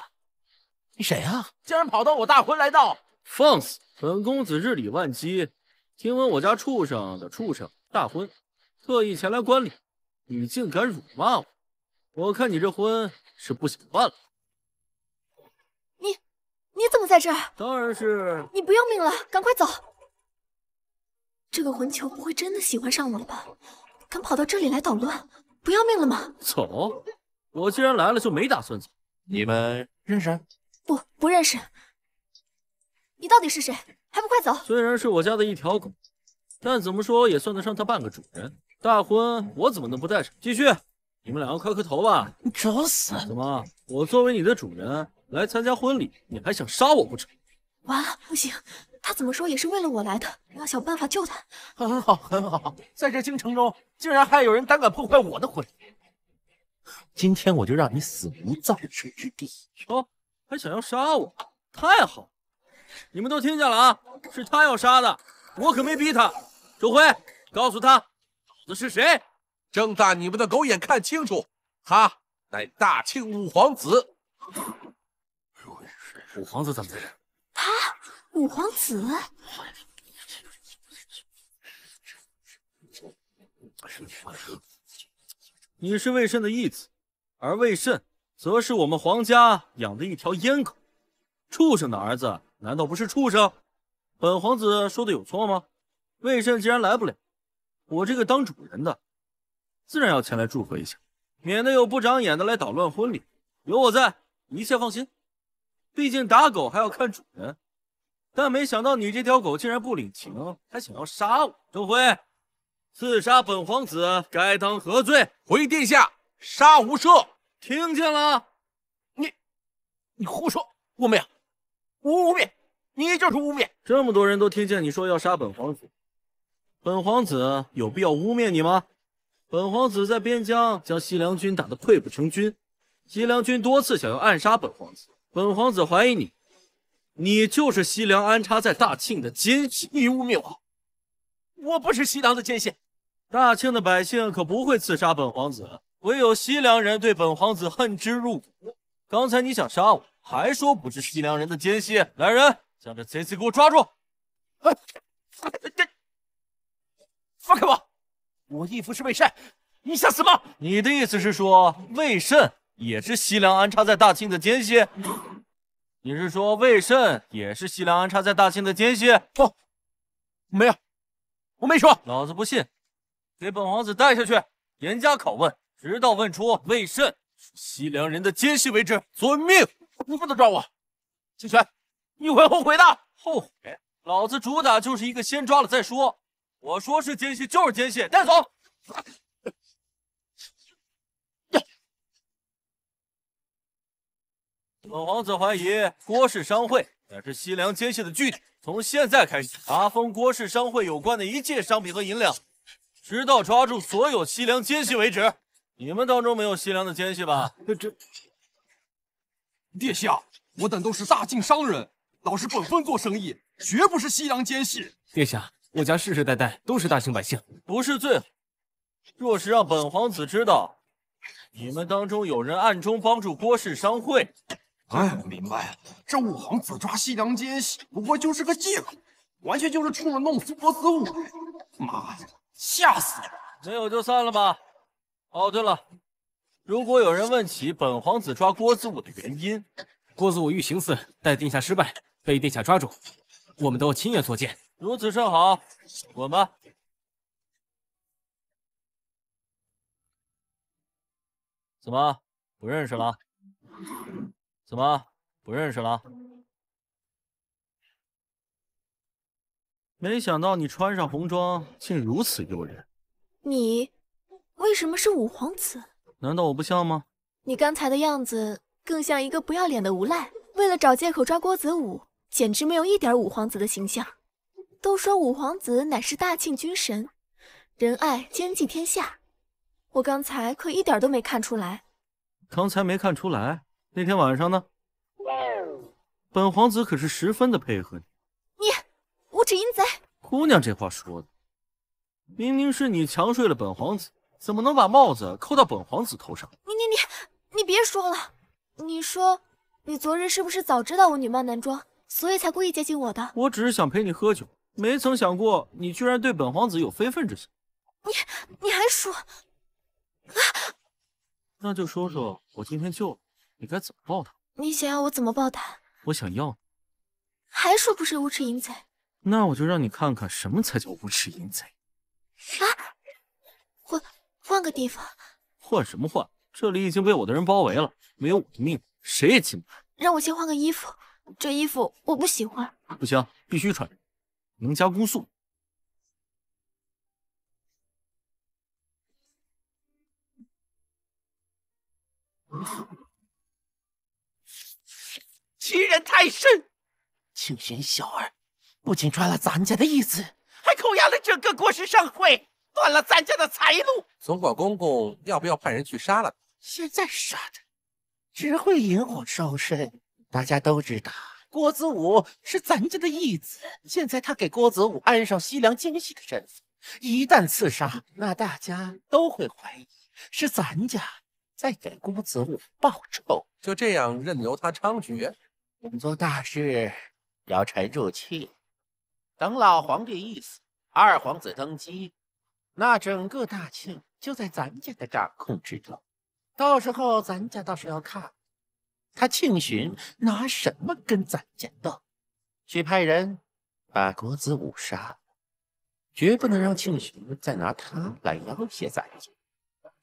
你谁啊？竟然跑到我大婚来闹！放肆！本公子日理万机。听闻我家畜生的畜生大婚，特意前来观礼，你竟敢辱骂我，我看你这婚是不想办了。你你怎么在这儿？当然是。你不要命了，赶快走。这个混球不会真的喜欢上我了吧？敢跑到这里来捣乱，不要命了吗？走，我既然来了就没打算走。你们认识？不不认识。你到底是谁？还不快走！虽然是我家的一条狗，但怎么说也算得上它半个主人。大婚，我怎么能不带上？继续，你们两个磕磕头吧！你找死！怎么，我作为你的主人来参加婚礼，你还想杀我不成？完了，不行，他怎么说也是为了我来的，我要想办法救他。很好，很好，在这京城中竟然还有人胆敢破坏我的婚礼，今天我就让你死无葬身之地！哦，还想要杀我？太好了！你们都听见了啊！是他要杀的，我可没逼他。周辉，告诉他，老子是谁？睁大你们的狗眼，看清楚，他乃大清五皇子。五皇子怎么在这？他，五皇子。你是魏慎的义子，而魏慎则是我们皇家养的一条阉狗。畜生的儿子难道不是畜生？本皇子说的有错吗？魏胜既然来不了，我这个当主人的，自然要前来祝贺一下，免得有不长眼的来捣乱婚礼。有我在，一切放心。毕竟打狗还要看主人，但没想到你这条狗竟然不领情，还想要杀我。周辉，刺杀本皇子该当何罪？回殿下，杀无赦。听见了？你，你胡说！我没有。污蔑！你就是污蔑！这么多人都听见你说要杀本皇子，本皇子有必要污蔑你吗？本皇子在边疆将西凉军打得溃不成军，西凉军多次想要暗杀本皇子，本皇子怀疑你，你就是西凉安插在大庆的奸细。你污蔑我！我不是西凉的奸细。大庆的百姓可不会刺杀本皇子，唯有西凉人对本皇子恨之入骨。刚才你想杀我。还说不是西凉人的奸细？来人，将这贼子给我抓住！哎，这放开我！我义父是魏慎，你想死吗？你的意思是说魏慎也是西凉安插在大清的奸细？你是说魏慎也是西凉安插在大清的奸细？不，没有，我没说。老子不信，给本皇子带下去，严加拷问，直到问出魏慎是西凉人的奸细为止。遵命。你不能抓我，清泉，你会后悔的。后悔？老子主打就是一个先抓了再说。我说是奸细就是奸细，带走。本皇子怀疑郭氏商会乃是西凉奸细的据点，从现在开始查封郭氏商会有关的一切商品和银两，直到抓住所有西凉奸细为止。你们当中没有西凉的奸细吧？这这。殿下，我等都是大晋商人，老实本分做生意，绝不是西凉奸细。殿下，我家世世代代都是大清百姓，不是罪。若是让本皇子知道，你们当中有人暗中帮助郭氏商会，哎，我明白了，这五皇子抓西凉奸细，不过就是个借口，完全就是冲着弄死郭子武。妈的，吓死你了！没有就算了吧。哦，对了。如果有人问起本皇子抓郭子武的原因，郭子武欲行刺，待殿下失败，被殿下抓住，我们都要亲眼所见。如此甚好，滚吧！怎么不认识了？怎么不认识了？没想到你穿上红装，竟如此诱人。你为什么是五皇子？难道我不像吗？你刚才的样子更像一个不要脸的无赖，为了找借口抓郭子武，简直没有一点五皇子的形象。都说五皇子乃是大庆军神，仁爱兼济天下，我刚才可一点都没看出来。刚才没看出来？那天晚上呢？本皇子可是十分的配合你。你无耻淫贼！姑娘这话说的，明明是你强睡了本皇子。怎么能把帽子扣到本皇子头上？你你你，你别说了。你说，你昨日是不是早知道我女扮男装，所以才故意接近我的？我只是想陪你喝酒，没曾想过你居然对本皇子有非分之想。你你还说啊？那就说说我今天救了你该怎么报答？你想要我怎么报答？我想要。还说不是无耻淫贼？那我就让你看看什么才叫无耻淫贼。啊！我。换个地方，换什么换？这里已经被我的人包围了，没有我的命，谁也进不来。让我先换个衣服，这衣服我不喜欢。不行，必须穿，能加攻速。欺人太甚！清玄小儿，不仅抓了咱家的义子，还扣押了整个国师商会。断了咱家的财路，总管公公，要不要派人去杀了他？现在杀他只会引火烧身。大家都知道郭子武是咱家的义子，现在他给郭子武安上西凉奸细的身份，一旦刺杀，那大家都会怀疑是咱家在给郭子武报仇。就这样任由他猖獗？我们做大事要沉住气，等老皇帝一死，二皇子登基。那整个大庆就在咱家的掌控之中，到时候咱家倒是要看，他庆寻拿什么跟咱家斗。去派人把国子武杀了，绝不能让庆寻再拿他来要挟咱家。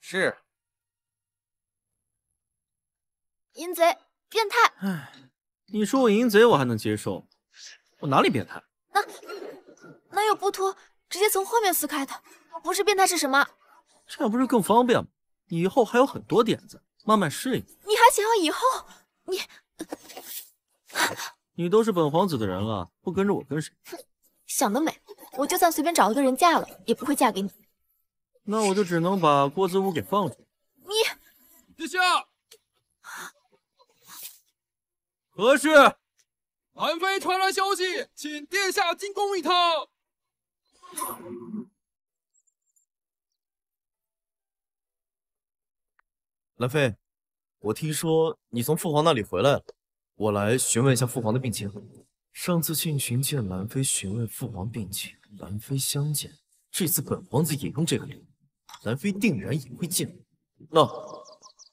是。淫贼，变态。哎，你说我淫贼，我还能接受。我哪里变态？那，哪有不脱直接从后面撕开的？不是变态是什么？这样不是更方便吗？以后还有很多点子，慢慢适应。你还想要以后？你，你都是本皇子的人了，不跟着我跟谁？哼，想得美！我就算随便找了个人嫁了，也不会嫁给你。那我就只能把郭子武给放出来。你，殿下，何事？韩妃传来消息，请殿下进宫一趟。兰妃，我听说你从父皇那里回来了，我来询问一下父皇的病情。上次进群见兰妃询问父皇病情，兰妃相见，这次本皇子也用这个礼，兰妃定然也会见。那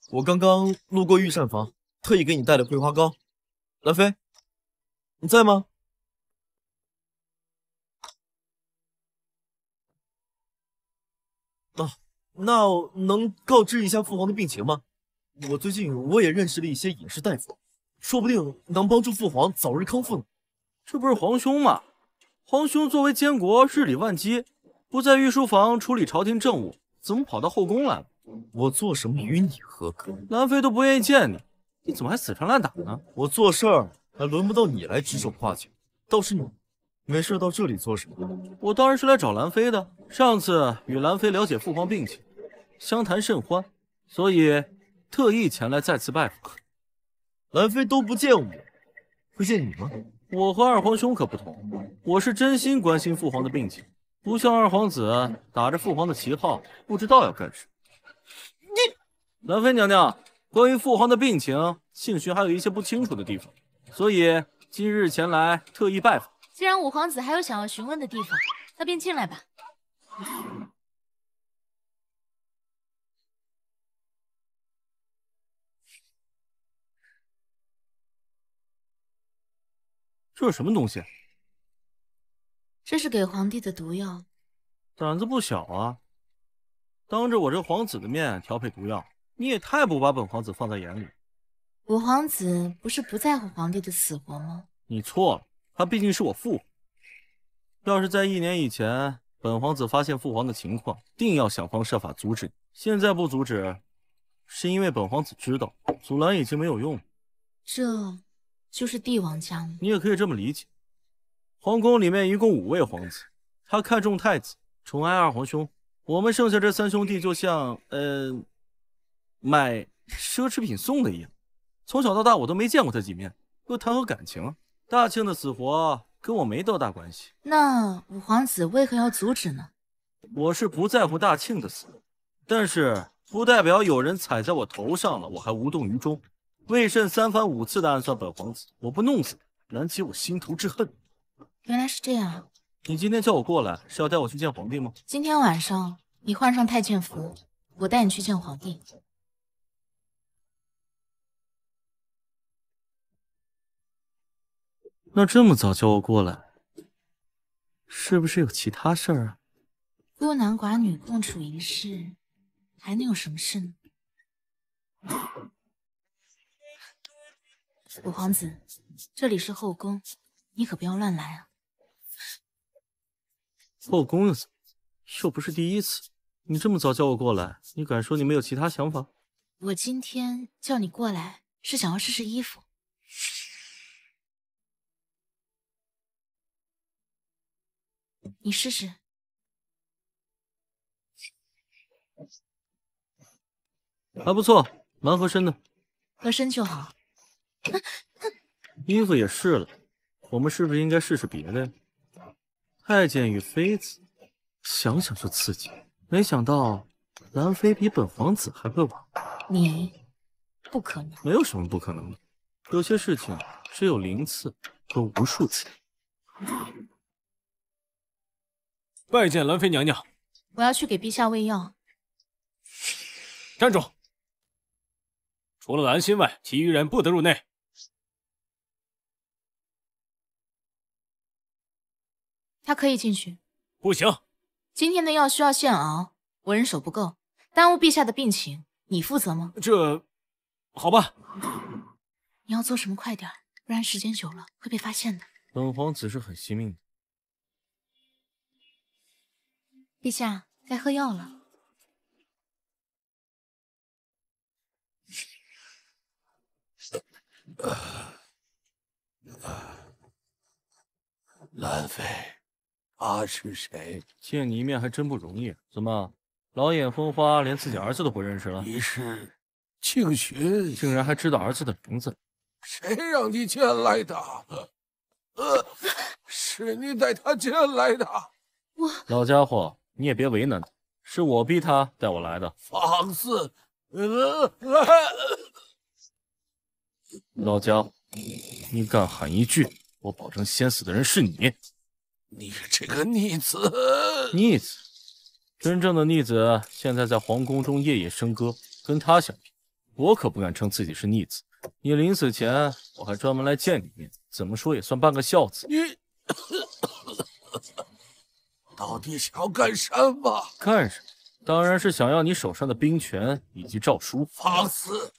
我刚刚路过御膳房，特意给你带了桂花糕。兰妃，你在吗？啊。那能告知一下父皇的病情吗？我最近我也认识了一些隐士大夫，说不定能帮助父皇早日康复呢。这不是皇兄吗？皇兄作为监国，日理万机，不在御书房处理朝廷政务，怎么跑到后宫来了？我做什么与你何干？兰妃都不愿意见你，你怎么还死缠烂打呢？我做事儿还轮不到你来指手画脚，倒是你，没事到这里做什么？我当然是来找兰妃的。上次与兰妃了解父皇病情。相谈甚欢，所以特意前来再次拜访。兰妃都不见我，会见你吗？我和二皇兄可不同，我是真心关心父皇的病情，不像二皇子打着父皇的旗号，不知道要干什么。你，兰妃娘娘，关于父皇的病情，幸许还有一些不清楚的地方，所以今日前来特意拜访。既然五皇子还有想要询问的地方，那便进来吧。这是什么东西？这是给皇帝的毒药。胆子不小啊！当着我这皇子的面调配毒药，你也太不把本皇子放在眼里。五皇子不是不在乎皇帝的死活吗？你错了，他毕竟是我父。要是在一年以前，本皇子发现父皇的情况，定要想方设法阻止。现在不阻止，是因为本皇子知道，阻拦已经没有用了。这。就是帝王家，你也可以这么理解。皇宫里面一共五位皇子，他看中太子，宠爱二皇兄，我们剩下这三兄弟就像，呃，买奢侈品送的一样。从小到大我都没见过他几面，又谈何感情？大庆的死活跟我没多大关系。那五皇子为何要阻止呢？我是不在乎大庆的死，但是不代表有人踩在我头上了我还无动于衷。魏慎三番五次的暗算本皇子，我不弄死他，难解我心头之恨。原来是这样，你今天叫我过来是要带我去见皇帝吗？今天晚上你换上太监服，我带你去见皇帝。那这么早叫我过来，是不是有其他事儿啊？孤男寡女共处一室，还能有什么事呢？五皇子，这里是后宫，你可不要乱来啊！后宫又怎么又不是第一次。你这么早叫我过来，你敢说你没有其他想法？我今天叫你过来是想要试试衣服，你试试，还不错，蛮合身的。合身就好。[laughs] 衣服也试了，我们是不是应该试试别的呀？太监与妃子，想想就刺激。没想到兰妃比本皇子还会玩。你不可能，没有什么不可能的，有些事情只有零次和无数次。拜见兰妃娘娘。我要去给陛下喂药。站住！除了兰心外，其余人不得入内。他可以进去，不行。今天的药需要现熬，我人手不够，耽误陛下的病情，你负责吗？这，好吧。你要做什么，快点，不然时间久了会被发现的。本皇子是很惜命的。陛下，该喝药了。兰妃。他是谁？见你一面还真不容易。怎么，老眼昏花，连自己儿子都不认识了？你是庆寻，竟然还知道儿子的名字。谁让你进来的？呃，是你带他进来的。我老家伙，你也别为难他，是我逼他带我来的。放肆！老家伙，你敢喊一句，我保证先死的人是你。你这个逆子！逆子，真正的逆子现在在皇宫中夜夜笙歌，跟他相比，我可不敢称自己是逆子。你临死前，我还专门来见你一面，怎么说也算半个孝子。你到底想要干什么？干什么？当然是想要你手上的兵权以及诏书。放肆！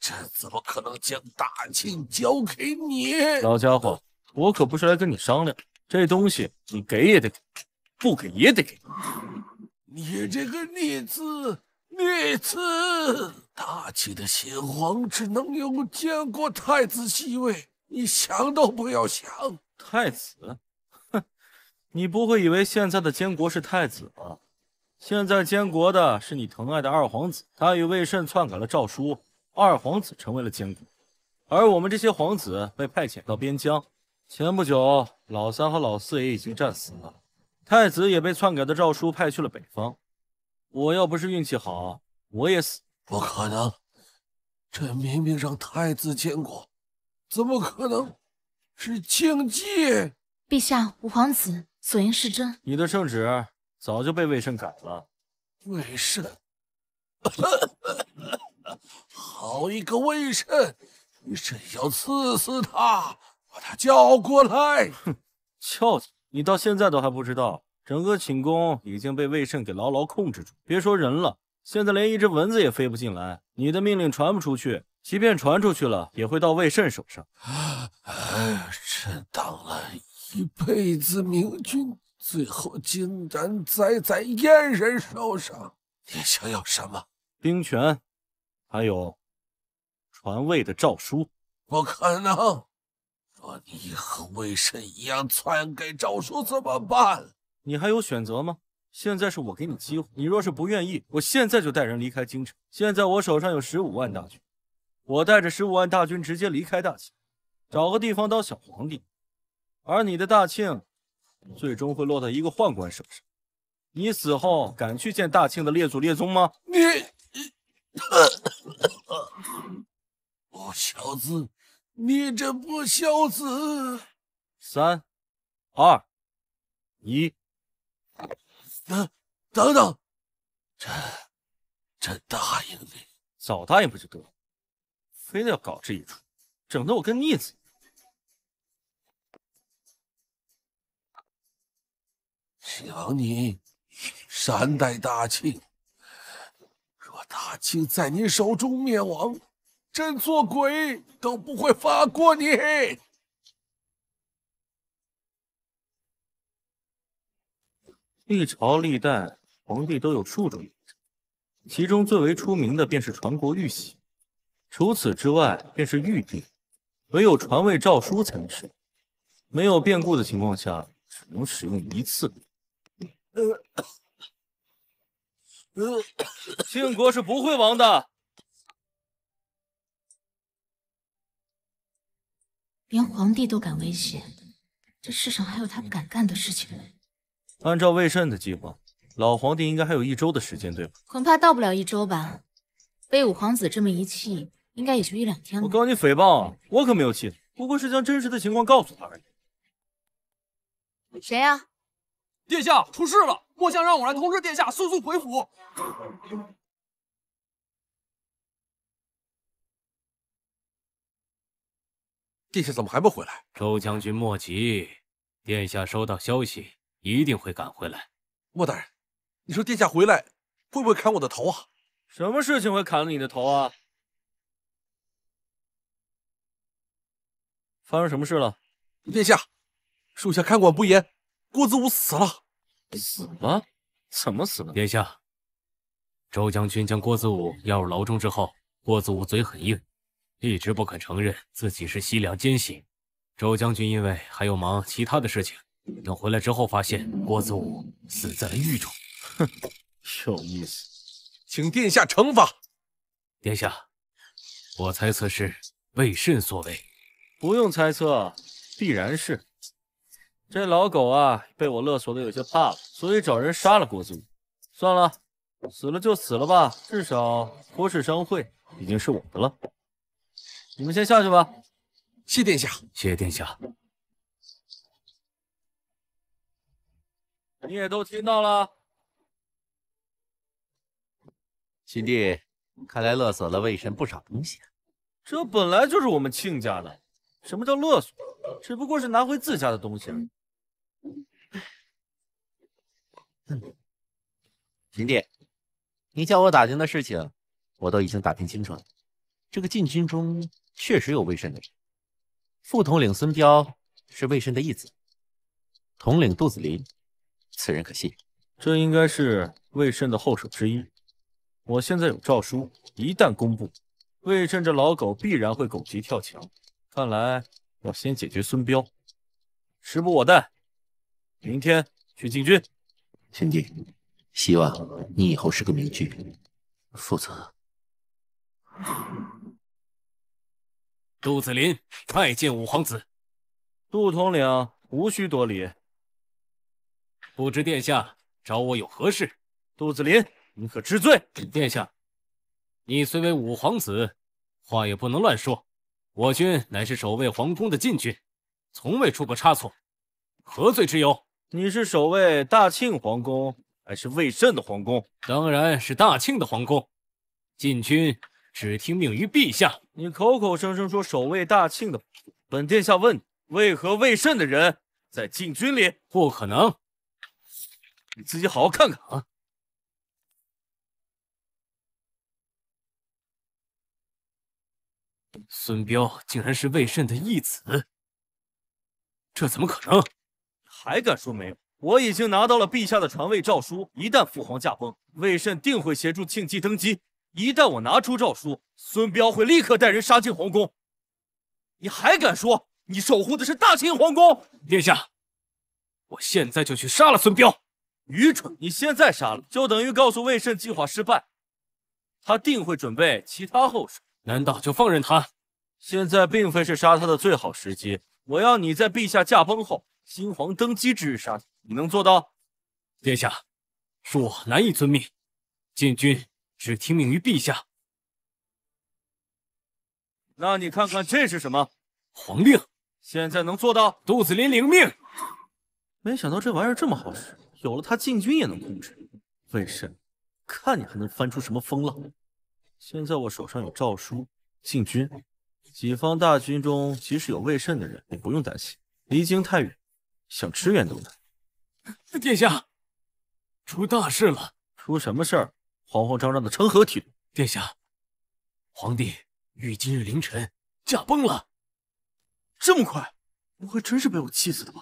朕怎么可能将大清交给你？老家伙，我可不是来跟你商量。这东西你给也得给，不给也得给。你这个逆子，逆子！大齐的新皇只能用监国太子继位，你想都不要想。太子？哼，你不会以为现在的监国是太子吧？现在监国的是你疼爱的二皇子，他与魏慎篡改了诏书，二皇子成为了监国，而我们这些皇子被派遣到边疆。前不久。老三和老四也已经战死了，太子也被篡改的诏书派去了北方。我要不是运气好，我也死。不可能，朕明明让太子监国，怎么可能？是庆忌！陛下，五皇子所言是真？你的圣旨早就被魏慎改了。魏慎！好一个魏你朕要赐死他！把他叫过来！哼，叫你！你到现在都还不知道，整个寝宫已经被魏胜给牢牢控制住。别说人了，现在连一只蚊子也飞不进来。你的命令传不出去，即便传出去了，也会到魏胜手上。哎啊、朕当了一辈子明君，最后竟然栽在燕人手上。你想要什么？兵权，还有传位的诏书。不可能。你和魏深一样篡改诏书怎么办？你还有选择吗？现在是我给你机会，你若是不愿意，我现在就带人离开京城。现在我手上有十五万大军，我带着十五万大军直接离开大秦，找个地方当小皇帝。而你的大庆，最终会落到一个宦官手上。你死后敢去见大庆的列祖列宗吗？你，[coughs] 我小子。你这不孝子！三、二、一，等，等等！朕，朕答应你，早答应不就得了？非得要搞这一出，整得我跟逆子一样。希望你善待大清，若大清在你手中灭亡。朕做鬼都不会放过你。历朝历代皇帝都有数种其中最为出名的便是传国玉玺，除此之外便是玉帝，唯有传位诏书才能使用。没有变故的情况下，只能使用一次。呃，呃，庆国是不会亡的。连皇帝都敢威胁，这世上还有他不敢干的事情吗？按照魏慎的计划，老皇帝应该还有一周的时间，对吧？恐怕到不了一周吧。被五皇子这么一气，应该也就一两天了。我告你诽谤，我可没有气不过是将真实的情况告诉他而已。谁呀？殿下出事了，末将让我来通知殿下，速速回府。殿下怎么还不回来？周将军莫急，殿下收到消息一定会赶回来。莫大人，你说殿下回来会不会砍我的头啊？什么事情会砍了你的头啊？发生什么事了？殿下，属下看管不严，郭子武死了。死了？怎么死的？殿下，周将军将郭子武押入牢中之后，郭子武嘴很硬。一直不肯承认自己是西凉奸细，周将军因为还有忙其他的事情，等回来之后发现郭子武死在了狱中。哼，有意思，请殿下惩罚。殿下，我猜测是魏慎所为。不用猜测，必然是。这老狗啊，被我勒索的有些怕了，所以找人杀了郭子武。算了，死了就死了吧，至少郭氏商会已经是我的了。你们先下去吧。谢殿下，谢谢殿下。你也都听到了，新弟，看来勒索了魏神不少东西啊。这本来就是我们亲家的，什么叫勒索？只不过是拿回自家的东西嗯，新弟，你叫我打听的事情，我都已经打听清楚了。这个禁军中确实有魏慎的人，副统领孙彪是魏慎的义子，统领杜子林，此人可信。这应该是魏慎的后手之一。我现在有诏书，一旦公布，魏慎这老狗必然会狗急跳墙。看来要先解决孙彪，时不我待，明天去禁军。贤弟，希望你以后是个明君，否则。杜子林拜见五皇子，杜统领无需多礼。不知殿下找我有何事？杜子林，你可知罪？殿下，你虽为五皇子，话也不能乱说。我军乃是守卫皇宫的禁军，从未出过差错，何罪之有？你是守卫大庆皇宫，还是为朕的皇宫？当然是大庆的皇宫，禁军。只听命于陛下。你口口声声说守卫大庆的，本殿下问你，为何魏慎的人在禁军里？不可能，你自己好好看看啊！孙彪竟然是魏慎的义子，这怎么可能？还敢说没有？我已经拿到了陛下的传位诏书，一旦父皇驾崩，魏慎定会协助庆忌登基。一旦我拿出诏书，孙彪会立刻带人杀进皇宫。你还敢说你守护的是大清皇宫？殿下，我现在就去杀了孙彪。愚蠢！你现在杀了，就等于告诉魏慎计划失败，他定会准备其他后手。难道就放任他？现在并非是杀他的最好时机。我要你在陛下驾崩后，新皇登基之日杀你，你能做到？殿下，恕我难以遵命。禁军。只听命于陛下。那你看看这是什么？皇令。现在能做到杜子林领命。没想到这玩意儿这么好使，有了它，禁军也能控制。魏慎，看你还能翻出什么风浪。现在我手上有诏书，禁军，己方大军中即使有魏慎的人，也不用担心，离京太远，想支援都难。殿下，出大事了。出什么事儿？慌慌张张的成何体统？殿下，皇帝于今日凌晨驾崩了。这么快，不会真是被我气死的吧？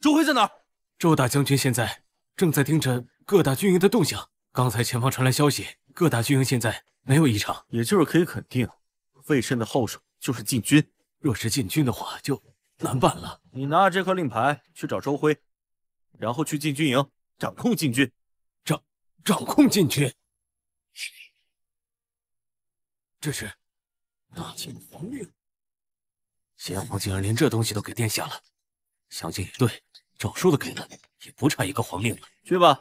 周辉在哪儿？周大将军现在正在盯着各大军营的动向。刚才前方传来消息，各大军营现在没有异常，也就是可以肯定魏慎的后手就是禁军。若是禁军的话，就难办了。你拿着这颗令牌去找周辉，然后去禁军营掌控禁军，掌掌控禁军。这是大清皇令，先皇竟然连这东西都给殿下了，想想也对，诏书都给了，也不差一个皇令了。去吧，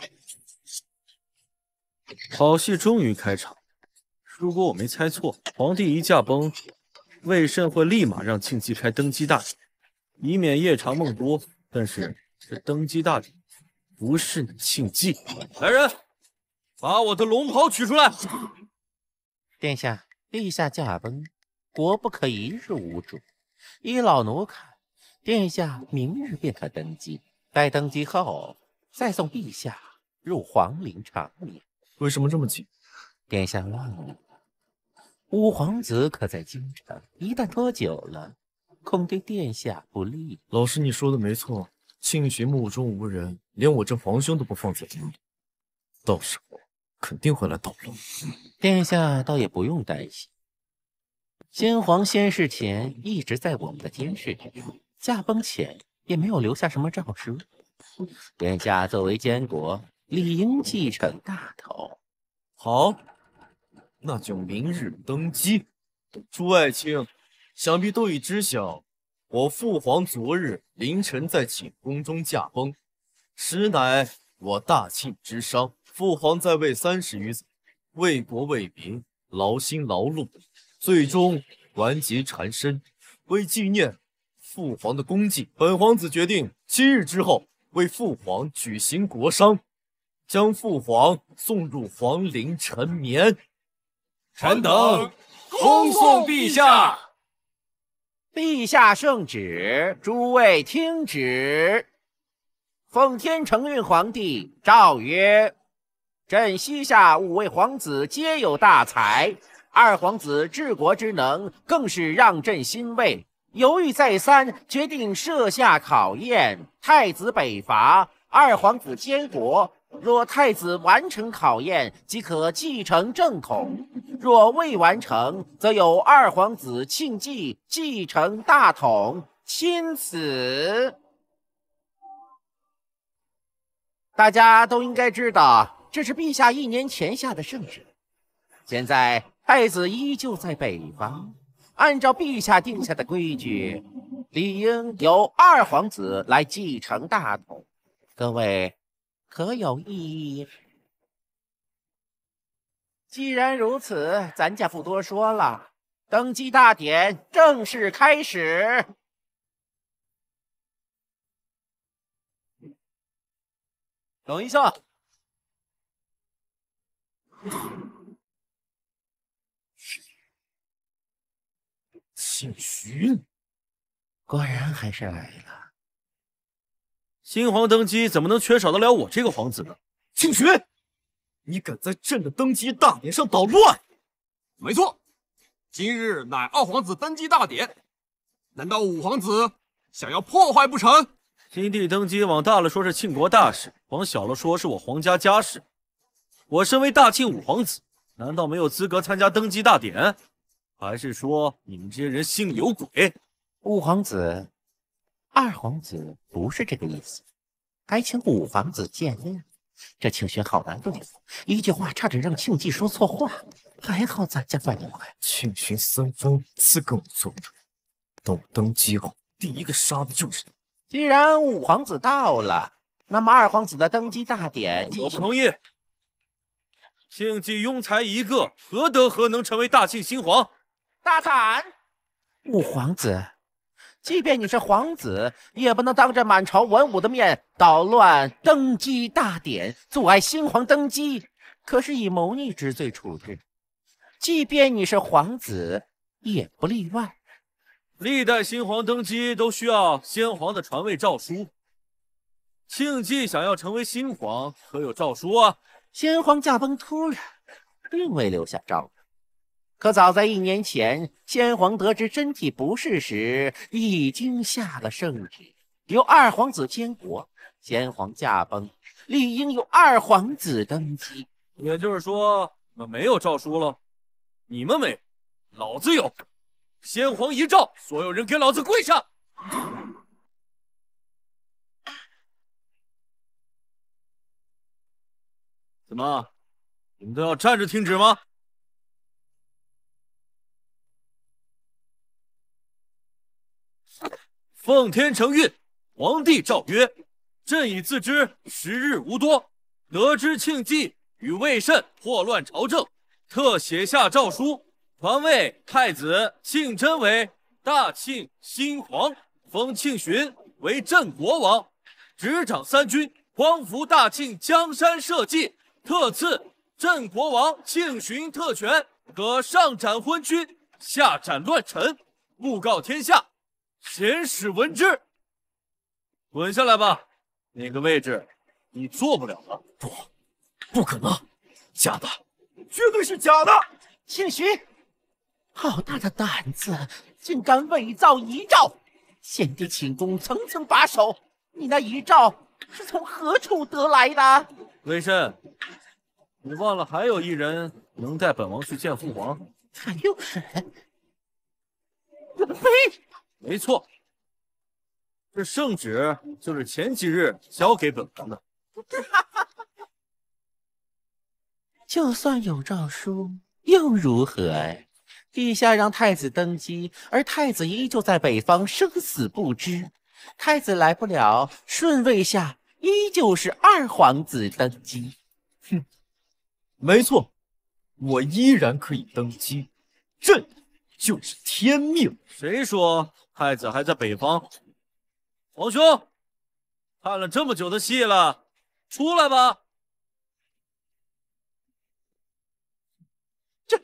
好戏终于开场。如果我没猜错，皇帝一驾崩，魏慎会立马让庆忌开登基大典，以免夜长梦多。但是这登基大典不是你庆忌。来人，把我的龙袍取出来，殿下。陛下驾崩，国不可一日无主。依老奴看，殿下明日便可登基。待登基后，再送陛下入皇陵长眠。为什么这么急？殿下忘了，五皇子可在京城，一旦拖久了，恐对殿下不利。老师，你说的没错，庆洵目中无人，连我这皇兄都不放在眼里。时候。肯定会来捣乱。殿下倒也不用担心，先皇先世前一直在我们的监视下，驾崩前也没有留下什么诏书。殿下作为监国，理应继承大统。好，那就明日登基。诸爱卿，想必都已知晓，我父皇昨日凌晨在寝宫中驾崩，实乃我大庆之伤。父皇在位三十余载，为国为民劳心劳碌，最终顽疾缠身。为纪念父皇的功绩，本皇子决定七日之后为父皇举行国丧，将父皇送入皇陵沉眠。臣等恭送陛下。陛下圣旨，诸位听旨。奉天承运皇帝诏曰。朕膝下五位皇子皆有大才，二皇子治国之能更是让朕欣慰。犹豫再三，决定设下考验。太子北伐，二皇子监国。若太子完成考验，即可继承正统；若未完成，则由二皇子庆忌继承大统。钦此，大家都应该知道。这是陛下一年前下的圣旨，现在太子依旧在北方。按照陛下定下的规矩，理应由二皇子来继承大统。各位，可有异议？既然如此，咱家不多说了。登基大典正式开始。等一下。姓徐，果然还是来了。新皇登基，怎么能缺少得了我这个皇子呢？姓徐，你敢在朕的登基大典上捣乱？没错，今日乃二皇子登基大典，难道五皇子想要破坏不成？新帝登基，往大了说是庆国大事，往小了说是我皇家家事。我身为大庆五皇子，难道没有资格参加登基大典？还是说你们这些人心里有鬼？五皇子，二皇子不是这个意思，还请五皇子见谅。这庆勋好难对付，一句话差点让庆忌说错话，还好咱家反应快。庆勋三番五次跟我作对，等我登基后，第一个杀的就是你。既然五皇子到了，那么二皇子的登基大典，我不同意。庆忌庸才一个，何德何能成为大庆新皇？大胆！五皇子，即便你是皇子，也不能当着满朝文武的面捣乱登基大典，阻碍新皇登基，可是以谋逆之罪处置。即便你是皇子，也不例外。历代新皇登基都需要先皇的传位诏书。庆忌想要成为新皇，可有诏书啊？先皇驾崩突然，并未留下诏。可早在一年前，先皇得知身体不适时，已经下了圣旨，由二皇子监国。先皇驾崩，理应由二皇子登基。也就是说，你们没有诏书了？你们没老子有。先皇遗诏，所有人给老子跪下！怎么？你们都要站着听旨吗？奉天承运，皇帝诏曰：朕已自知时日无多，得知庆忌与魏慎祸乱朝政，特写下诏书，传位太子庆真为大庆新皇，封庆洵为镇国王，执掌三军，匡扶大庆江山社稷。特赐镇国王庆巡特权，可上斩昏君，下斩乱臣，布告天下，遣使闻之。滚下来吧，那个位置你坐不了了。不，不可能，假的，绝对是假的。庆巡，好大的胆子，竟敢伪造遗诏！先帝寝宫层层把守，你那遗诏是从何处得来的？微深，你忘了还有一人能带本王去见父皇？[laughs] 还有人？本妃。没错，这圣旨就是前几日交给本王的。[laughs] 就算有诏书又如何？陛下让太子登基，而太子依旧在北方生死不知。太子来不了，顺位下。依旧是二皇子登基，哼，没错，我依然可以登基，朕就是天命。谁说太子还在北方？皇兄，看了这么久的戏了，出来吧。这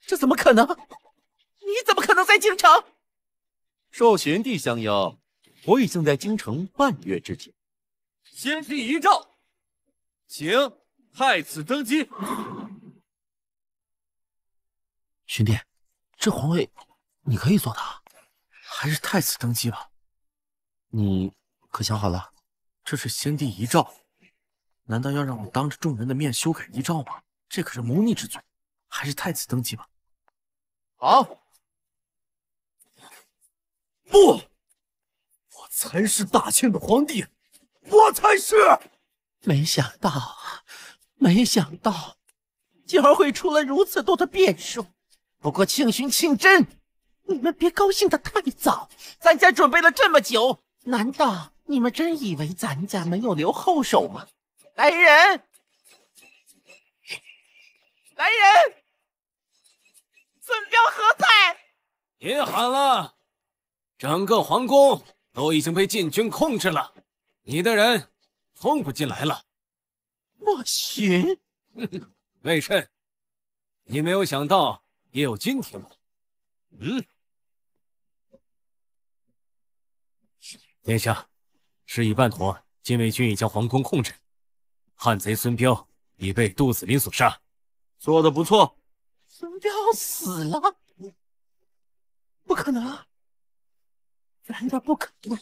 这怎么可能？你怎么可能在京城？受玄帝相邀，我已经在京城半月之久。先帝遗诏，请太子登基。兄弟，这皇位你可以坐的，还是太子登基吧。你可想好了？这是先帝遗诏，难道要让我当着众人的面修改遗诏吗？这可是谋逆之罪，还是太子登基吧。好，不，我才是大清的皇帝。我才是，没想到，没想到，竟然会出了如此多的变数。不过庆勋、庆真，你们别高兴得太早。咱家准备了这么久，难道你们真以为咱家没有留后手吗？来人，来人，孙彪何在？别喊了，整个皇宫都已经被禁军控制了。你的人封不进来了。莫寻，[laughs] 魏琛，你没有想到也有今天吗？嗯。殿下，事已办妥，禁卫军已将皇宫控制，汉贼孙彪已被杜子林所杀，做得不错。孙彪死了？不可能，难道不可能？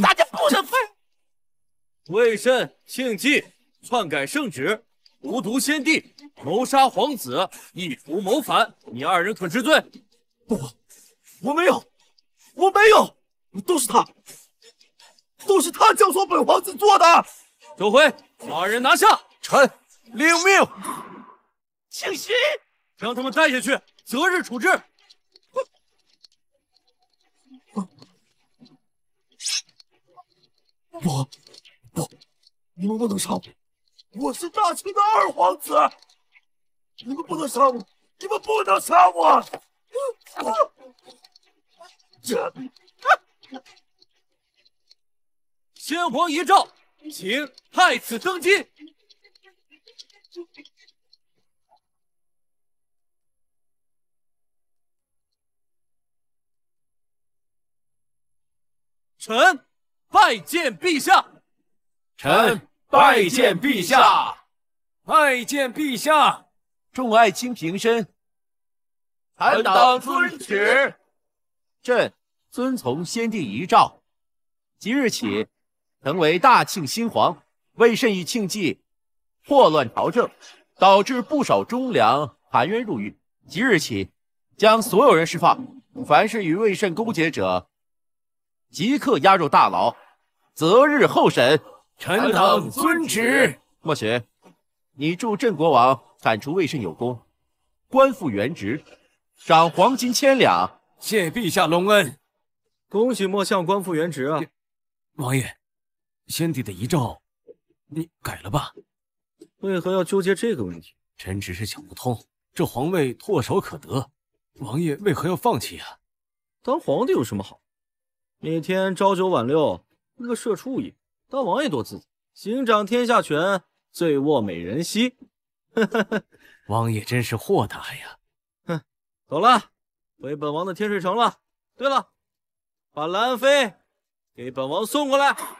大家不准分。魏慎、庆忌篡改圣旨，无毒先帝，谋杀皇子，意图谋反。你二人可知罪？不，我没有，我没有，都是他，都是他教唆本皇子做的。周辉，把人拿下。臣领命。庆忌，将他们带下去，择日处置。不不，你们不能杀我！我是大清的二皇子，你们不能杀我！你们不能杀我！这、[laughs] 先皇遗诏，请太子登基，臣。拜见陛下，臣拜见陛下，拜见陛下。众爱卿平身，臣等遵旨。朕遵从先帝遗诏，即日起成为大庆新皇。魏慎与庆忌祸乱朝政，导致不少忠良含冤入狱。即日起将所有人释放，凡是与魏慎勾结者。即刻押入大牢，择日候审。臣等遵旨。莫邪，你助镇国王铲除魏胜有功，官复原职，赏黄金千两。谢陛下隆恩。恭喜莫相官复原职啊！王爷，先帝的遗诏，你改了吧？为何要纠结这个问题？臣只是想不通，这皇位唾手可得，王爷为何要放弃啊？当皇帝有什么好？每天朝九晚六，跟个社畜一样。当王爷多自在，行掌天下权，醉卧美人膝。[laughs] 王爷真是豁达呀。哼，走了，回本王的天水城了。对了，把兰妃给本王送过来。